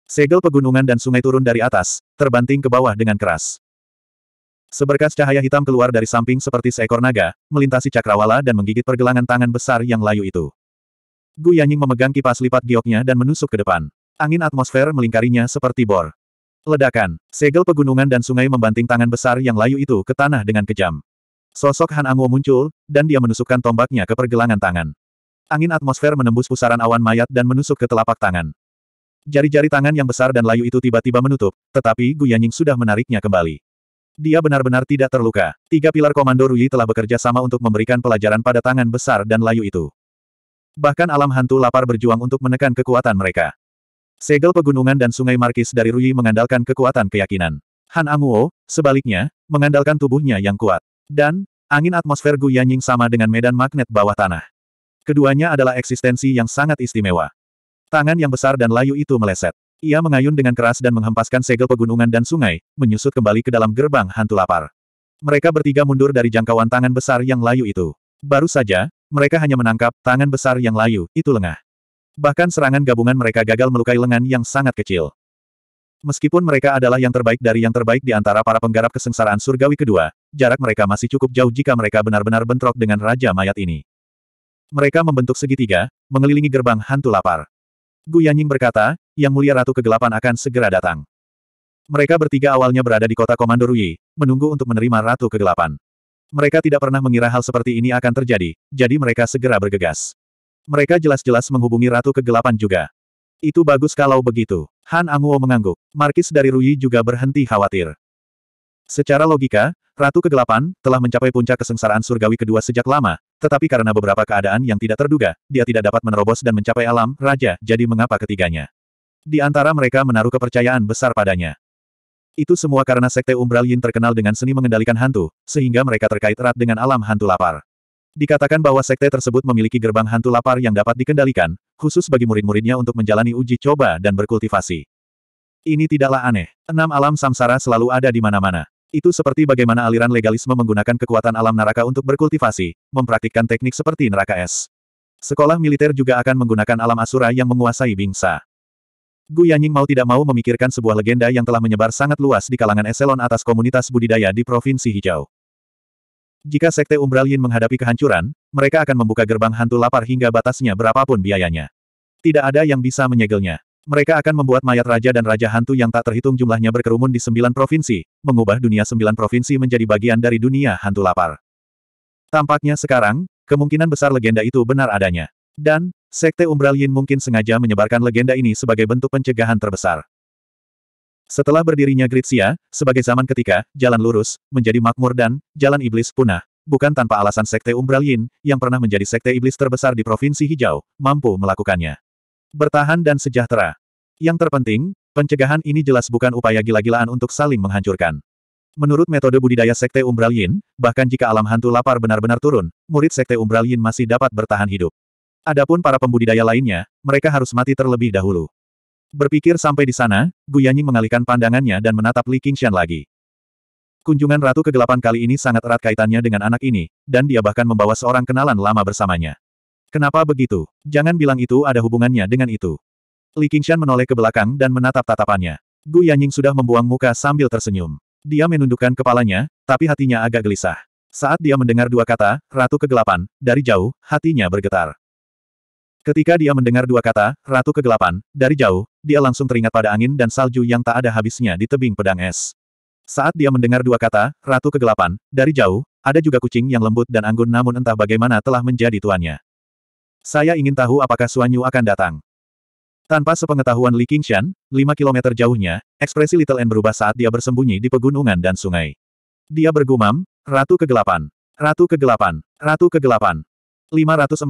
Segel pegunungan dan sungai turun dari atas, terbanting ke bawah dengan keras. Seberkas cahaya hitam keluar dari samping seperti seekor naga, melintasi cakrawala dan menggigit pergelangan tangan besar yang layu itu. Gu Yanying memegang kipas lipat gioknya dan menusuk ke depan. Angin atmosfer melingkarinya seperti bor. Ledakan, segel pegunungan dan sungai membanting tangan besar yang layu itu ke tanah dengan kejam. Sosok Han Anguo muncul, dan dia menusukkan tombaknya ke pergelangan tangan. Angin atmosfer menembus pusaran awan mayat dan menusuk ke telapak tangan. Jari-jari tangan yang besar dan layu itu tiba-tiba menutup, tetapi Gu Yanying sudah menariknya kembali. Dia benar-benar tidak terluka. Tiga pilar komando Rui telah bekerja sama untuk memberikan pelajaran pada tangan besar dan layu itu. Bahkan alam hantu lapar berjuang untuk menekan kekuatan mereka. Segel pegunungan dan sungai Markis dari Rui mengandalkan kekuatan keyakinan. Han Anguo, sebaliknya, mengandalkan tubuhnya yang kuat. Dan, angin atmosfer Yanying sama dengan medan magnet bawah tanah. Keduanya adalah eksistensi yang sangat istimewa. Tangan yang besar dan layu itu meleset. Ia mengayun dengan keras dan menghempaskan segel pegunungan dan sungai, menyusut kembali ke dalam gerbang hantu lapar. Mereka bertiga mundur dari jangkauan tangan besar yang layu itu. Baru saja, mereka hanya menangkap tangan besar yang layu, itu lengah. Bahkan serangan gabungan mereka gagal melukai lengan yang sangat kecil. Meskipun mereka adalah yang terbaik dari yang terbaik di antara para penggarap kesengsaraan surgawi kedua, jarak mereka masih cukup jauh jika mereka benar-benar bentrok dengan Raja Mayat ini. Mereka membentuk segitiga, mengelilingi gerbang hantu lapar. Gu Yanying berkata, Yang Mulia Ratu Kegelapan akan segera datang. Mereka bertiga awalnya berada di kota Komando Rui, menunggu untuk menerima Ratu Kegelapan. Mereka tidak pernah mengira hal seperti ini akan terjadi, jadi mereka segera bergegas. Mereka jelas-jelas menghubungi Ratu Kegelapan juga. Itu bagus kalau begitu. Han Anguo mengangguk. Markis dari Rui juga berhenti khawatir. Secara logika, Ratu Kegelapan telah mencapai puncak kesengsaraan surgawi kedua sejak lama, tetapi karena beberapa keadaan yang tidak terduga, dia tidak dapat menerobos dan mencapai alam raja, jadi mengapa ketiganya? Di antara mereka menaruh kepercayaan besar padanya. Itu semua karena Sekte Umbral Yin terkenal dengan seni mengendalikan hantu, sehingga mereka terkait erat dengan alam hantu lapar. Dikatakan bahwa sekte tersebut memiliki gerbang hantu lapar yang dapat dikendalikan, khusus bagi murid-muridnya untuk menjalani uji coba dan berkultivasi. Ini tidaklah aneh. Enam alam samsara selalu ada di mana-mana. Itu seperti bagaimana aliran legalisme menggunakan kekuatan alam neraka untuk berkultivasi, mempraktikkan teknik seperti neraka es. Sekolah militer juga akan menggunakan alam asura yang menguasai bingsa. Gu Yanying mau tidak mau memikirkan sebuah legenda yang telah menyebar sangat luas di kalangan eselon atas komunitas budidaya di Provinsi Hijau. Jika Sekte Umbral Yin menghadapi kehancuran, mereka akan membuka gerbang hantu lapar hingga batasnya berapapun biayanya. Tidak ada yang bisa menyegelnya. Mereka akan membuat mayat raja dan raja hantu yang tak terhitung jumlahnya berkerumun di sembilan provinsi, mengubah dunia sembilan provinsi menjadi bagian dari dunia hantu lapar. Tampaknya sekarang, kemungkinan besar legenda itu benar adanya. Dan, Sekte Umbral Yin mungkin sengaja menyebarkan legenda ini sebagai bentuk pencegahan terbesar. Setelah berdirinya Gritsia, sebagai zaman ketika, jalan lurus, menjadi makmur dan, jalan iblis punah. Bukan tanpa alasan Sekte Umbral Yin, yang pernah menjadi Sekte Iblis terbesar di Provinsi Hijau, mampu melakukannya. Bertahan dan sejahtera. Yang terpenting, pencegahan ini jelas bukan upaya gila-gilaan untuk saling menghancurkan. Menurut metode budidaya Sekte Umbral Yin, bahkan jika alam hantu lapar benar-benar turun, murid Sekte Umbral Yin masih dapat bertahan hidup. Adapun para pembudidaya lainnya, mereka harus mati terlebih dahulu. Berpikir sampai di sana, Gu Yanying mengalihkan pandangannya dan menatap Li Qingshan lagi. Kunjungan Ratu Kegelapan kali ini sangat erat kaitannya dengan anak ini, dan dia bahkan membawa seorang kenalan lama bersamanya. Kenapa begitu? Jangan bilang itu ada hubungannya dengan itu. Li Qingshan menoleh ke belakang dan menatap tatapannya. Gu Yanying sudah membuang muka sambil tersenyum. Dia menundukkan kepalanya, tapi hatinya agak gelisah. Saat dia mendengar dua kata, Ratu Kegelapan, dari jauh, hatinya bergetar. Ketika dia mendengar dua kata, Ratu Kegelapan, dari jauh, dia langsung teringat pada angin dan salju yang tak ada habisnya di tebing pedang es. Saat dia mendengar dua kata, Ratu Kegelapan, dari jauh, ada juga kucing yang lembut dan anggun namun entah bagaimana telah menjadi tuannya. Saya ingin tahu apakah Suanyu akan datang. Tanpa sepengetahuan Li Qingshan, 5 kilometer jauhnya, ekspresi Little N berubah saat dia bersembunyi di pegunungan dan sungai. Dia bergumam, Ratu Kegelapan, Ratu Kegelapan, Ratu Kegelapan. 546.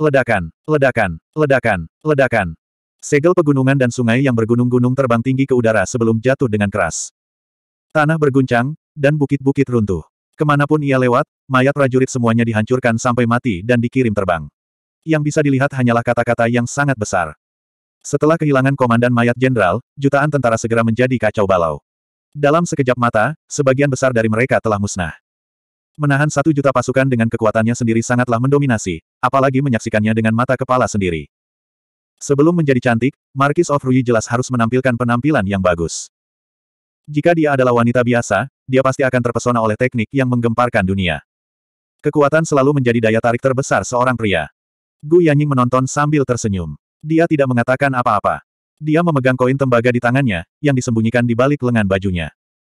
Ledakan, ledakan, ledakan, ledakan. Segel pegunungan dan sungai yang bergunung-gunung terbang tinggi ke udara sebelum jatuh dengan keras. Tanah berguncang, dan bukit-bukit runtuh. Kemanapun ia lewat, mayat prajurit semuanya dihancurkan sampai mati dan dikirim terbang. Yang bisa dilihat hanyalah kata-kata yang sangat besar. Setelah kehilangan komandan mayat jenderal, jutaan tentara segera menjadi kacau balau. Dalam sekejap mata, sebagian besar dari mereka telah musnah. Menahan satu juta pasukan dengan kekuatannya sendiri sangatlah mendominasi, apalagi menyaksikannya dengan mata kepala sendiri. Sebelum menjadi cantik, Marquis of Rui jelas harus menampilkan penampilan yang bagus. Jika dia adalah wanita biasa, dia pasti akan terpesona oleh teknik yang menggemparkan dunia. Kekuatan selalu menjadi daya tarik terbesar seorang pria. Gu Yanying menonton sambil tersenyum. Dia tidak mengatakan apa-apa. Dia memegang koin tembaga di tangannya, yang disembunyikan di balik lengan bajunya.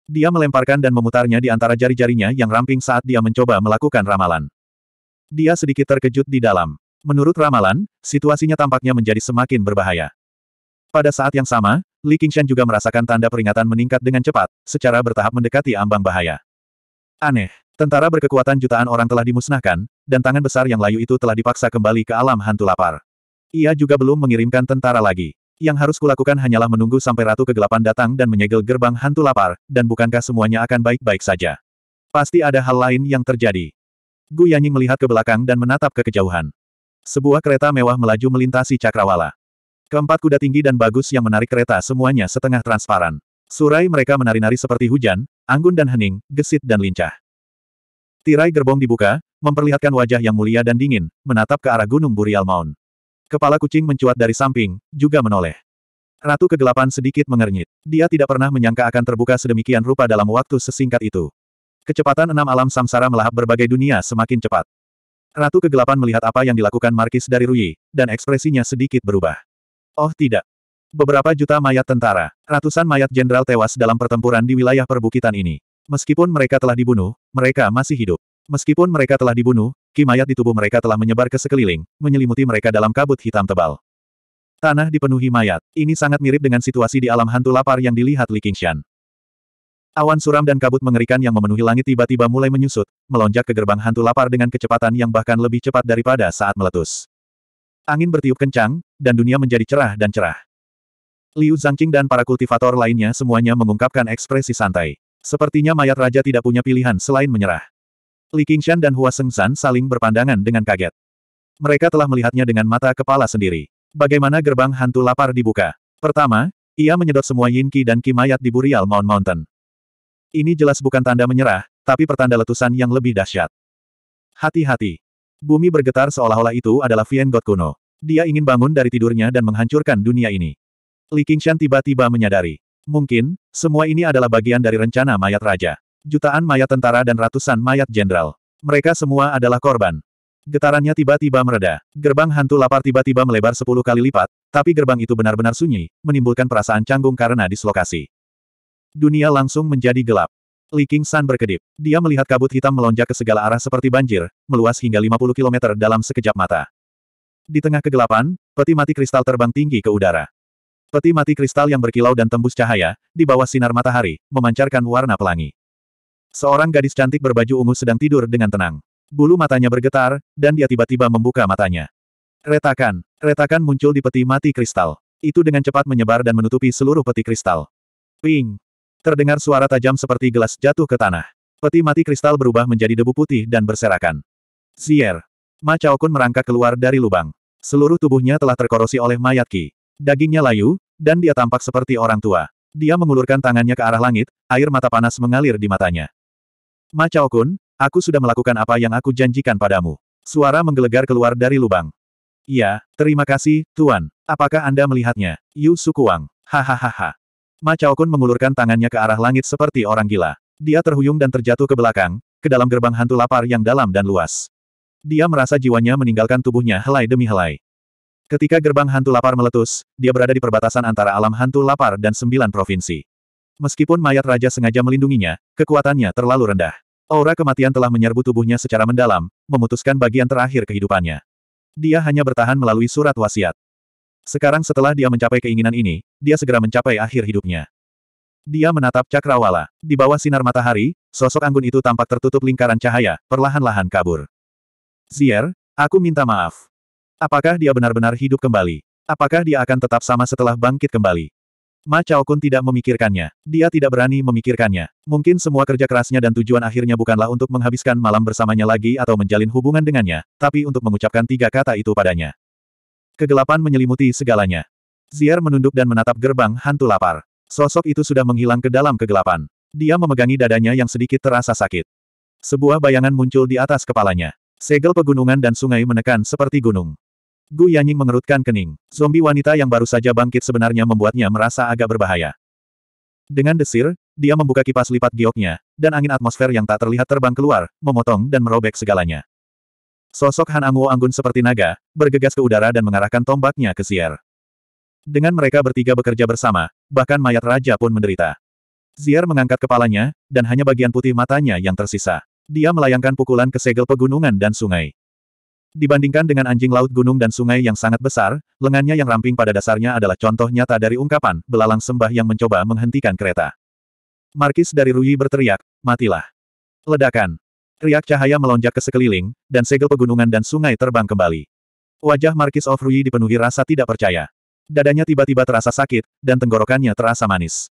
Dia melemparkan dan memutarnya di antara jari-jarinya yang ramping saat dia mencoba melakukan ramalan. Dia sedikit terkejut di dalam. Menurut ramalan, situasinya tampaknya menjadi semakin berbahaya. Pada saat yang sama, Li Qingshan juga merasakan tanda peringatan meningkat dengan cepat, secara bertahap mendekati ambang bahaya. Aneh, tentara berkekuatan jutaan orang telah dimusnahkan, dan tangan besar yang layu itu telah dipaksa kembali ke alam hantu lapar. Ia juga belum mengirimkan tentara lagi. Yang harus kulakukan hanyalah menunggu sampai Ratu Kegelapan datang dan menyegel gerbang hantu lapar, dan bukankah semuanya akan baik-baik saja? Pasti ada hal lain yang terjadi. Gu Yanyi melihat ke belakang dan menatap ke kejauhan. Sebuah kereta mewah melaju melintasi cakrawala. Keempat kuda tinggi dan bagus yang menarik kereta semuanya setengah transparan. Surai mereka menari-nari seperti hujan, anggun dan hening, gesit dan lincah. Tirai gerbong dibuka, memperlihatkan wajah yang mulia dan dingin, menatap ke arah Gunung Burial Mount. Kepala kucing mencuat dari samping, juga menoleh. Ratu kegelapan sedikit mengernyit. Dia tidak pernah menyangka akan terbuka sedemikian rupa dalam waktu sesingkat itu. Kecepatan enam alam samsara melahap berbagai dunia semakin cepat. Ratu kegelapan melihat apa yang dilakukan Markis dari Rui, dan ekspresinya sedikit berubah. Oh tidak. Beberapa juta mayat tentara, ratusan mayat jenderal tewas dalam pertempuran di wilayah perbukitan ini. Meskipun mereka telah dibunuh, mereka masih hidup. Meskipun mereka telah dibunuh, mayat di tubuh mereka telah menyebar ke sekeliling, menyelimuti mereka dalam kabut hitam tebal. Tanah dipenuhi mayat. Ini sangat mirip dengan situasi di alam hantu lapar yang dilihat Li Qingshan. Awan suram dan kabut mengerikan yang memenuhi langit tiba-tiba mulai menyusut, melonjak ke gerbang hantu lapar dengan kecepatan yang bahkan lebih cepat daripada saat meletus. Angin bertiup kencang, dan dunia menjadi cerah dan cerah. Liu Zhangqing dan para kultivator lainnya semuanya mengungkapkan ekspresi santai. Sepertinya mayat raja tidak punya pilihan selain menyerah. Li Qingshan dan Hua Sengsan saling berpandangan dengan kaget. Mereka telah melihatnya dengan mata kepala sendiri. Bagaimana gerbang hantu lapar dibuka? Pertama, ia menyedot semua yin Qi dan Qi mayat di Burial Mount Mountain. Ini jelas bukan tanda menyerah, tapi pertanda letusan yang lebih dahsyat. Hati-hati. Bumi bergetar seolah-olah itu adalah Vien God kuno. Dia ingin bangun dari tidurnya dan menghancurkan dunia ini. Li Qingshan tiba-tiba menyadari. Mungkin, semua ini adalah bagian dari rencana mayat raja. Jutaan mayat tentara dan ratusan mayat jenderal. Mereka semua adalah korban. Getarannya tiba-tiba mereda. Gerbang hantu lapar tiba-tiba melebar sepuluh kali lipat, tapi gerbang itu benar-benar sunyi, menimbulkan perasaan canggung karena dislokasi. Dunia langsung menjadi gelap. Li King San berkedip. Dia melihat kabut hitam melonjak ke segala arah seperti banjir, meluas hingga 50 km dalam sekejap mata. Di tengah kegelapan, peti mati kristal terbang tinggi ke udara. Peti mati kristal yang berkilau dan tembus cahaya, di bawah sinar matahari, memancarkan warna pelangi. Seorang gadis cantik berbaju ungu sedang tidur dengan tenang. Bulu matanya bergetar, dan dia tiba-tiba membuka matanya. Retakan, retakan muncul di peti mati kristal. Itu dengan cepat menyebar dan menutupi seluruh peti kristal. Ping! Terdengar suara tajam seperti gelas jatuh ke tanah. Peti mati kristal berubah menjadi debu putih dan berserakan. Zier! Ma Chaokun merangkak keluar dari lubang. Seluruh tubuhnya telah terkorosi oleh mayat Ki. Dagingnya layu, dan dia tampak seperti orang tua. Dia mengulurkan tangannya ke arah langit, air mata panas mengalir di matanya. Ma Chao Kun, aku sudah melakukan apa yang aku janjikan padamu. Suara menggelegar keluar dari lubang. Iya, terima kasih, Tuan. Apakah Anda melihatnya? Yu Sukuang. Hahaha. Ma Chao Kun mengulurkan tangannya ke arah langit seperti orang gila. Dia terhuyung dan terjatuh ke belakang, ke dalam gerbang hantu lapar yang dalam dan luas. Dia merasa jiwanya meninggalkan tubuhnya helai demi helai. Ketika gerbang hantu lapar meletus, dia berada di perbatasan antara alam hantu lapar dan sembilan provinsi. Meskipun mayat raja sengaja melindunginya, kekuatannya terlalu rendah. Aura kematian telah menyerbu tubuhnya secara mendalam, memutuskan bagian terakhir kehidupannya. Dia hanya bertahan melalui surat wasiat. Sekarang setelah dia mencapai keinginan ini, dia segera mencapai akhir hidupnya. Dia menatap cakrawala. Di bawah sinar matahari, sosok anggun itu tampak tertutup lingkaran cahaya, perlahan-lahan kabur. Zier, aku minta maaf. Apakah dia benar-benar hidup kembali? Apakah dia akan tetap sama setelah bangkit kembali? Ma Chao Kun tidak memikirkannya. Dia tidak berani memikirkannya. Mungkin semua kerja kerasnya dan tujuan akhirnya bukanlah untuk menghabiskan malam bersamanya lagi atau menjalin hubungan dengannya, tapi untuk mengucapkan tiga kata itu padanya. Kegelapan menyelimuti segalanya. Ziar menunduk dan menatap gerbang hantu lapar. Sosok itu sudah menghilang ke dalam kegelapan. Dia memegangi dadanya yang sedikit terasa sakit. Sebuah bayangan muncul di atas kepalanya. Segel pegunungan dan sungai menekan seperti gunung. Gu Yanying mengerutkan kening. Zombie wanita yang baru saja bangkit sebenarnya membuatnya merasa agak berbahaya. Dengan desir, dia membuka kipas lipat gioknya, dan angin atmosfer yang tak terlihat terbang keluar, memotong dan merobek segalanya. Sosok Han Anguo anggun seperti naga, bergegas ke udara dan mengarahkan tombaknya ke Zier. Dengan mereka bertiga bekerja bersama, bahkan mayat raja pun menderita. Zier mengangkat kepalanya, dan hanya bagian putih matanya yang tersisa. Dia melayangkan pukulan ke segel pegunungan dan sungai. Dibandingkan dengan anjing laut gunung dan sungai yang sangat besar, lengannya yang ramping pada dasarnya adalah contoh nyata dari ungkapan belalang sembah yang mencoba menghentikan kereta. Markis dari Rui berteriak, matilah. Ledakan. Riak cahaya melonjak ke sekeliling, dan segel pegunungan dan sungai terbang kembali. Wajah Markis of Rui dipenuhi rasa tidak percaya. Dadanya tiba-tiba terasa sakit, dan tenggorokannya terasa manis.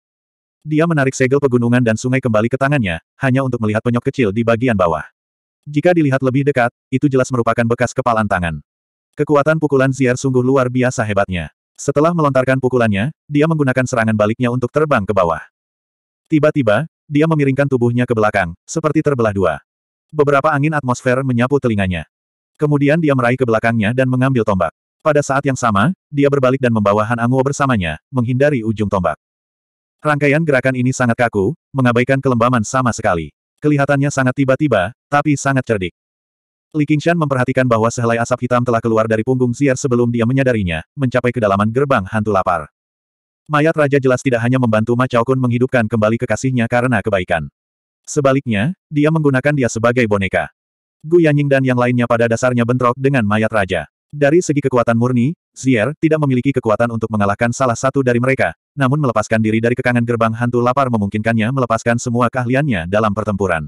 Dia menarik segel pegunungan dan sungai kembali ke tangannya, hanya untuk melihat penyok kecil di bagian bawah. Jika dilihat lebih dekat, itu jelas merupakan bekas kepalan tangan. Kekuatan pukulan Ziar sungguh luar biasa hebatnya. Setelah melontarkan pukulannya, dia menggunakan serangan baliknya untuk terbang ke bawah. Tiba-tiba, dia memiringkan tubuhnya ke belakang, seperti terbelah dua. Beberapa angin atmosfer menyapu telinganya. Kemudian dia meraih ke belakangnya dan mengambil tombak. Pada saat yang sama, dia berbalik dan membawa Han Anguo bersamanya, menghindari ujung tombak. Rangkaian gerakan ini sangat kaku, mengabaikan kelembaman sama sekali. Kelihatannya sangat tiba-tiba, tapi sangat cerdik. Li Qingshan memperhatikan bahwa sehelai asap hitam telah keluar dari punggung Zi'er sebelum dia menyadarinya, mencapai kedalaman gerbang hantu lapar. Mayat raja jelas tidak hanya membantu Ma Chao Kun menghidupkan kembali kekasihnya karena kebaikan. Sebaliknya, dia menggunakan dia sebagai boneka. Gu Yanying dan yang lainnya pada dasarnya bentrok dengan mayat raja. Dari segi kekuatan murni, Zier tidak memiliki kekuatan untuk mengalahkan salah satu dari mereka, namun melepaskan diri dari kekangan gerbang hantu lapar memungkinkannya melepaskan semua keahliannya dalam pertempuran.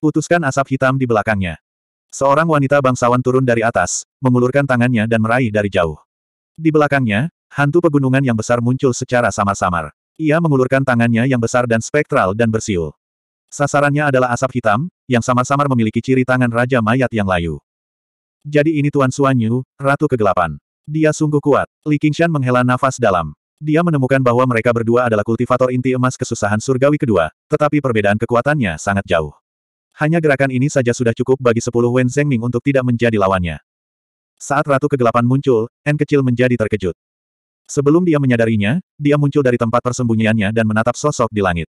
Putuskan asap hitam di belakangnya. Seorang wanita bangsawan turun dari atas, mengulurkan tangannya dan meraih dari jauh. Di belakangnya, hantu pegunungan yang besar muncul secara samar-samar. Ia mengulurkan tangannya yang besar dan spektral dan bersiul. Sasarannya adalah asap hitam, yang samar-samar memiliki ciri tangan Raja Mayat yang layu. Jadi ini Tuan Suanyu, Ratu Kegelapan. Dia sungguh kuat. Li Qingshan menghela nafas dalam. Dia menemukan bahwa mereka berdua adalah kultivator inti emas kesusahan surgawi kedua, tetapi perbedaan kekuatannya sangat jauh. Hanya gerakan ini saja sudah cukup bagi sepuluh Wen Zengming untuk tidak menjadi lawannya. Saat Ratu Kegelapan muncul, N kecil menjadi terkejut. Sebelum dia menyadarinya, dia muncul dari tempat persembunyiannya dan menatap sosok di langit.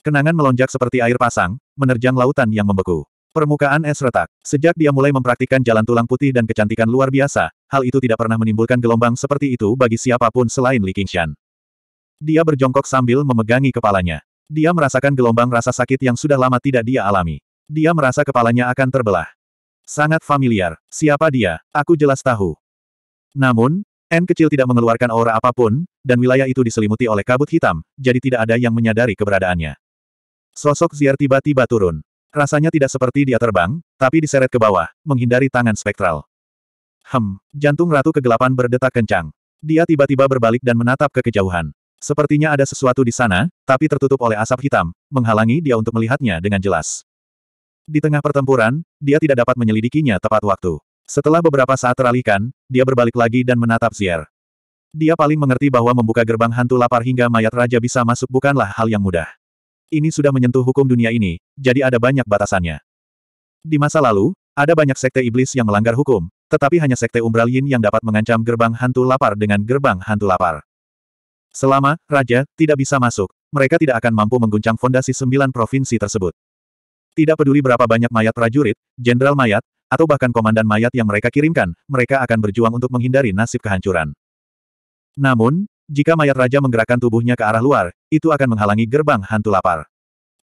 Kenangan melonjak seperti air pasang, menerjang lautan yang membeku. Permukaan es retak. Sejak dia mulai mempraktikkan jalan tulang putih dan kecantikan luar biasa, hal itu tidak pernah menimbulkan gelombang seperti itu bagi siapapun selain Li Qingshan. Dia berjongkok sambil memegangi kepalanya. Dia merasakan gelombang rasa sakit yang sudah lama tidak dia alami. Dia merasa kepalanya akan terbelah. Sangat familiar. Siapa dia? Aku jelas tahu. Namun, N kecil tidak mengeluarkan aura apapun, dan wilayah itu diselimuti oleh kabut hitam, jadi tidak ada yang menyadari keberadaannya. Sosok Ziar tiba-tiba turun. Rasanya tidak seperti dia terbang, tapi diseret ke bawah, menghindari tangan spektral. Hem, jantung Ratu Kegelapan berdetak kencang. Dia tiba-tiba berbalik dan menatap ke kejauhan. Sepertinya ada sesuatu di sana, tapi tertutup oleh asap hitam, menghalangi dia untuk melihatnya dengan jelas. Di tengah pertempuran, dia tidak dapat menyelidikinya tepat waktu. Setelah beberapa saat teralihkan, dia berbalik lagi dan menatap Zier. Dia paling mengerti bahwa membuka gerbang hantu lapar hingga mayat raja bisa masuk bukanlah hal yang mudah. Ini sudah menyentuh hukum dunia ini, jadi ada banyak batasannya. Di masa lalu, ada banyak sekte iblis yang melanggar hukum, tetapi hanya Sekte Umbral Yin yang dapat mengancam gerbang hantu lapar dengan gerbang hantu lapar. Selama, Raja, tidak bisa masuk, mereka tidak akan mampu mengguncang fondasi sembilan provinsi tersebut. Tidak peduli berapa banyak mayat prajurit, jenderal mayat, atau bahkan komandan mayat yang mereka kirimkan, mereka akan berjuang untuk menghindari nasib kehancuran. Namun, jika mayat raja menggerakkan tubuhnya ke arah luar, itu akan menghalangi gerbang hantu lapar.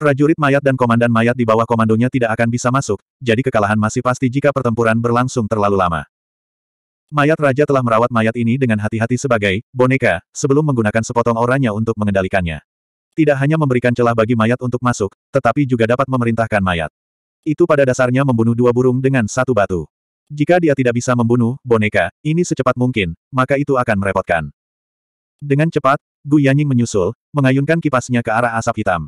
Prajurit mayat dan komandan mayat di bawah komandonya tidak akan bisa masuk, jadi kekalahan masih pasti jika pertempuran berlangsung terlalu lama. Mayat raja telah merawat mayat ini dengan hati-hati sebagai boneka, sebelum menggunakan sepotong orangnya untuk mengendalikannya. Tidak hanya memberikan celah bagi mayat untuk masuk, tetapi juga dapat memerintahkan mayat. Itu pada dasarnya membunuh dua burung dengan satu batu. Jika dia tidak bisa membunuh boneka ini secepat mungkin, maka itu akan merepotkan. Dengan cepat, Gu Yanying menyusul, mengayunkan kipasnya ke arah asap hitam.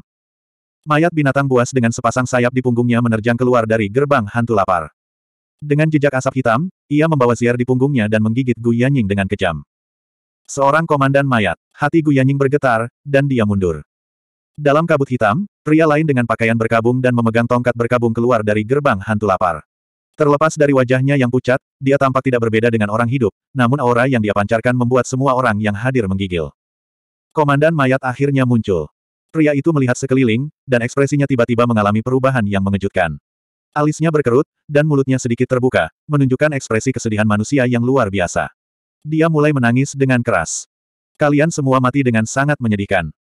Mayat binatang buas dengan sepasang sayap di punggungnya menerjang keluar dari gerbang hantu lapar. Dengan jejak asap hitam, ia membawa ziar di punggungnya dan menggigit Gu Yanying dengan kejam. Seorang komandan mayat, hati Gu Yanying bergetar, dan dia mundur. Dalam kabut hitam, pria lain dengan pakaian berkabung dan memegang tongkat berkabung keluar dari gerbang hantu lapar. Terlepas dari wajahnya yang pucat, dia tampak tidak berbeda dengan orang hidup, namun aura yang dia pancarkan membuat semua orang yang hadir menggigil. Komandan mayat akhirnya muncul. Pria itu melihat sekeliling, dan ekspresinya tiba-tiba mengalami perubahan yang mengejutkan. Alisnya berkerut, dan mulutnya sedikit terbuka, menunjukkan ekspresi kesedihan manusia yang luar biasa. Dia mulai menangis dengan keras. Kalian semua mati dengan sangat menyedihkan.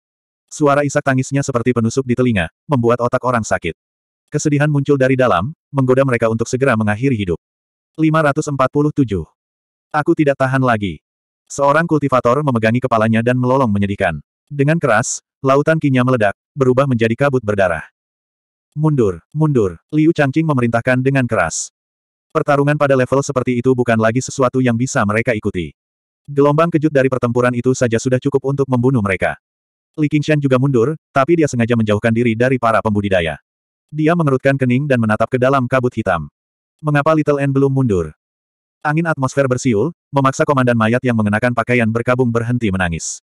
Suara isak tangisnya seperti penusuk di telinga, membuat otak orang sakit. Kesedihan muncul dari dalam, menggoda mereka untuk segera mengakhiri hidup. 547. Aku tidak tahan lagi. Seorang kultivator memegangi kepalanya dan melolong menyedihkan. Dengan keras, Lautan kinya meledak, berubah menjadi kabut berdarah. Mundur, mundur, Liu Changqing memerintahkan dengan keras. Pertarungan pada level seperti itu bukan lagi sesuatu yang bisa mereka ikuti. Gelombang kejut dari pertempuran itu saja sudah cukup untuk membunuh mereka. Li Qingshan juga mundur, tapi dia sengaja menjauhkan diri dari para pembudidaya. Dia mengerutkan kening dan menatap ke dalam kabut hitam. Mengapa Little N belum mundur? Angin atmosfer bersiul, memaksa komandan mayat yang mengenakan pakaian berkabung berhenti menangis.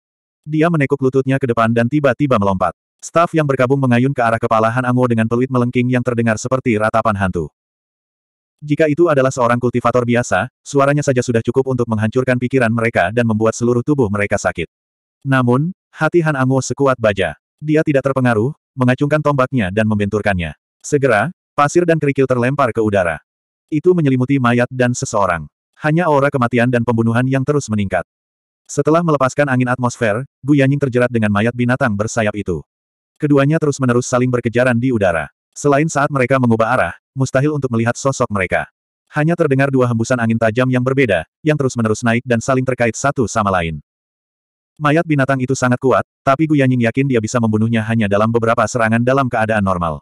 Dia menekuk lututnya ke depan dan tiba-tiba melompat. Staf yang berkabung mengayun ke arah kepala Han Anguo dengan peluit melengking yang terdengar seperti ratapan hantu. Jika itu adalah seorang kultivator biasa, suaranya saja sudah cukup untuk menghancurkan pikiran mereka dan membuat seluruh tubuh mereka sakit. Namun, hati Han Anguo sekuat baja. Dia tidak terpengaruh, mengacungkan tombaknya dan membenturkannya. Segera, pasir dan kerikil terlempar ke udara. Itu menyelimuti mayat dan seseorang. Hanya aura kematian dan pembunuhan yang terus meningkat. Setelah melepaskan angin atmosfer, Gu Yanying terjerat dengan mayat binatang bersayap itu. Keduanya terus-menerus saling berkejaran di udara. Selain saat mereka mengubah arah, mustahil untuk melihat sosok mereka. Hanya terdengar dua hembusan angin tajam yang berbeda, yang terus-menerus naik dan saling terkait satu sama lain. Mayat binatang itu sangat kuat, tapi Gu Yanying yakin dia bisa membunuhnya hanya dalam beberapa serangan dalam keadaan normal.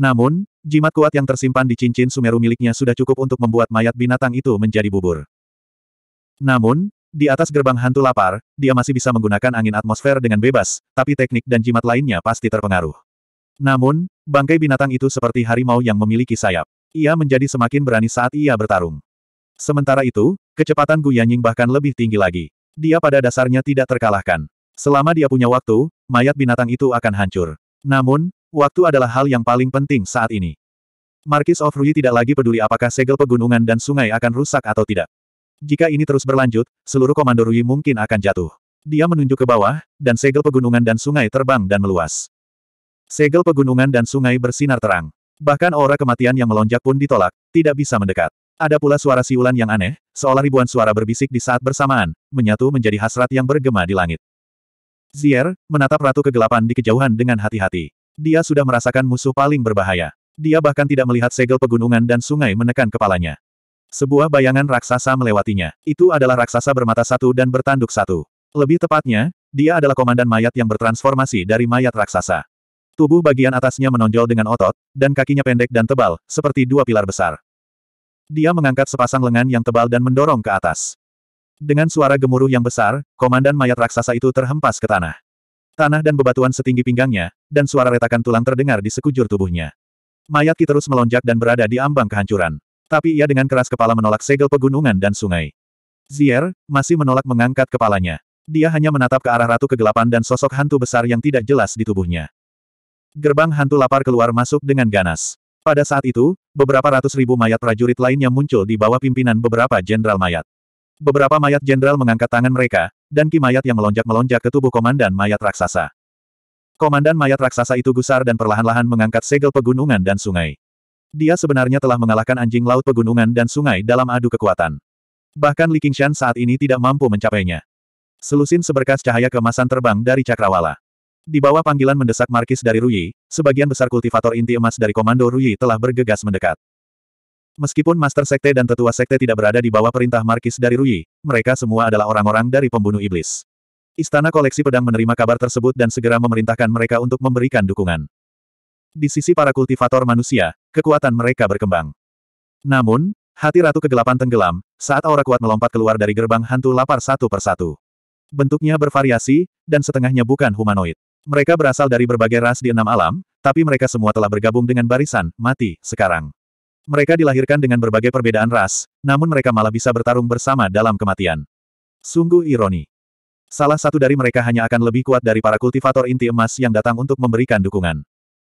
Namun, jimat kuat yang tersimpan di cincin Sumeru miliknya sudah cukup untuk membuat mayat binatang itu menjadi bubur. Namun, di atas gerbang hantu lapar, dia masih bisa menggunakan angin atmosfer dengan bebas, tapi teknik dan jimat lainnya pasti terpengaruh. Namun, bangkai binatang itu seperti harimau yang memiliki sayap. Ia menjadi semakin berani saat ia bertarung. Sementara itu, kecepatan Gu Yanying bahkan lebih tinggi lagi. Dia pada dasarnya tidak terkalahkan. Selama dia punya waktu, mayat binatang itu akan hancur. Namun, waktu adalah hal yang paling penting saat ini. Markis of Rui tidak lagi peduli apakah segel pegunungan dan sungai akan rusak atau tidak. Jika ini terus berlanjut, seluruh komando Rui mungkin akan jatuh. Dia menunjuk ke bawah, dan segel pegunungan dan sungai terbang dan meluas. Segel pegunungan dan sungai bersinar terang. Bahkan aura kematian yang melonjak pun ditolak, tidak bisa mendekat. Ada pula suara siulan yang aneh, seolah ribuan suara berbisik di saat bersamaan, menyatu menjadi hasrat yang bergema di langit. Zier, menatap Ratu Kegelapan di kejauhan dengan hati-hati. Dia sudah merasakan musuh paling berbahaya. Dia bahkan tidak melihat segel pegunungan dan sungai menekan kepalanya. Sebuah bayangan raksasa melewatinya. Itu adalah raksasa bermata satu dan bertanduk satu. Lebih tepatnya, dia adalah komandan mayat yang bertransformasi dari mayat raksasa. Tubuh bagian atasnya menonjol dengan otot, dan kakinya pendek dan tebal, seperti dua pilar besar. Dia mengangkat sepasang lengan yang tebal dan mendorong ke atas. Dengan suara gemuruh yang besar, komandan mayat raksasa itu terhempas ke tanah. Tanah dan bebatuan setinggi pinggangnya, dan suara retakan tulang terdengar di sekujur tubuhnya. Mayat Ki terus melonjak dan berada di ambang kehancuran. Tapi ia dengan keras kepala menolak segel pegunungan dan sungai. Zier, masih menolak mengangkat kepalanya. Dia hanya menatap ke arah ratu kegelapan dan sosok hantu besar yang tidak jelas di tubuhnya. Gerbang hantu lapar keluar masuk dengan ganas. Pada saat itu, beberapa ratus ribu mayat prajurit lainnya muncul di bawah pimpinan beberapa jenderal mayat. Beberapa mayat jenderal mengangkat tangan mereka, dan ki mayat yang melonjak-melonjak ke tubuh komandan mayat raksasa. Komandan mayat raksasa itu gusar dan perlahan-lahan mengangkat segel pegunungan dan sungai. Dia sebenarnya telah mengalahkan anjing laut pegunungan dan sungai dalam adu kekuatan. Bahkan Li Qingshan saat ini tidak mampu mencapainya. Selusin seberkas cahaya kemasan terbang dari Cakrawala. Di bawah panggilan mendesak Markis dari Ruyi, sebagian besar kultivator inti emas dari Komando Ruyi telah bergegas mendekat. Meskipun Master Sekte dan Tetua Sekte tidak berada di bawah perintah Markis dari Ruyi, mereka semua adalah orang-orang dari pembunuh iblis. Istana Koleksi Pedang menerima kabar tersebut dan segera memerintahkan mereka untuk memberikan dukungan. Di sisi para kultivator manusia, kekuatan mereka berkembang. Namun, hati Ratu Kegelapan tenggelam, saat aura kuat melompat keluar dari gerbang hantu lapar satu persatu. Bentuknya bervariasi, dan setengahnya bukan humanoid. Mereka berasal dari berbagai ras di enam alam, tapi mereka semua telah bergabung dengan barisan, mati, sekarang. Mereka dilahirkan dengan berbagai perbedaan ras, namun mereka malah bisa bertarung bersama dalam kematian. Sungguh ironi. Salah satu dari mereka hanya akan lebih kuat dari para kultivator inti emas yang datang untuk memberikan dukungan.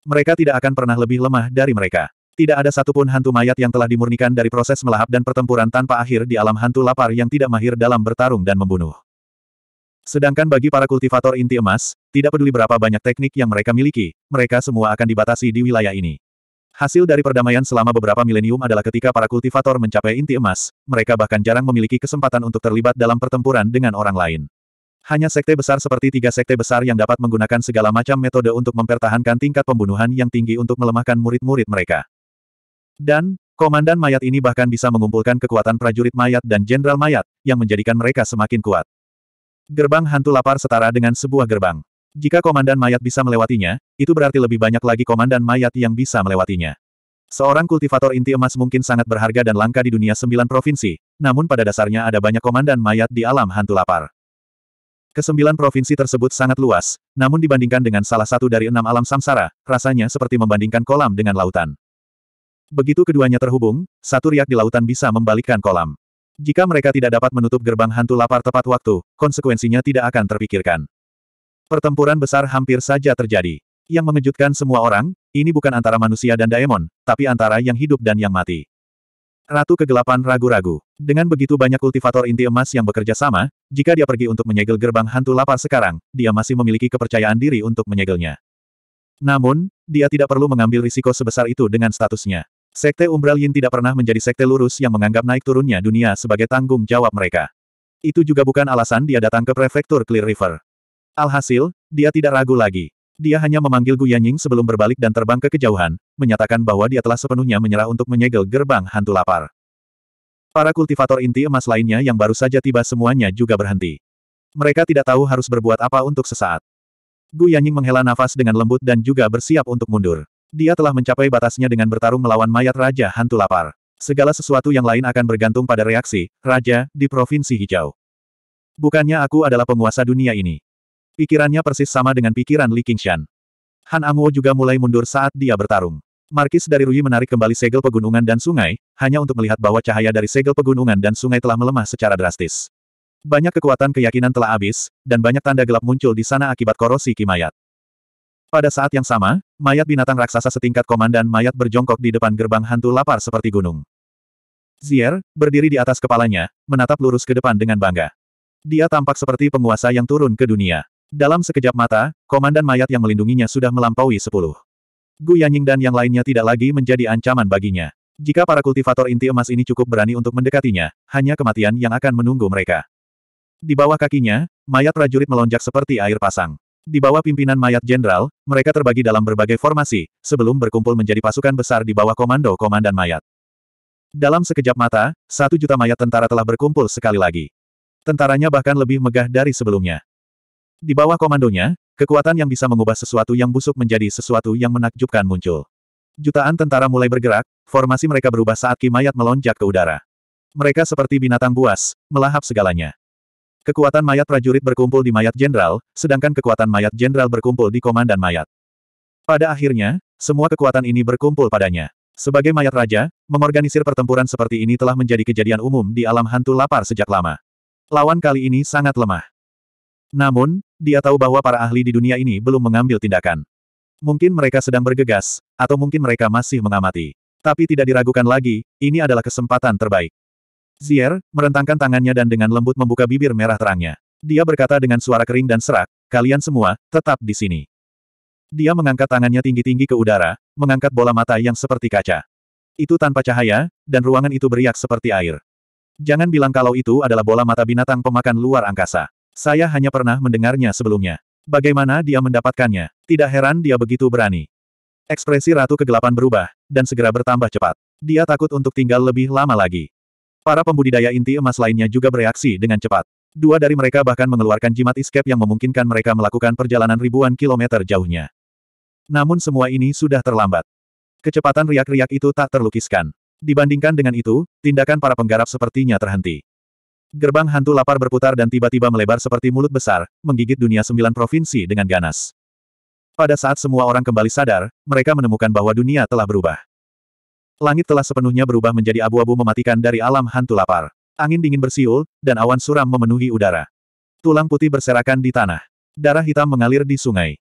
Mereka tidak akan pernah lebih lemah dari mereka. Tidak ada satupun hantu mayat yang telah dimurnikan dari proses melahap dan pertempuran tanpa akhir di alam hantu lapar yang tidak mahir dalam bertarung dan membunuh. Sedangkan bagi para kultivator inti emas, tidak peduli berapa banyak teknik yang mereka miliki, mereka semua akan dibatasi di wilayah ini. Hasil dari perdamaian selama beberapa milenium adalah ketika para kultivator mencapai inti emas, mereka bahkan jarang memiliki kesempatan untuk terlibat dalam pertempuran dengan orang lain. Hanya sekte besar seperti tiga sekte besar yang dapat menggunakan segala macam metode untuk mempertahankan tingkat pembunuhan yang tinggi untuk melemahkan murid-murid mereka. Dan, komandan mayat ini bahkan bisa mengumpulkan kekuatan prajurit mayat dan jenderal mayat, yang menjadikan mereka semakin kuat. Gerbang hantu lapar setara dengan sebuah gerbang. Jika komandan mayat bisa melewatinya, itu berarti lebih banyak lagi komandan mayat yang bisa melewatinya. Seorang kultivator inti emas mungkin sangat berharga dan langka di dunia sembilan provinsi, namun pada dasarnya ada banyak komandan mayat di alam hantu lapar. Kesembilan provinsi tersebut sangat luas, namun dibandingkan dengan salah satu dari enam alam samsara, rasanya seperti membandingkan kolam dengan lautan. Begitu keduanya terhubung, satu riak di lautan bisa membalikkan kolam. Jika mereka tidak dapat menutup gerbang hantu lapar tepat waktu, konsekuensinya tidak akan terpikirkan. Pertempuran besar hampir saja terjadi. Yang mengejutkan semua orang, ini bukan antara manusia dan daemon, tapi antara yang hidup dan yang mati. Ratu Kegelapan ragu-ragu. Dengan begitu banyak kultivator inti emas yang bekerja sama, jika dia pergi untuk menyegel gerbang hantu lapar sekarang, dia masih memiliki kepercayaan diri untuk menyegelnya. Namun, dia tidak perlu mengambil risiko sebesar itu dengan statusnya. Sekte Umbral Yin tidak pernah menjadi sekte lurus yang menganggap naik turunnya dunia sebagai tanggung jawab mereka. Itu juga bukan alasan dia datang ke prefektur Clear River. Alhasil, dia tidak ragu lagi. Dia hanya memanggil Gu Yanying sebelum berbalik dan terbang ke kejauhan, menyatakan bahwa dia telah sepenuhnya menyerah untuk menyegel gerbang hantu lapar. Para kultivator inti emas lainnya yang baru saja tiba semuanya juga berhenti. Mereka tidak tahu harus berbuat apa untuk sesaat. Gu Yanying menghela nafas dengan lembut dan juga bersiap untuk mundur. Dia telah mencapai batasnya dengan bertarung melawan mayat Raja Hantu Lapar. Segala sesuatu yang lain akan bergantung pada reaksi, Raja, di Provinsi Hijau. Bukannya aku adalah penguasa dunia ini. Pikirannya persis sama dengan pikiran Li Qingshan. Han Angwo juga mulai mundur saat dia bertarung. Markis dari Rui menarik kembali segel pegunungan dan sungai, hanya untuk melihat bahwa cahaya dari segel pegunungan dan sungai telah melemah secara drastis. Banyak kekuatan keyakinan telah habis, dan banyak tanda gelap muncul di sana akibat korosi kimayat. Pada saat yang sama, mayat binatang raksasa setingkat komandan mayat berjongkok di depan gerbang hantu lapar seperti gunung. Zier, berdiri di atas kepalanya, menatap lurus ke depan dengan bangga. Dia tampak seperti penguasa yang turun ke dunia. Dalam sekejap mata, komandan mayat yang melindunginya sudah melampaui sepuluh. Gu Yanying dan yang lainnya tidak lagi menjadi ancaman baginya. Jika para kultivator inti emas ini cukup berani untuk mendekatinya, hanya kematian yang akan menunggu mereka. Di bawah kakinya, mayat prajurit melonjak seperti air pasang. Di bawah pimpinan mayat jenderal, mereka terbagi dalam berbagai formasi, sebelum berkumpul menjadi pasukan besar di bawah komando komandan mayat. Dalam sekejap mata, satu juta mayat tentara telah berkumpul sekali lagi. Tentaranya bahkan lebih megah dari sebelumnya. Di bawah komandonya, kekuatan yang bisa mengubah sesuatu yang busuk menjadi sesuatu yang menakjubkan muncul. Jutaan tentara mulai bergerak, formasi mereka berubah saat Ki Mayat melonjak ke udara. Mereka seperti binatang buas, melahap segalanya. Kekuatan mayat prajurit berkumpul di mayat jenderal, sedangkan kekuatan mayat jenderal berkumpul di komandan mayat. Pada akhirnya, semua kekuatan ini berkumpul padanya. Sebagai mayat raja, mengorganisir pertempuran seperti ini telah menjadi kejadian umum di alam hantu lapar sejak lama. Lawan kali ini sangat lemah. Namun, dia tahu bahwa para ahli di dunia ini belum mengambil tindakan. Mungkin mereka sedang bergegas, atau mungkin mereka masih mengamati. Tapi tidak diragukan lagi, ini adalah kesempatan terbaik. Zier, merentangkan tangannya dan dengan lembut membuka bibir merah terangnya. Dia berkata dengan suara kering dan serak, kalian semua, tetap di sini. Dia mengangkat tangannya tinggi-tinggi ke udara, mengangkat bola mata yang seperti kaca. Itu tanpa cahaya, dan ruangan itu beriak seperti air. Jangan bilang kalau itu adalah bola mata binatang pemakan luar angkasa. Saya hanya pernah mendengarnya sebelumnya. Bagaimana dia mendapatkannya? Tidak heran dia begitu berani. Ekspresi Ratu Kegelapan berubah, dan segera bertambah cepat. Dia takut untuk tinggal lebih lama lagi. Para pembudidaya inti emas lainnya juga bereaksi dengan cepat. Dua dari mereka bahkan mengeluarkan jimat escape yang memungkinkan mereka melakukan perjalanan ribuan kilometer jauhnya. Namun semua ini sudah terlambat. Kecepatan riak-riak itu tak terlukiskan. Dibandingkan dengan itu, tindakan para penggarap sepertinya terhenti. Gerbang hantu lapar berputar dan tiba-tiba melebar seperti mulut besar, menggigit dunia sembilan provinsi dengan ganas. Pada saat semua orang kembali sadar, mereka menemukan bahwa dunia telah berubah. Langit telah sepenuhnya berubah menjadi abu-abu mematikan dari alam hantu lapar. Angin dingin bersiul, dan awan suram memenuhi udara. Tulang putih berserakan di tanah. Darah hitam mengalir di sungai.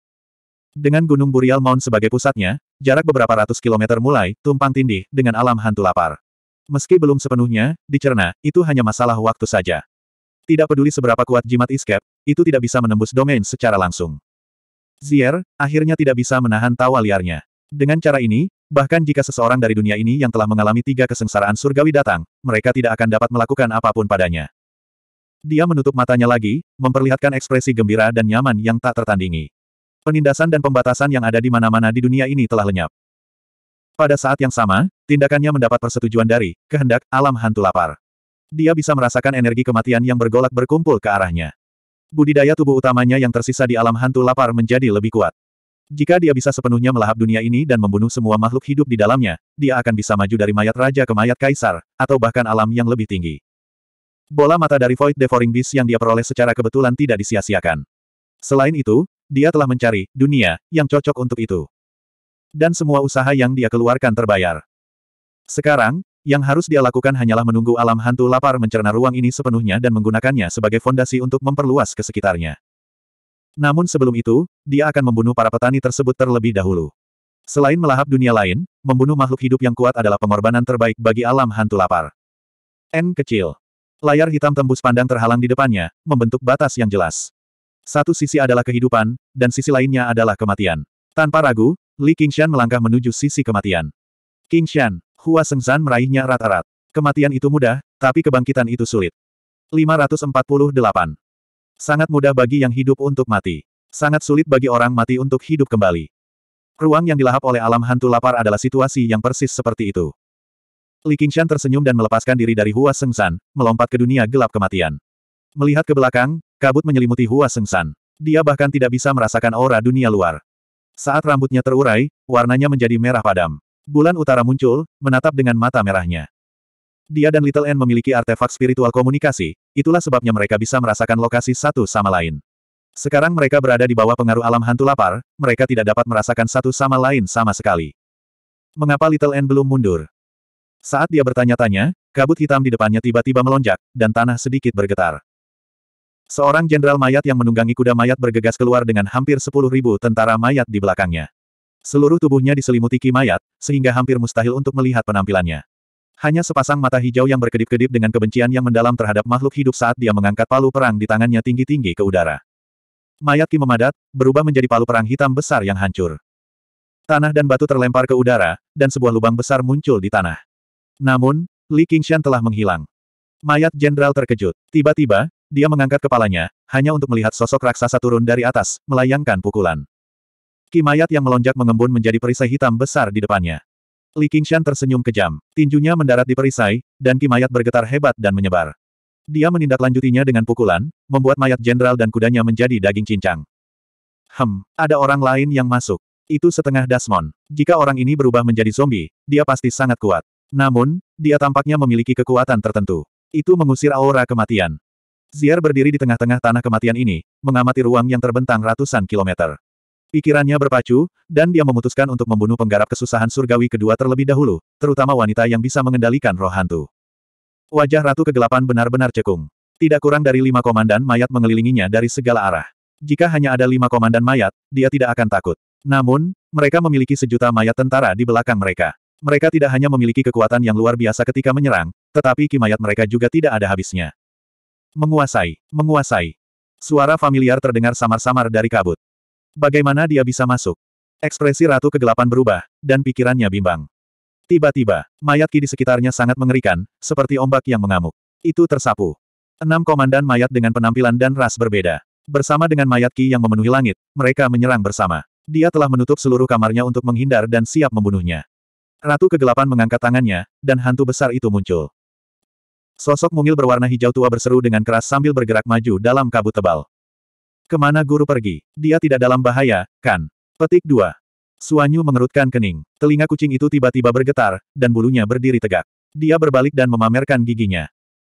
Dengan Gunung Burial Mount sebagai pusatnya, jarak beberapa ratus kilometer mulai, tumpang tindih, dengan alam hantu lapar. Meski belum sepenuhnya, dicerna, itu hanya masalah waktu saja. Tidak peduli seberapa kuat jimat iskep, itu tidak bisa menembus domain secara langsung. Zier, akhirnya tidak bisa menahan tawa liarnya. Dengan cara ini, bahkan jika seseorang dari dunia ini yang telah mengalami tiga kesengsaraan surgawi datang, mereka tidak akan dapat melakukan apapun padanya. Dia menutup matanya lagi, memperlihatkan ekspresi gembira dan nyaman yang tak tertandingi. Penindasan dan pembatasan yang ada di mana-mana di dunia ini telah lenyap. Pada saat yang sama, tindakannya mendapat persetujuan dari kehendak alam hantu lapar. Dia bisa merasakan energi kematian yang bergolak berkumpul ke arahnya. Budidaya tubuh utamanya yang tersisa di alam hantu lapar menjadi lebih kuat. Jika dia bisa sepenuhnya melahap dunia ini dan membunuh semua makhluk hidup di dalamnya, dia akan bisa maju dari mayat raja ke mayat kaisar, atau bahkan alam yang lebih tinggi. Bola mata dari Void Devouring Beast yang dia peroleh secara kebetulan tidak disia-siakan. Selain itu, dia telah mencari dunia yang cocok untuk itu dan semua usaha yang dia keluarkan terbayar. Sekarang, yang harus dia lakukan hanyalah menunggu alam hantu lapar mencerna ruang ini sepenuhnya dan menggunakannya sebagai fondasi untuk memperluas ke sekitarnya. Namun sebelum itu, dia akan membunuh para petani tersebut terlebih dahulu. Selain melahap dunia lain, membunuh makhluk hidup yang kuat adalah pengorbanan terbaik bagi alam hantu lapar. N kecil. Layar hitam tembus pandang terhalang di depannya, membentuk batas yang jelas. Satu sisi adalah kehidupan, dan sisi lainnya adalah kematian. Tanpa ragu, Li Qingshan melangkah menuju sisi kematian. Qingshan, Hua Sengzan meraihnya rata-rat. Kematian itu mudah, tapi kebangkitan itu sulit. 548. Sangat mudah bagi yang hidup untuk mati. Sangat sulit bagi orang mati untuk hidup kembali. Ruang yang dilahap oleh alam hantu lapar adalah situasi yang persis seperti itu. Li Qingshan tersenyum dan melepaskan diri dari Hua Sengsan, melompat ke dunia gelap kematian. Melihat ke belakang, kabut menyelimuti Hua Sengsan. Dia bahkan tidak bisa merasakan aura dunia luar. Saat rambutnya terurai, warnanya menjadi merah padam. Bulan utara muncul, menatap dengan mata merahnya. Dia dan Little N memiliki artefak spiritual komunikasi, itulah sebabnya mereka bisa merasakan lokasi satu sama lain. Sekarang mereka berada di bawah pengaruh alam hantu lapar, mereka tidak dapat merasakan satu sama lain sama sekali. Mengapa Little N belum mundur? Saat dia bertanya-tanya, kabut hitam di depannya tiba-tiba melonjak, dan tanah sedikit bergetar. Seorang jenderal mayat yang menunggangi kuda mayat bergegas keluar dengan hampir sepuluh ribu tentara mayat di belakangnya. Seluruh tubuhnya diselimuti ki mayat, sehingga hampir mustahil untuk melihat penampilannya. Hanya sepasang mata hijau yang berkedip-kedip dengan kebencian yang mendalam terhadap makhluk hidup saat dia mengangkat palu perang di tangannya tinggi-tinggi ke udara. Mayat Ki memadat, berubah menjadi palu perang hitam besar yang hancur. Tanah dan batu terlempar ke udara, dan sebuah lubang besar muncul di tanah. Namun, Li Qingshan telah menghilang. Mayat jenderal terkejut. Tiba-tiba, dia mengangkat kepalanya, hanya untuk melihat sosok raksasa turun dari atas, melayangkan pukulan. Kimayat yang melonjak mengembun menjadi perisai hitam besar di depannya. Li Qingshan tersenyum kejam. Tinjunya mendarat di perisai, dan Kimayat bergetar hebat dan menyebar. Dia menindaklanjutinya dengan pukulan, membuat mayat jenderal dan kudanya menjadi daging cincang. Hem, ada orang lain yang masuk. Itu setengah Dasmon. Jika orang ini berubah menjadi zombie, dia pasti sangat kuat. Namun, dia tampaknya memiliki kekuatan tertentu. Itu mengusir aura kematian. Ziar berdiri di tengah-tengah tanah kematian ini, mengamati ruang yang terbentang ratusan kilometer. Pikirannya berpacu, dan dia memutuskan untuk membunuh penggarap kesusahan surgawi kedua terlebih dahulu, terutama wanita yang bisa mengendalikan roh hantu. Wajah Ratu Kegelapan benar-benar cekung. Tidak kurang dari lima komandan mayat mengelilinginya dari segala arah. Jika hanya ada lima komandan mayat, dia tidak akan takut. Namun, mereka memiliki sejuta mayat tentara di belakang mereka. Mereka tidak hanya memiliki kekuatan yang luar biasa ketika menyerang, tetapi kimayat mereka juga tidak ada habisnya. Menguasai, menguasai. Suara familiar terdengar samar-samar dari kabut. Bagaimana dia bisa masuk? Ekspresi Ratu Kegelapan berubah, dan pikirannya bimbang. Tiba-tiba, mayat ki di sekitarnya sangat mengerikan, seperti ombak yang mengamuk. Itu tersapu. Enam komandan mayat dengan penampilan dan ras berbeda. Bersama dengan mayat ki yang memenuhi langit, mereka menyerang bersama. Dia telah menutup seluruh kamarnya untuk menghindar dan siap membunuhnya. Ratu Kegelapan mengangkat tangannya, dan hantu besar itu muncul. Sosok mungil berwarna hijau tua berseru dengan keras sambil bergerak maju dalam kabut tebal. Kemana guru pergi? Dia tidak dalam bahaya, kan? Petik 2. Suanyu mengerutkan kening. Telinga kucing itu tiba-tiba bergetar, dan bulunya berdiri tegak. Dia berbalik dan memamerkan giginya.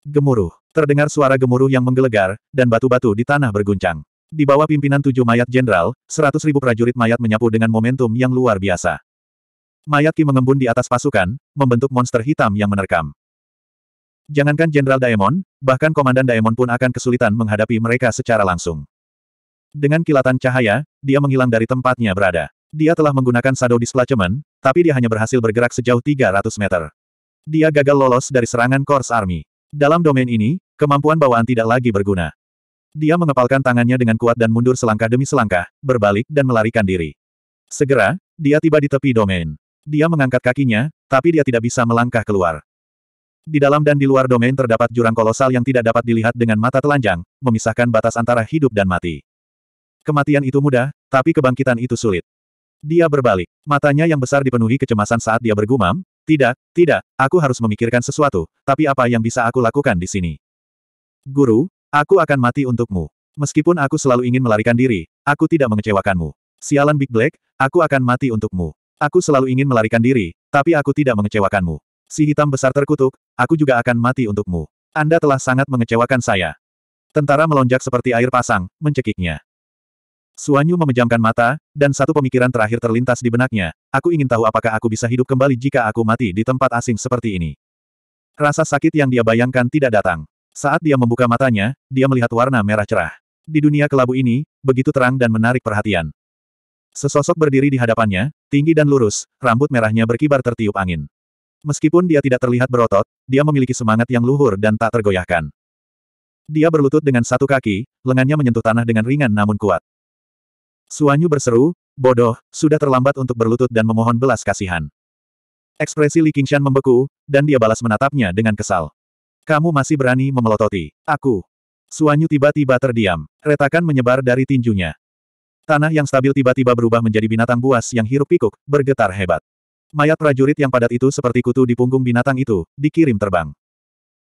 Gemuruh. Terdengar suara gemuruh yang menggelegar, dan batu-batu di tanah berguncang. Di bawah pimpinan tujuh mayat jenderal, seratus ribu prajurit mayat menyapu dengan momentum yang luar biasa. Mayat Ki mengembun di atas pasukan, membentuk monster hitam yang menerkam. Jangankan Jenderal Daemon, bahkan Komandan Daemon pun akan kesulitan menghadapi mereka secara langsung. Dengan kilatan cahaya, dia menghilang dari tempatnya berada. Dia telah menggunakan Shadow Displacement, tapi dia hanya berhasil bergerak sejauh 300 meter. Dia gagal lolos dari serangan Kors Army. Dalam domain ini, kemampuan bawaan tidak lagi berguna. Dia mengepalkan tangannya dengan kuat dan mundur selangkah demi selangkah, berbalik dan melarikan diri. Segera, dia tiba di tepi domain. Dia mengangkat kakinya, tapi dia tidak bisa melangkah keluar. Di dalam dan di luar domain terdapat jurang kolosal yang tidak dapat dilihat dengan mata telanjang, memisahkan batas antara hidup dan mati. Kematian itu mudah, tapi kebangkitan itu sulit. Dia berbalik. Matanya yang besar dipenuhi kecemasan saat dia bergumam, tidak, tidak, aku harus memikirkan sesuatu, tapi apa yang bisa aku lakukan di sini? Guru, aku akan mati untukmu. Meskipun aku selalu ingin melarikan diri, aku tidak mengecewakanmu. Sialan Big Black, aku akan mati untukmu. Aku selalu ingin melarikan diri, tapi aku tidak mengecewakanmu. Si hitam besar terkutuk, aku juga akan mati untukmu. Anda telah sangat mengecewakan saya. Tentara melonjak seperti air pasang, mencekiknya. Suanyu memejamkan mata, dan satu pemikiran terakhir terlintas di benaknya, aku ingin tahu apakah aku bisa hidup kembali jika aku mati di tempat asing seperti ini. Rasa sakit yang dia bayangkan tidak datang. Saat dia membuka matanya, dia melihat warna merah cerah. Di dunia kelabu ini, begitu terang dan menarik perhatian. Sesosok berdiri di hadapannya, tinggi dan lurus, rambut merahnya berkibar tertiup angin. Meskipun dia tidak terlihat berotot, dia memiliki semangat yang luhur dan tak tergoyahkan. Dia berlutut dengan satu kaki, lengannya menyentuh tanah dengan ringan namun kuat. Suanyu berseru, bodoh, sudah terlambat untuk berlutut dan memohon belas kasihan. Ekspresi Li Qingshan membeku, dan dia balas menatapnya dengan kesal. Kamu masih berani memelototi. Aku. Suanyu tiba-tiba terdiam. Retakan menyebar dari tinjunya. Tanah yang stabil tiba-tiba berubah menjadi binatang buas yang hirup pikuk, bergetar hebat. Mayat prajurit yang padat itu seperti kutu di punggung binatang itu, dikirim terbang.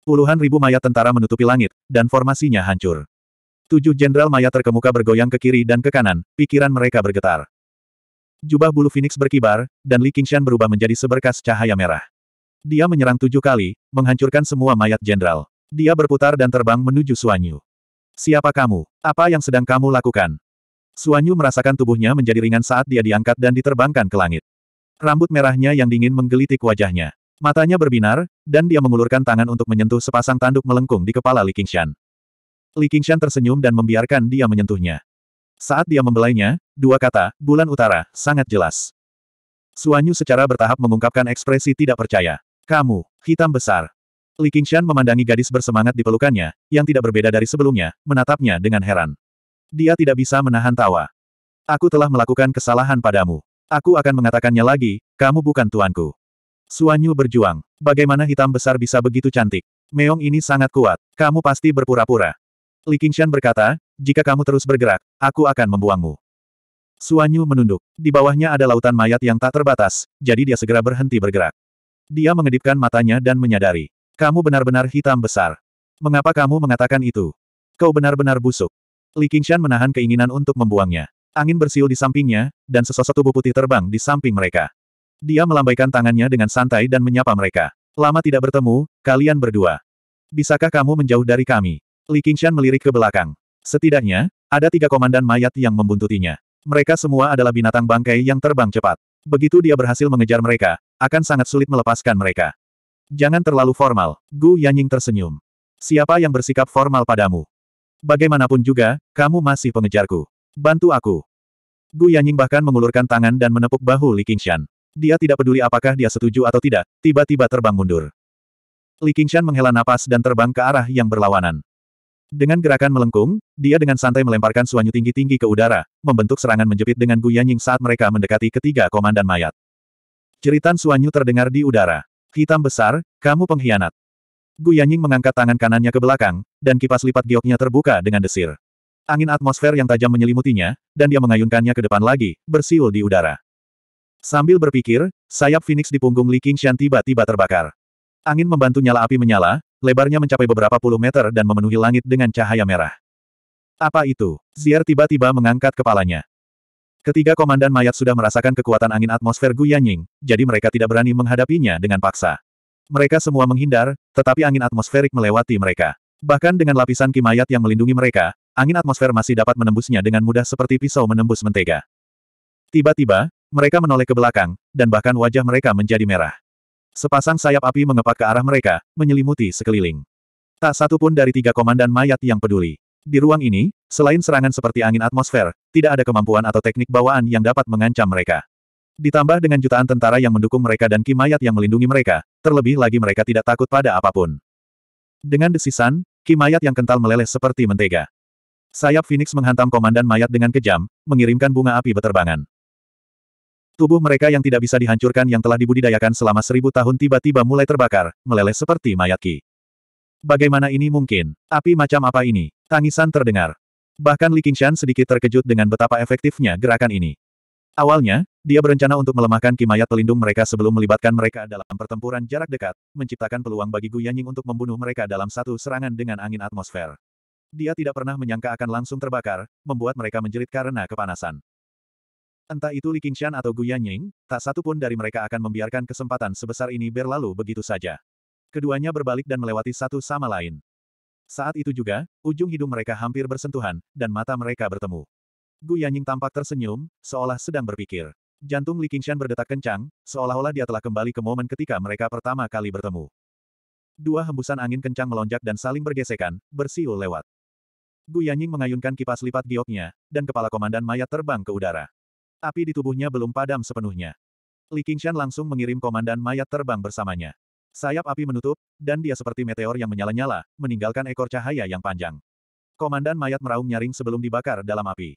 Puluhan ribu mayat tentara menutupi langit, dan formasinya hancur. Tujuh jenderal mayat terkemuka bergoyang ke kiri dan ke kanan, pikiran mereka bergetar. Jubah bulu Phoenix berkibar, dan Li Qingshan berubah menjadi seberkas cahaya merah. Dia menyerang tujuh kali, menghancurkan semua mayat jenderal. Dia berputar dan terbang menuju Suanyu. Siapa kamu? Apa yang sedang kamu lakukan? Suanyu merasakan tubuhnya menjadi ringan saat dia diangkat dan diterbangkan ke langit. Rambut merahnya yang dingin menggelitik wajahnya. Matanya berbinar, dan dia mengulurkan tangan untuk menyentuh sepasang tanduk melengkung di kepala Li Qingshan. Li Qingshan tersenyum dan membiarkan dia menyentuhnya. Saat dia membelainya, dua kata, bulan utara, sangat jelas. Suanyu secara bertahap mengungkapkan ekspresi tidak percaya. Kamu, hitam besar. Li Qingshan memandangi gadis bersemangat di pelukannya, yang tidak berbeda dari sebelumnya, menatapnya dengan heran. Dia tidak bisa menahan tawa. Aku telah melakukan kesalahan padamu. Aku akan mengatakannya lagi, kamu bukan tuanku. Suanyu berjuang. Bagaimana hitam besar bisa begitu cantik? Meong ini sangat kuat. Kamu pasti berpura-pura. Li Qingshan berkata, jika kamu terus bergerak, aku akan membuangmu. Suanyu menunduk. Di bawahnya ada lautan mayat yang tak terbatas, jadi dia segera berhenti bergerak. Dia mengedipkan matanya dan menyadari. Kamu benar-benar hitam besar. Mengapa kamu mengatakan itu? Kau benar-benar busuk. Li Qingshan menahan keinginan untuk membuangnya. Angin bersiul di sampingnya, dan sesosok tubuh putih terbang di samping mereka. Dia melambaikan tangannya dengan santai dan menyapa mereka. Lama tidak bertemu, kalian berdua. Bisakah kamu menjauh dari kami? Li Qingshan melirik ke belakang. Setidaknya, ada tiga komandan mayat yang membuntutinya. Mereka semua adalah binatang bangkai yang terbang cepat. Begitu dia berhasil mengejar mereka, akan sangat sulit melepaskan mereka. Jangan terlalu formal, Gu Yanying tersenyum. Siapa yang bersikap formal padamu? Bagaimanapun juga, kamu masih pengejarku. Bantu aku. Gu Yanying bahkan mengulurkan tangan dan menepuk bahu Li Qingshan. Dia tidak peduli apakah dia setuju atau tidak, tiba-tiba terbang mundur. Li Qingshan menghela napas dan terbang ke arah yang berlawanan. Dengan gerakan melengkung, dia dengan santai melemparkan suanyu tinggi-tinggi ke udara, membentuk serangan menjepit dengan Gu Yanying saat mereka mendekati ketiga komandan mayat. Jeritan suanyu terdengar di udara. Hitam besar, kamu pengkhianat. Gu Yanying mengangkat tangan kanannya ke belakang, dan kipas lipat gioknya terbuka dengan desir. Angin atmosfer yang tajam menyelimutinya, dan dia mengayunkannya ke depan lagi, bersiul di udara. Sambil berpikir, sayap Phoenix di punggung Li Qingshan tiba-tiba terbakar. Angin membantu nyala api menyala, lebarnya mencapai beberapa puluh meter dan memenuhi langit dengan cahaya merah. Apa itu? Ziar tiba-tiba mengangkat kepalanya. Ketiga komandan mayat sudah merasakan kekuatan angin atmosfer Guyanying, jadi mereka tidak berani menghadapinya dengan paksa. Mereka semua menghindar, tetapi angin atmosferik melewati mereka. Bahkan dengan lapisan kimayat yang melindungi mereka, angin atmosfer masih dapat menembusnya dengan mudah seperti pisau menembus mentega. Tiba-tiba, mereka menoleh ke belakang, dan bahkan wajah mereka menjadi merah. Sepasang sayap api mengepak ke arah mereka, menyelimuti sekeliling. Tak satu pun dari tiga komandan mayat yang peduli. Di ruang ini, selain serangan seperti angin atmosfer, tidak ada kemampuan atau teknik bawaan yang dapat mengancam mereka. Ditambah dengan jutaan tentara yang mendukung mereka dan ki mayat yang melindungi mereka, terlebih lagi mereka tidak takut pada apapun. Dengan desisan, ki mayat yang kental meleleh seperti mentega. Sayap Phoenix menghantam komandan mayat dengan kejam, mengirimkan bunga api beterbangan. Tubuh mereka yang tidak bisa dihancurkan yang telah dibudidayakan selama seribu tahun tiba-tiba mulai terbakar, meleleh seperti mayat Ki. Bagaimana ini mungkin? Api macam apa ini? Tangisan terdengar. Bahkan Li Qingshan sedikit terkejut dengan betapa efektifnya gerakan ini. Awalnya, dia berencana untuk melemahkan Ki Mayat pelindung mereka sebelum melibatkan mereka dalam pertempuran jarak dekat, menciptakan peluang bagi Gu Yanying untuk membunuh mereka dalam satu serangan dengan angin atmosfer. Dia tidak pernah menyangka akan langsung terbakar, membuat mereka menjerit karena kepanasan. Entah itu Li Qingshan atau Gu Yanying, tak satu pun dari mereka akan membiarkan kesempatan sebesar ini berlalu begitu saja. Keduanya berbalik dan melewati satu sama lain. Saat itu juga, ujung hidung mereka hampir bersentuhan, dan mata mereka bertemu. Gu Yanying tampak tersenyum, seolah sedang berpikir. Jantung Li Qingshan berdetak kencang, seolah-olah dia telah kembali ke momen ketika mereka pertama kali bertemu. Dua hembusan angin kencang melonjak dan saling bergesekan, bersiul lewat. Gu Yanying mengayunkan kipas lipat gioknya, dan kepala komandan mayat terbang ke udara. Api di tubuhnya belum padam sepenuhnya. Li Qingshan langsung mengirim komandan mayat terbang bersamanya. Sayap api menutup, dan dia seperti meteor yang menyala-nyala, meninggalkan ekor cahaya yang panjang. Komandan mayat meraung nyaring sebelum dibakar dalam api.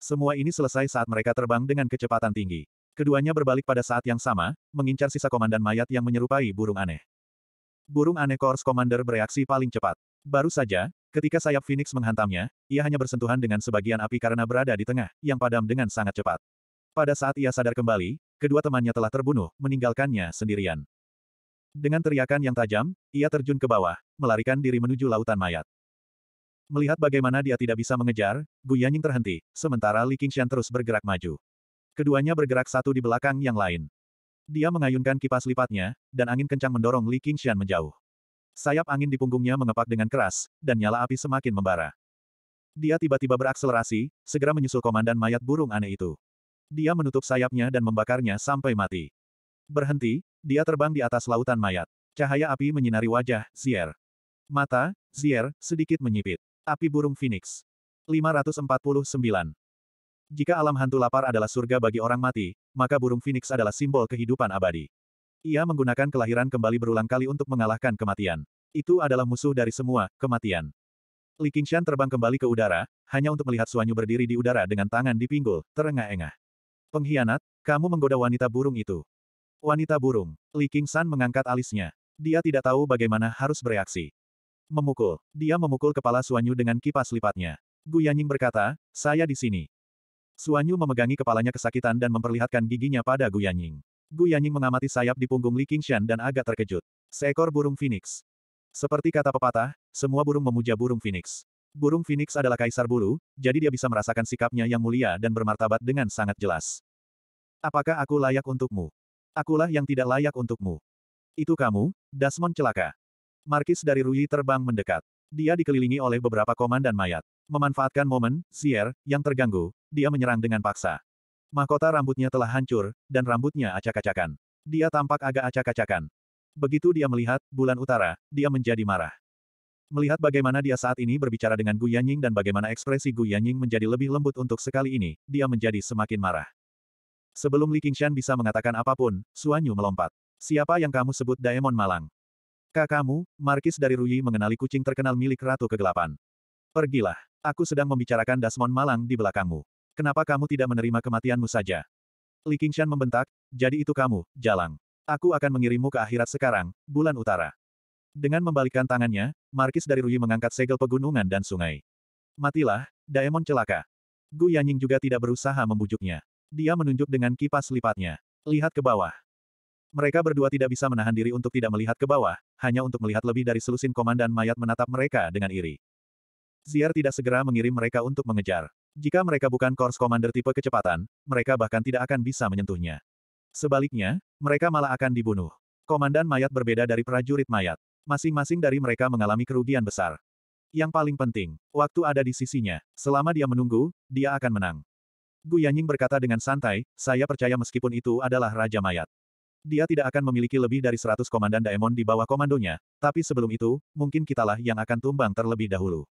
Semua ini selesai saat mereka terbang dengan kecepatan tinggi. Keduanya berbalik pada saat yang sama, mengincar sisa komandan mayat yang menyerupai burung aneh. Burung aneh Kors Commander bereaksi paling cepat. Baru saja, Ketika sayap Phoenix menghantamnya, ia hanya bersentuhan dengan sebagian api karena berada di tengah, yang padam dengan sangat cepat. Pada saat ia sadar kembali, kedua temannya telah terbunuh, meninggalkannya sendirian. Dengan teriakan yang tajam, ia terjun ke bawah, melarikan diri menuju lautan mayat. Melihat bagaimana dia tidak bisa mengejar, Gu Yanying terhenti, sementara Li Qingshan terus bergerak maju. Keduanya bergerak satu di belakang yang lain. Dia mengayunkan kipas lipatnya, dan angin kencang mendorong Li Qingshan menjauh. Sayap angin di punggungnya mengepak dengan keras, dan nyala api semakin membara. Dia tiba-tiba berakselerasi, segera menyusul komandan mayat burung aneh itu. Dia menutup sayapnya dan membakarnya sampai mati. Berhenti, dia terbang di atas lautan mayat. Cahaya api menyinari wajah, Zier. Mata, Zier, sedikit menyipit. Api burung Phoenix. 549. Jika alam hantu lapar adalah surga bagi orang mati, maka burung Phoenix adalah simbol kehidupan abadi. Ia menggunakan kelahiran kembali berulang kali untuk mengalahkan kematian. Itu adalah musuh dari semua, kematian. Li Qingshan terbang kembali ke udara, hanya untuk melihat Suanyu berdiri di udara dengan tangan di pinggul, terengah-engah. Pengkhianat, kamu menggoda wanita burung itu. Wanita burung, Li Qingshan mengangkat alisnya. Dia tidak tahu bagaimana harus bereaksi. Memukul. Dia memukul kepala Suanyu dengan kipas lipatnya. Gu Yanying berkata, saya di sini. Suanyu memegangi kepalanya kesakitan dan memperlihatkan giginya pada Gu Yanying. Gu Yanying mengamati sayap di punggung Li Qingshan dan agak terkejut. Seekor burung phoenix. Seperti kata pepatah, semua burung memuja burung phoenix. Burung phoenix adalah kaisar bulu, jadi dia bisa merasakan sikapnya yang mulia dan bermartabat dengan sangat jelas. Apakah aku layak untukmu? Akulah yang tidak layak untukmu. Itu kamu, Dasmon celaka. Markis dari Rui terbang mendekat. Dia dikelilingi oleh beberapa komandan mayat. Memanfaatkan momen, Sier, yang terganggu, dia menyerang dengan paksa. Mahkota rambutnya telah hancur, dan rambutnya acak-acakan. Dia tampak agak acak-acakan. Begitu dia melihat bulan utara, dia menjadi marah. Melihat bagaimana dia saat ini berbicara dengan Gu Yanying dan bagaimana ekspresi Gu Yanying menjadi lebih lembut untuk sekali ini, dia menjadi semakin marah. Sebelum Li Qingshan bisa mengatakan apapun, Suanyu melompat. Siapa yang kamu sebut Daemon Malang? Kakakmu, Markis dari Ruyi mengenali kucing terkenal milik Ratu Kegelapan. Pergilah. Aku sedang membicarakan Dasmon Malang di belakangmu. Kenapa kamu tidak menerima kematianmu saja? Li Qingshan membentak, jadi itu kamu, Jalang. Aku akan mengirimmu ke akhirat sekarang, bulan utara. Dengan membalikkan tangannya, Markis dari Rui mengangkat segel pegunungan dan sungai. Matilah, Daemon celaka. Gu Yanying juga tidak berusaha membujuknya. Dia menunjuk dengan kipas lipatnya. Lihat ke bawah. Mereka berdua tidak bisa menahan diri untuk tidak melihat ke bawah, hanya untuk melihat lebih dari selusin komandan mayat menatap mereka dengan iri. Ziar tidak segera mengirim mereka untuk mengejar. Jika mereka bukan korps Commander tipe kecepatan, mereka bahkan tidak akan bisa menyentuhnya. Sebaliknya, mereka malah akan dibunuh. Komandan mayat berbeda dari prajurit mayat. Masing-masing dari mereka mengalami kerugian besar. Yang paling penting, waktu ada di sisinya. Selama dia menunggu, dia akan menang. Gu Yanying berkata dengan santai, saya percaya meskipun itu adalah Raja Mayat. Dia tidak akan memiliki lebih dari 100 komandan Daemon di bawah komandonya, tapi sebelum itu, mungkin kitalah yang akan tumbang terlebih dahulu.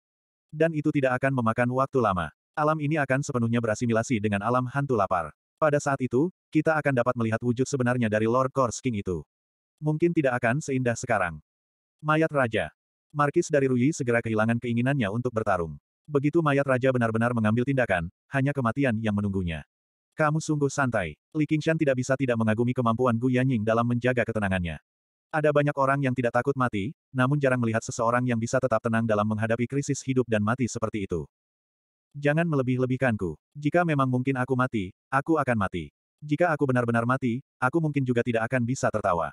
Dan itu tidak akan memakan waktu lama. Alam ini akan sepenuhnya berasimilasi dengan alam hantu lapar. Pada saat itu, kita akan dapat melihat wujud sebenarnya dari Lord Kors King itu. Mungkin tidak akan seindah sekarang. Mayat Raja. Markis dari Rui segera kehilangan keinginannya untuk bertarung. Begitu mayat raja benar-benar mengambil tindakan, hanya kematian yang menunggunya. Kamu sungguh santai. Li Qingshan tidak bisa tidak mengagumi kemampuan Gu Yanying dalam menjaga ketenangannya. Ada banyak orang yang tidak takut mati, namun jarang melihat seseorang yang bisa tetap tenang dalam menghadapi krisis hidup dan mati seperti itu. Jangan melebih-lebihkanku. Jika memang mungkin aku mati, aku akan mati. Jika aku benar-benar mati, aku mungkin juga tidak akan bisa tertawa.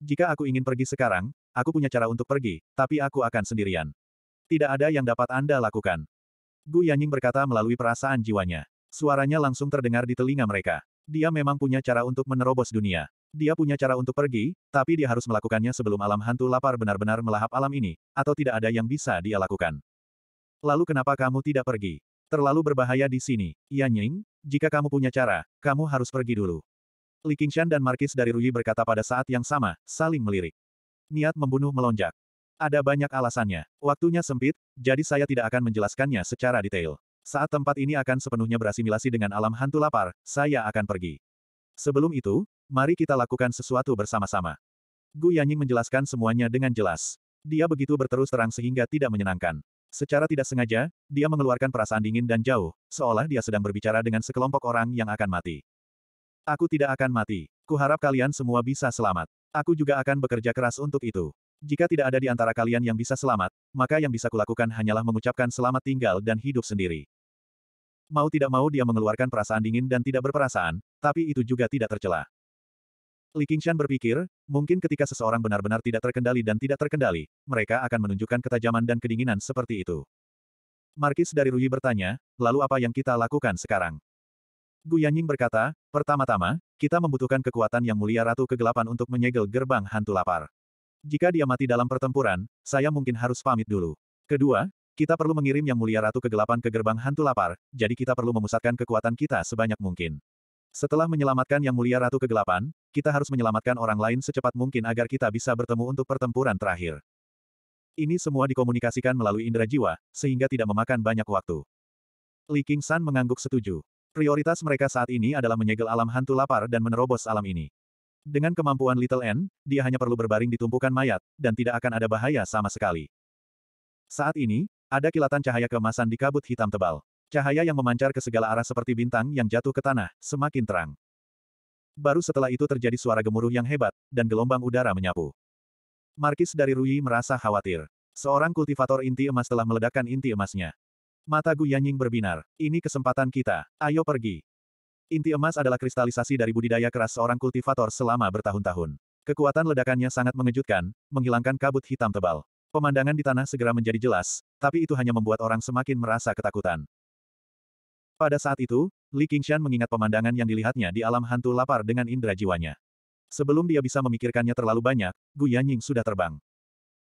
Jika aku ingin pergi sekarang, aku punya cara untuk pergi, tapi aku akan sendirian. Tidak ada yang dapat Anda lakukan. Gu Yanying berkata melalui perasaan jiwanya. Suaranya langsung terdengar di telinga mereka. Dia memang punya cara untuk menerobos dunia. Dia punya cara untuk pergi, tapi dia harus melakukannya sebelum alam hantu lapar benar-benar melahap alam ini, atau tidak ada yang bisa dia lakukan. Lalu kenapa kamu tidak pergi? Terlalu berbahaya di sini. Yan Ying, jika kamu punya cara, kamu harus pergi dulu. Li Qingshan dan Markis dari Ruyi berkata pada saat yang sama, saling melirik. Niat membunuh melonjak. Ada banyak alasannya. Waktunya sempit, jadi saya tidak akan menjelaskannya secara detail. Saat tempat ini akan sepenuhnya berasimilasi dengan alam hantu lapar, saya akan pergi. Sebelum itu, mari kita lakukan sesuatu bersama-sama. Gu Yanying menjelaskan semuanya dengan jelas. Dia begitu berterus terang sehingga tidak menyenangkan. Secara tidak sengaja, dia mengeluarkan perasaan dingin dan jauh, seolah dia sedang berbicara dengan sekelompok orang yang akan mati. Aku tidak akan mati. Kuharap kalian semua bisa selamat. Aku juga akan bekerja keras untuk itu. Jika tidak ada di antara kalian yang bisa selamat, maka yang bisa kulakukan hanyalah mengucapkan selamat tinggal dan hidup sendiri. Mau tidak mau dia mengeluarkan perasaan dingin dan tidak berperasaan, tapi itu juga tidak tercela. Li Qingshan berpikir, mungkin ketika seseorang benar-benar tidak terkendali dan tidak terkendali, mereka akan menunjukkan ketajaman dan kedinginan seperti itu. Markis dari Ruyi bertanya, lalu apa yang kita lakukan sekarang? Gu Yanying berkata, pertama-tama, kita membutuhkan kekuatan yang mulia Ratu Kegelapan untuk menyegel gerbang hantu lapar. Jika dia mati dalam pertempuran, saya mungkin harus pamit dulu. Kedua, kita perlu mengirim yang mulia Ratu Kegelapan ke gerbang hantu lapar, jadi kita perlu memusatkan kekuatan kita sebanyak mungkin. Setelah menyelamatkan Yang Mulia Ratu Kegelapan, kita harus menyelamatkan orang lain secepat mungkin agar kita bisa bertemu untuk pertempuran terakhir. Ini semua dikomunikasikan melalui indera jiwa, sehingga tidak memakan banyak waktu. Li King San mengangguk setuju. Prioritas mereka saat ini adalah menyegel alam hantu lapar dan menerobos alam ini. Dengan kemampuan Little N, dia hanya perlu berbaring di tumpukan mayat, dan tidak akan ada bahaya sama sekali. Saat ini, ada kilatan cahaya kemasan di kabut hitam tebal. Cahaya yang memancar ke segala arah seperti bintang yang jatuh ke tanah, semakin terang. Baru setelah itu terjadi suara gemuruh yang hebat, dan gelombang udara menyapu. Markis dari Rui merasa khawatir. Seorang kultivator inti emas telah meledakkan inti emasnya. Mata Gu Yanying berbinar. Ini kesempatan kita. Ayo pergi. Inti emas adalah kristalisasi dari budidaya keras seorang kultivator selama bertahun-tahun. Kekuatan ledakannya sangat mengejutkan, menghilangkan kabut hitam tebal. Pemandangan di tanah segera menjadi jelas, tapi itu hanya membuat orang semakin merasa ketakutan. Pada saat itu, Li Qingshan mengingat pemandangan yang dilihatnya di alam hantu lapar dengan indera jiwanya. Sebelum dia bisa memikirkannya terlalu banyak, Gu Yanying sudah terbang.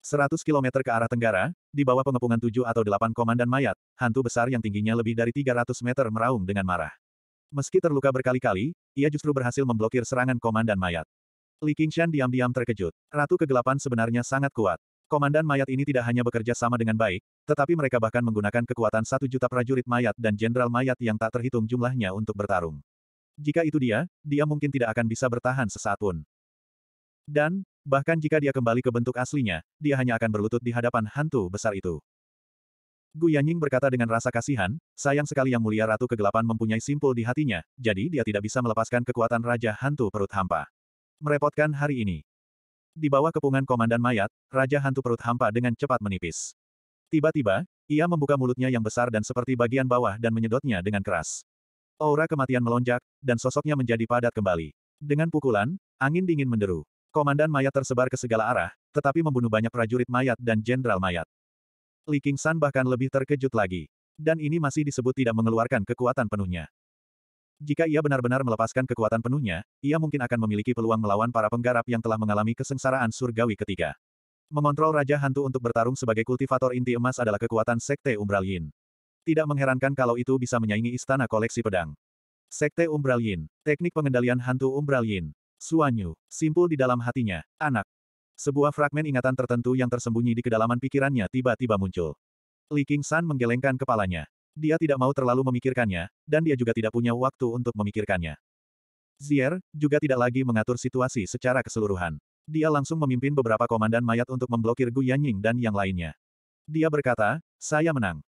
100 km ke arah tenggara, di bawah pengepungan tujuh atau delapan komandan mayat, hantu besar yang tingginya lebih dari 300 meter meraung dengan marah. Meski terluka berkali-kali, ia justru berhasil memblokir serangan komandan mayat. Li Qingshan diam-diam terkejut. Ratu kegelapan sebenarnya sangat kuat. Komandan mayat ini tidak hanya bekerja sama dengan baik, tetapi mereka bahkan menggunakan kekuatan satu juta prajurit mayat dan jenderal mayat yang tak terhitung jumlahnya untuk bertarung. Jika itu dia, dia mungkin tidak akan bisa bertahan sesaat pun. Dan, bahkan jika dia kembali ke bentuk aslinya, dia hanya akan berlutut di hadapan hantu besar itu. Gu Yanying berkata dengan rasa kasihan, sayang sekali yang mulia Ratu Kegelapan mempunyai simpul di hatinya, jadi dia tidak bisa melepaskan kekuatan Raja Hantu Perut Hampa. Merepotkan hari ini. Di bawah kepungan komandan mayat, Raja Hantu Perut Hampa dengan cepat menipis. Tiba-tiba, ia membuka mulutnya yang besar dan seperti bagian bawah dan menyedotnya dengan keras. Aura kematian melonjak, dan sosoknya menjadi padat kembali. Dengan pukulan, angin dingin menderu. Komandan mayat tersebar ke segala arah, tetapi membunuh banyak prajurit mayat dan jenderal mayat. Li Qingshan bahkan lebih terkejut lagi. Dan ini masih disebut tidak mengeluarkan kekuatan penuhnya. Jika ia benar-benar melepaskan kekuatan penuhnya, ia mungkin akan memiliki peluang melawan para penggarap yang telah mengalami kesengsaraan surgawi ketiga. Mengontrol Raja Hantu untuk bertarung sebagai kultivator inti emas adalah kekuatan Sekte Umbral Yin. Tidak mengherankan kalau itu bisa menyaingi istana koleksi pedang. Sekte Umbral Yin, teknik pengendalian hantu Umbral Yin. Suanyu, simpul di dalam hatinya, anak. Sebuah fragmen ingatan tertentu yang tersembunyi di kedalaman pikirannya tiba-tiba muncul. Li King San menggelengkan kepalanya. Dia tidak mau terlalu memikirkannya, dan dia juga tidak punya waktu untuk memikirkannya. Zier, juga tidak lagi mengatur situasi secara keseluruhan. Dia langsung memimpin beberapa komandan mayat untuk memblokir Gu Yanying dan yang lainnya. Dia berkata, saya menang.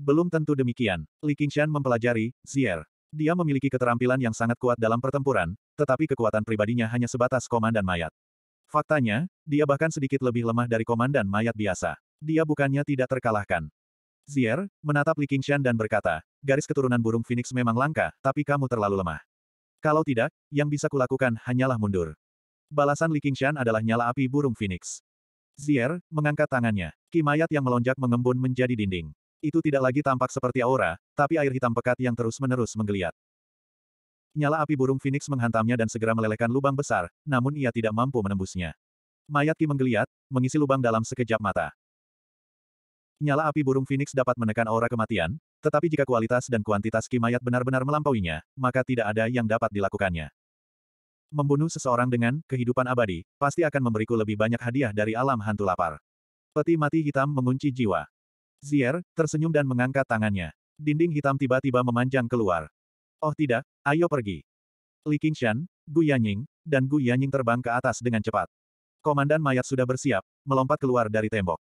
Belum tentu demikian. Li Qingshan mempelajari, Zier. Dia memiliki keterampilan yang sangat kuat dalam pertempuran, tetapi kekuatan pribadinya hanya sebatas komandan mayat. Faktanya, dia bahkan sedikit lebih lemah dari komandan mayat biasa. Dia bukannya tidak terkalahkan. Zier, menatap Li Qingshan dan berkata, garis keturunan burung Phoenix memang langka, tapi kamu terlalu lemah. Kalau tidak, yang bisa kulakukan hanyalah mundur. Balasan Li Qingshan adalah nyala api burung Phoenix. Zier, mengangkat tangannya. Kimayat yang melonjak mengembun menjadi dinding. Itu tidak lagi tampak seperti aura, tapi air hitam pekat yang terus-menerus menggeliat. Nyala api burung Phoenix menghantamnya dan segera melelehkan lubang besar, namun ia tidak mampu menembusnya. Mayat Ki menggeliat, mengisi lubang dalam sekejap mata. Nyala api burung Phoenix dapat menekan aura kematian, tetapi jika kualitas dan kuantitas ki mayat benar-benar melampauinya, maka tidak ada yang dapat dilakukannya. Membunuh seseorang dengan kehidupan abadi, pasti akan memberiku lebih banyak hadiah dari alam hantu lapar. Peti mati hitam mengunci jiwa. Zier, tersenyum dan mengangkat tangannya. Dinding hitam tiba-tiba memanjang keluar. Oh tidak, ayo pergi. Li Qingshan, Gu Yanying, dan Gu Yanying terbang ke atas dengan cepat. Komandan mayat sudah bersiap, melompat keluar dari tembok.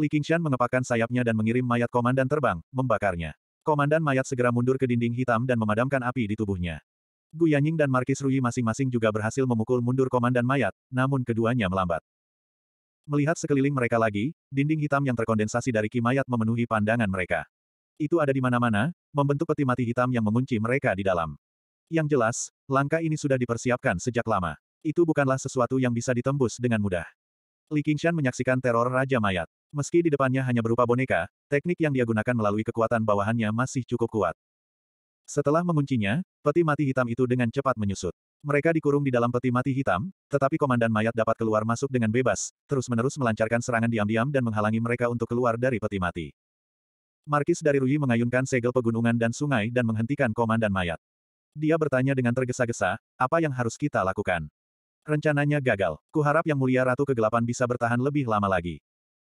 Li Qingshan mengepakkan sayapnya dan mengirim mayat komandan terbang, membakarnya. Komandan mayat segera mundur ke dinding hitam dan memadamkan api di tubuhnya. Gu Yanying dan Markis Rui masing-masing juga berhasil memukul mundur komandan mayat, namun keduanya melambat. Melihat sekeliling mereka lagi, dinding hitam yang terkondensasi dari ki mayat memenuhi pandangan mereka. Itu ada di mana-mana, membentuk peti mati hitam yang mengunci mereka di dalam. Yang jelas, langkah ini sudah dipersiapkan sejak lama. Itu bukanlah sesuatu yang bisa ditembus dengan mudah. Li Qingshan menyaksikan teror Raja Mayat. Meski di depannya hanya berupa boneka, teknik yang dia gunakan melalui kekuatan bawahannya masih cukup kuat. Setelah menguncinya, peti mati hitam itu dengan cepat menyusut. Mereka dikurung di dalam peti mati hitam, tetapi komandan mayat dapat keluar masuk dengan bebas, terus-menerus melancarkan serangan diam-diam dan menghalangi mereka untuk keluar dari peti mati. Markis dari Rui mengayunkan segel pegunungan dan sungai dan menghentikan komandan mayat. Dia bertanya dengan tergesa-gesa, apa yang harus kita lakukan? Rencananya gagal. Kuharap Yang Mulia Ratu Kegelapan bisa bertahan lebih lama lagi.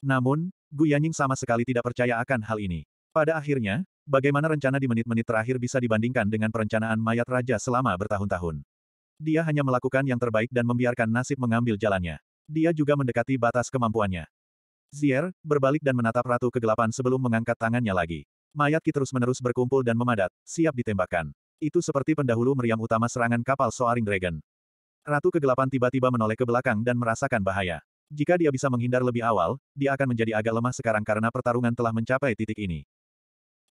Namun, Gu sama sekali tidak percaya akan hal ini. Pada akhirnya, bagaimana rencana di menit-menit terakhir bisa dibandingkan dengan perencanaan mayat raja selama bertahun-tahun. Dia hanya melakukan yang terbaik dan membiarkan nasib mengambil jalannya. Dia juga mendekati batas kemampuannya. Zier, berbalik dan menatap Ratu Kegelapan sebelum mengangkat tangannya lagi. Mayat Ki terus-menerus berkumpul dan memadat, siap ditembakkan. Itu seperti pendahulu meriam utama serangan kapal Soaring Dragon. Ratu Kegelapan tiba-tiba menoleh ke belakang dan merasakan bahaya. Jika dia bisa menghindar lebih awal, dia akan menjadi agak lemah sekarang karena pertarungan telah mencapai titik ini.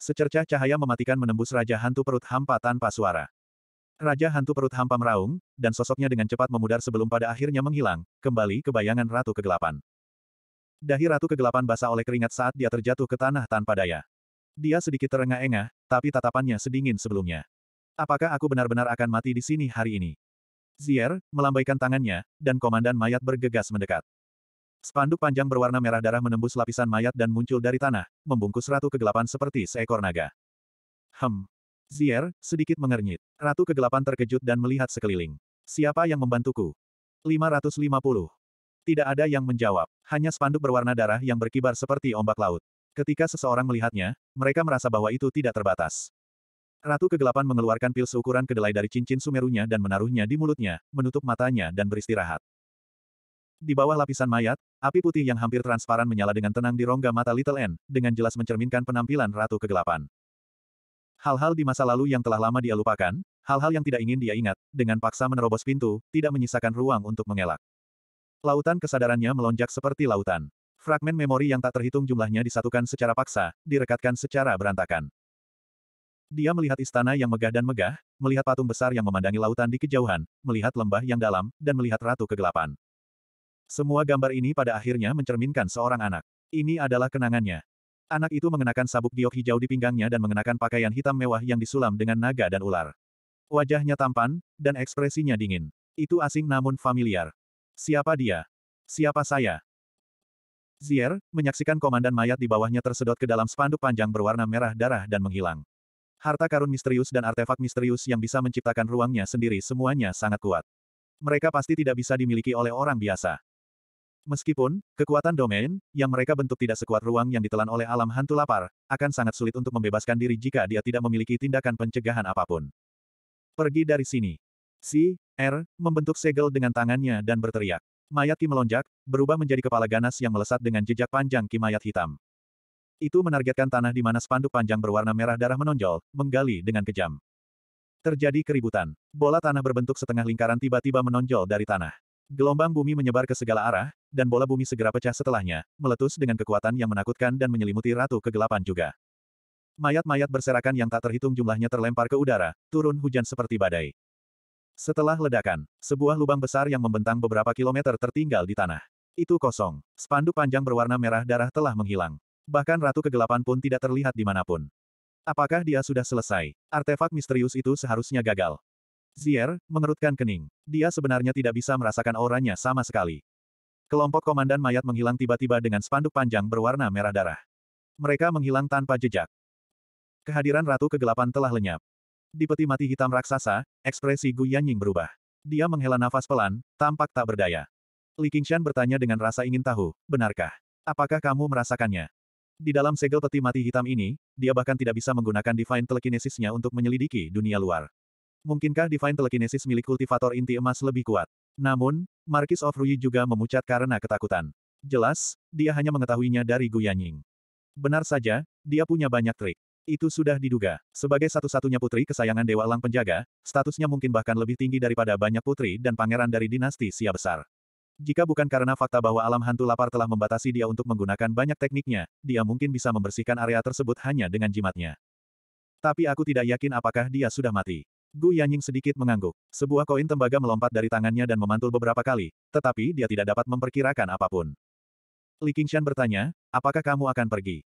Secercah cahaya mematikan menembus Raja Hantu Perut Hampa tanpa suara. Raja Hantu Perut Hampa meraung, dan sosoknya dengan cepat memudar sebelum pada akhirnya menghilang, kembali ke bayangan Ratu Kegelapan. Dahi Ratu Kegelapan basah oleh keringat saat dia terjatuh ke tanah tanpa daya. Dia sedikit terengah-engah, tapi tatapannya sedingin sebelumnya. Apakah aku benar-benar akan mati di sini hari ini? Zier, melambaikan tangannya, dan komandan mayat bergegas mendekat. Spanduk panjang berwarna merah darah menembus lapisan mayat dan muncul dari tanah, membungkus Ratu Kegelapan seperti seekor naga. Hem. Zier, sedikit mengernyit. Ratu Kegelapan terkejut dan melihat sekeliling. Siapa yang membantuku? 550. Tidak ada yang menjawab, hanya spanduk berwarna darah yang berkibar seperti ombak laut. Ketika seseorang melihatnya, mereka merasa bahwa itu tidak terbatas. Ratu Kegelapan mengeluarkan pil seukuran kedelai dari cincin sumerunya dan menaruhnya di mulutnya, menutup matanya dan beristirahat. Di bawah lapisan mayat, api putih yang hampir transparan menyala dengan tenang di rongga mata Little N, dengan jelas mencerminkan penampilan Ratu Kegelapan. Hal-hal di masa lalu yang telah lama dia lupakan, hal-hal yang tidak ingin dia ingat, dengan paksa menerobos pintu, tidak menyisakan ruang untuk mengelak. Lautan kesadarannya melonjak seperti lautan. Fragmen memori yang tak terhitung jumlahnya disatukan secara paksa, direkatkan secara berantakan. Dia melihat istana yang megah dan megah, melihat patung besar yang memandangi lautan di kejauhan, melihat lembah yang dalam, dan melihat ratu kegelapan. Semua gambar ini pada akhirnya mencerminkan seorang anak. Ini adalah kenangannya. Anak itu mengenakan sabuk giok hijau di pinggangnya dan mengenakan pakaian hitam mewah yang disulam dengan naga dan ular. Wajahnya tampan, dan ekspresinya dingin. Itu asing namun familiar. Siapa dia? Siapa saya? Zier, menyaksikan komandan mayat di bawahnya tersedot ke dalam spanduk panjang berwarna merah darah dan menghilang. Harta karun misterius dan artefak misterius yang bisa menciptakan ruangnya sendiri semuanya sangat kuat. Mereka pasti tidak bisa dimiliki oleh orang biasa. Meskipun, kekuatan domain, yang mereka bentuk tidak sekuat ruang yang ditelan oleh alam hantu lapar, akan sangat sulit untuk membebaskan diri jika dia tidak memiliki tindakan pencegahan apapun. Pergi dari sini. Si, R, er, membentuk segel dengan tangannya dan berteriak. Mayat Ki melonjak, berubah menjadi kepala ganas yang melesat dengan jejak panjang Ki mayat hitam. Itu menargetkan tanah di mana spanduk panjang berwarna merah darah menonjol, menggali dengan kejam. Terjadi keributan. Bola tanah berbentuk setengah lingkaran tiba-tiba menonjol dari tanah. Gelombang bumi menyebar ke segala arah, dan bola bumi segera pecah setelahnya, meletus dengan kekuatan yang menakutkan dan menyelimuti Ratu Kegelapan juga. Mayat-mayat berserakan yang tak terhitung jumlahnya terlempar ke udara, turun hujan seperti badai. Setelah ledakan, sebuah lubang besar yang membentang beberapa kilometer tertinggal di tanah. Itu kosong. Spanduk panjang berwarna merah darah telah menghilang. Bahkan Ratu Kegelapan pun tidak terlihat di manapun. Apakah dia sudah selesai? Artefak misterius itu seharusnya gagal. Zier, mengerutkan kening. Dia sebenarnya tidak bisa merasakan auranya sama sekali. Kelompok komandan mayat menghilang tiba-tiba dengan spanduk panjang berwarna merah darah. Mereka menghilang tanpa jejak. Kehadiran Ratu Kegelapan telah lenyap. Di peti mati hitam raksasa, ekspresi Gu Yanying berubah. Dia menghela nafas pelan, tampak tak berdaya. Li Qingshan bertanya dengan rasa ingin tahu, benarkah? Apakah kamu merasakannya? Di dalam segel peti mati hitam ini, dia bahkan tidak bisa menggunakan Divine Telekinesisnya untuk menyelidiki dunia luar. Mungkinkah Divine Telekinesis milik kultivator inti emas lebih kuat? Namun, Markis of Rui juga memucat karena ketakutan. Jelas, dia hanya mengetahuinya dari Gu Yanying. Benar saja, dia punya banyak trik. Itu sudah diduga. Sebagai satu-satunya putri kesayangan Dewa Lang Penjaga, statusnya mungkin bahkan lebih tinggi daripada banyak putri dan pangeran dari dinasti Sia Besar. Jika bukan karena fakta bahwa alam hantu lapar telah membatasi dia untuk menggunakan banyak tekniknya, dia mungkin bisa membersihkan area tersebut hanya dengan jimatnya. Tapi aku tidak yakin apakah dia sudah mati. Gu Yanying sedikit mengangguk. Sebuah koin tembaga melompat dari tangannya dan memantul beberapa kali, tetapi dia tidak dapat memperkirakan apapun. Li Qingshan bertanya, apakah kamu akan pergi?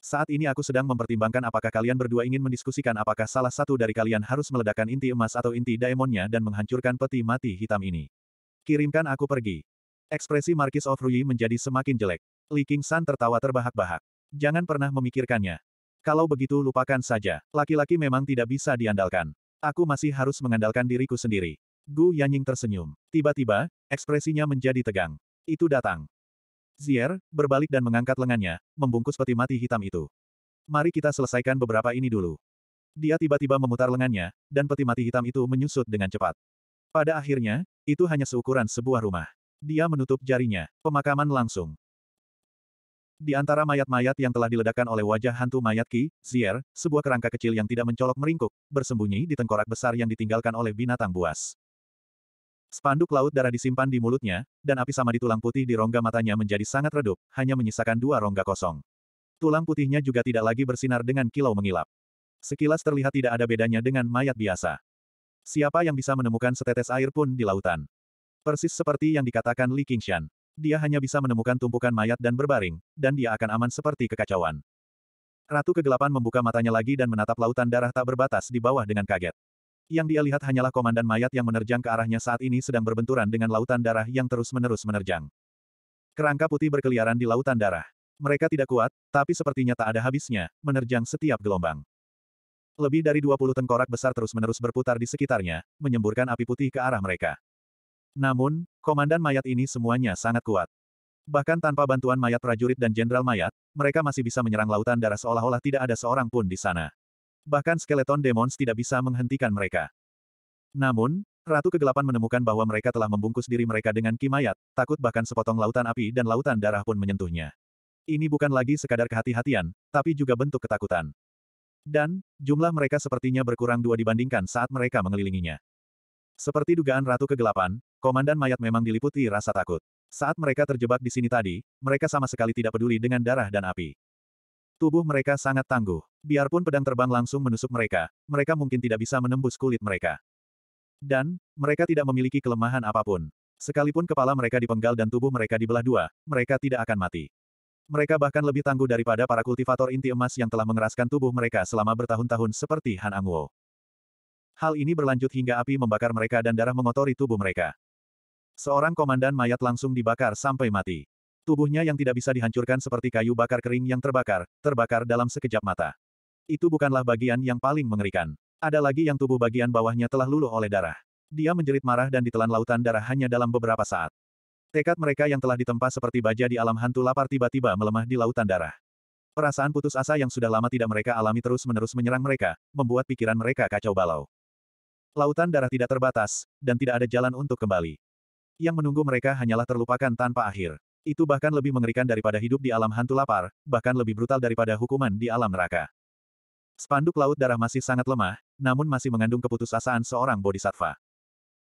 Saat ini aku sedang mempertimbangkan apakah kalian berdua ingin mendiskusikan apakah salah satu dari kalian harus meledakkan inti emas atau inti daemonnya dan menghancurkan peti mati hitam ini. Kirimkan aku pergi. Ekspresi Marquis of Rui menjadi semakin jelek. Li Qingshan tertawa terbahak-bahak. Jangan pernah memikirkannya. Kalau begitu lupakan saja, laki-laki memang tidak bisa diandalkan. Aku masih harus mengandalkan diriku sendiri. Gu Yanying tersenyum. Tiba-tiba, ekspresinya menjadi tegang. Itu datang. Zier, berbalik dan mengangkat lengannya, membungkus peti mati hitam itu. Mari kita selesaikan beberapa ini dulu. Dia tiba-tiba memutar lengannya, dan peti mati hitam itu menyusut dengan cepat. Pada akhirnya, itu hanya seukuran sebuah rumah. Dia menutup jarinya, pemakaman langsung. Di antara mayat-mayat yang telah diledakkan oleh wajah hantu mayat Ki, Zier, sebuah kerangka kecil yang tidak mencolok meringkuk, bersembunyi di tengkorak besar yang ditinggalkan oleh binatang buas. Spanduk laut darah disimpan di mulutnya, dan api sama di tulang putih di rongga matanya menjadi sangat redup, hanya menyisakan dua rongga kosong. Tulang putihnya juga tidak lagi bersinar dengan kilau mengilap. Sekilas terlihat tidak ada bedanya dengan mayat biasa. Siapa yang bisa menemukan setetes air pun di lautan. Persis seperti yang dikatakan Li Qingshan. Dia hanya bisa menemukan tumpukan mayat dan berbaring, dan dia akan aman seperti kekacauan. Ratu kegelapan membuka matanya lagi dan menatap lautan darah tak berbatas di bawah dengan kaget. Yang dia lihat hanyalah komandan mayat yang menerjang ke arahnya saat ini sedang berbenturan dengan lautan darah yang terus-menerus menerjang. Kerangka putih berkeliaran di lautan darah. Mereka tidak kuat, tapi sepertinya tak ada habisnya, menerjang setiap gelombang. Lebih dari 20 tengkorak besar terus-menerus berputar di sekitarnya, menyemburkan api putih ke arah mereka. Namun, komandan mayat ini semuanya sangat kuat. Bahkan tanpa bantuan mayat prajurit dan jenderal mayat, mereka masih bisa menyerang lautan darah seolah-olah tidak ada seorang pun di sana. Bahkan skeleton demons tidak bisa menghentikan mereka. Namun, Ratu Kegelapan menemukan bahwa mereka telah membungkus diri mereka dengan kimayat, takut bahkan sepotong lautan api dan lautan darah pun menyentuhnya. Ini bukan lagi sekadar kehati-hatian, tapi juga bentuk ketakutan. Dan, jumlah mereka sepertinya berkurang dua dibandingkan saat mereka mengelilinginya. Seperti dugaan Ratu Kegelapan, Komandan mayat memang diliputi rasa takut. Saat mereka terjebak di sini tadi, mereka sama sekali tidak peduli dengan darah dan api. Tubuh mereka sangat tangguh. Biarpun pedang terbang langsung menusuk mereka, mereka mungkin tidak bisa menembus kulit mereka. Dan, mereka tidak memiliki kelemahan apapun. Sekalipun kepala mereka dipenggal dan tubuh mereka dibelah dua, mereka tidak akan mati. Mereka bahkan lebih tangguh daripada para kultivator inti emas yang telah mengeraskan tubuh mereka selama bertahun-tahun seperti Han Angwo. Hal ini berlanjut hingga api membakar mereka dan darah mengotori tubuh mereka. Seorang komandan mayat langsung dibakar sampai mati. Tubuhnya yang tidak bisa dihancurkan seperti kayu bakar kering yang terbakar, terbakar dalam sekejap mata. Itu bukanlah bagian yang paling mengerikan. Ada lagi yang tubuh bagian bawahnya telah luluh oleh darah. Dia menjerit marah dan ditelan lautan darah hanya dalam beberapa saat. Tekad mereka yang telah ditempa seperti baja di alam hantu lapar tiba-tiba melemah di lautan darah. Perasaan putus asa yang sudah lama tidak mereka alami terus-menerus menyerang mereka, membuat pikiran mereka kacau balau. Lautan darah tidak terbatas, dan tidak ada jalan untuk kembali yang menunggu mereka hanyalah terlupakan tanpa akhir. Itu bahkan lebih mengerikan daripada hidup di alam hantu lapar, bahkan lebih brutal daripada hukuman di alam neraka. Spanduk Laut Darah masih sangat lemah, namun masih mengandung keputusasaan seorang bodhisattva.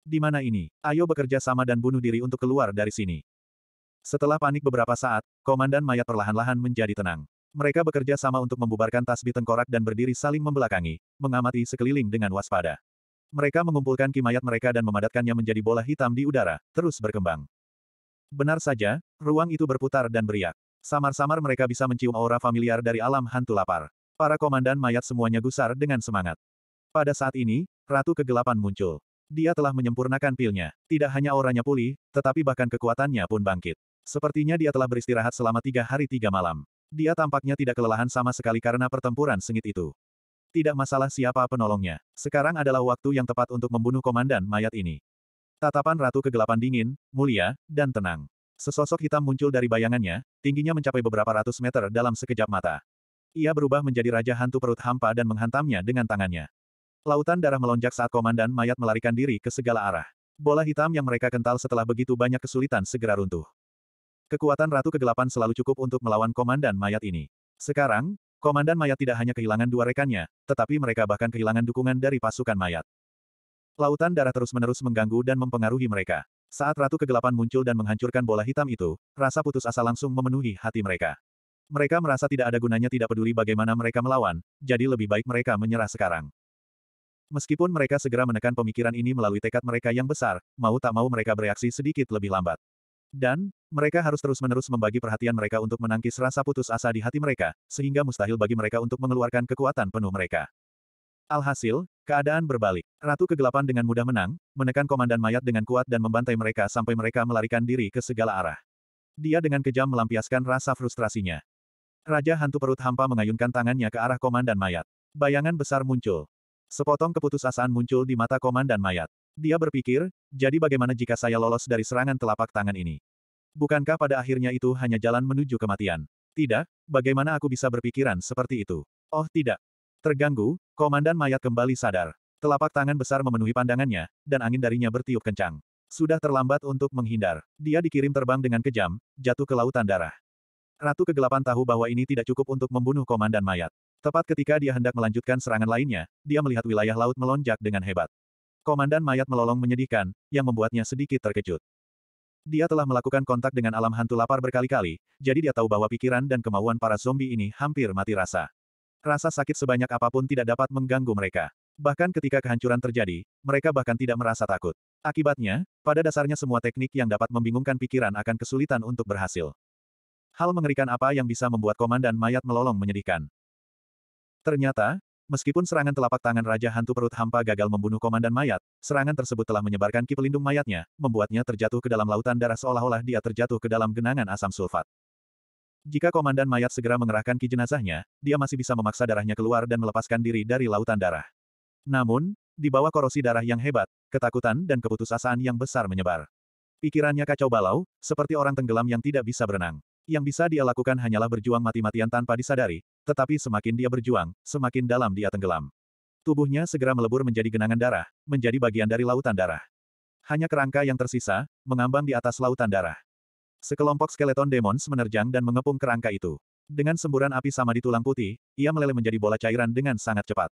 Di mana ini? Ayo bekerja sama dan bunuh diri untuk keluar dari sini. Setelah panik beberapa saat, komandan mayat perlahan-lahan menjadi tenang. Mereka bekerja sama untuk membubarkan tasbih tengkorak dan berdiri saling membelakangi, mengamati sekeliling dengan waspada. Mereka mengumpulkan kimayat mereka dan memadatkannya menjadi bola hitam di udara, terus berkembang. Benar saja, ruang itu berputar dan beriak. Samar-samar mereka bisa mencium aura familiar dari alam hantu lapar. Para komandan mayat semuanya gusar dengan semangat. Pada saat ini, Ratu Kegelapan muncul. Dia telah menyempurnakan pilnya. Tidak hanya auranya pulih, tetapi bahkan kekuatannya pun bangkit. Sepertinya dia telah beristirahat selama tiga hari tiga malam. Dia tampaknya tidak kelelahan sama sekali karena pertempuran sengit itu. Tidak masalah siapa penolongnya. Sekarang adalah waktu yang tepat untuk membunuh komandan mayat ini. Tatapan Ratu Kegelapan dingin, mulia, dan tenang. Sesosok hitam muncul dari bayangannya, tingginya mencapai beberapa ratus meter dalam sekejap mata. Ia berubah menjadi Raja Hantu Perut Hampa dan menghantamnya dengan tangannya. Lautan darah melonjak saat komandan mayat melarikan diri ke segala arah. Bola hitam yang mereka kental setelah begitu banyak kesulitan segera runtuh. Kekuatan Ratu Kegelapan selalu cukup untuk melawan komandan mayat ini. Sekarang, Komandan mayat tidak hanya kehilangan dua rekannya, tetapi mereka bahkan kehilangan dukungan dari pasukan mayat. Lautan darah terus-menerus mengganggu dan mempengaruhi mereka. Saat Ratu Kegelapan muncul dan menghancurkan bola hitam itu, rasa putus asa langsung memenuhi hati mereka. Mereka merasa tidak ada gunanya tidak peduli bagaimana mereka melawan, jadi lebih baik mereka menyerah sekarang. Meskipun mereka segera menekan pemikiran ini melalui tekad mereka yang besar, mau tak mau mereka bereaksi sedikit lebih lambat. Dan, mereka harus terus-menerus membagi perhatian mereka untuk menangkis rasa putus asa di hati mereka, sehingga mustahil bagi mereka untuk mengeluarkan kekuatan penuh mereka. Alhasil, keadaan berbalik. Ratu kegelapan dengan mudah menang, menekan komandan mayat dengan kuat dan membantai mereka sampai mereka melarikan diri ke segala arah. Dia dengan kejam melampiaskan rasa frustrasinya. Raja hantu perut hampa mengayunkan tangannya ke arah komandan mayat. Bayangan besar muncul. Sepotong keputusasaan muncul di mata komandan mayat. Dia berpikir, jadi bagaimana jika saya lolos dari serangan telapak tangan ini? Bukankah pada akhirnya itu hanya jalan menuju kematian? Tidak, bagaimana aku bisa berpikiran seperti itu? Oh tidak. Terganggu, komandan mayat kembali sadar. Telapak tangan besar memenuhi pandangannya, dan angin darinya bertiup kencang. Sudah terlambat untuk menghindar. Dia dikirim terbang dengan kejam, jatuh ke lautan darah. Ratu kegelapan tahu bahwa ini tidak cukup untuk membunuh komandan mayat. Tepat ketika dia hendak melanjutkan serangan lainnya, dia melihat wilayah laut melonjak dengan hebat. Komandan mayat melolong menyedihkan, yang membuatnya sedikit terkejut. Dia telah melakukan kontak dengan alam hantu lapar berkali-kali, jadi dia tahu bahwa pikiran dan kemauan para zombie ini hampir mati rasa. Rasa sakit sebanyak apapun tidak dapat mengganggu mereka. Bahkan ketika kehancuran terjadi, mereka bahkan tidak merasa takut. Akibatnya, pada dasarnya semua teknik yang dapat membingungkan pikiran akan kesulitan untuk berhasil. Hal mengerikan apa yang bisa membuat komandan mayat melolong menyedihkan. Ternyata, Meskipun serangan telapak tangan Raja Hantu Perut Hampa gagal membunuh komandan mayat, serangan tersebut telah menyebarkan ki pelindung mayatnya, membuatnya terjatuh ke dalam lautan darah seolah-olah dia terjatuh ke dalam genangan asam sulfat. Jika komandan mayat segera mengerahkan ki jenazahnya, dia masih bisa memaksa darahnya keluar dan melepaskan diri dari lautan darah. Namun, di bawah korosi darah yang hebat, ketakutan dan keputusasaan yang besar menyebar. Pikirannya kacau balau, seperti orang tenggelam yang tidak bisa berenang. Yang bisa dia lakukan hanyalah berjuang mati-matian tanpa disadari, tetapi semakin dia berjuang, semakin dalam dia tenggelam. Tubuhnya segera melebur menjadi genangan darah, menjadi bagian dari lautan darah. Hanya kerangka yang tersisa, mengambang di atas lautan darah. Sekelompok skeleton demons menerjang dan mengepung kerangka itu. Dengan semburan api sama di tulang putih, ia meleleh menjadi bola cairan dengan sangat cepat.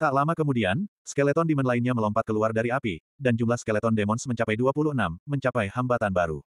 Tak lama kemudian, skeleton demon lainnya melompat keluar dari api, dan jumlah skeleton demons mencapai 26, mencapai hambatan baru.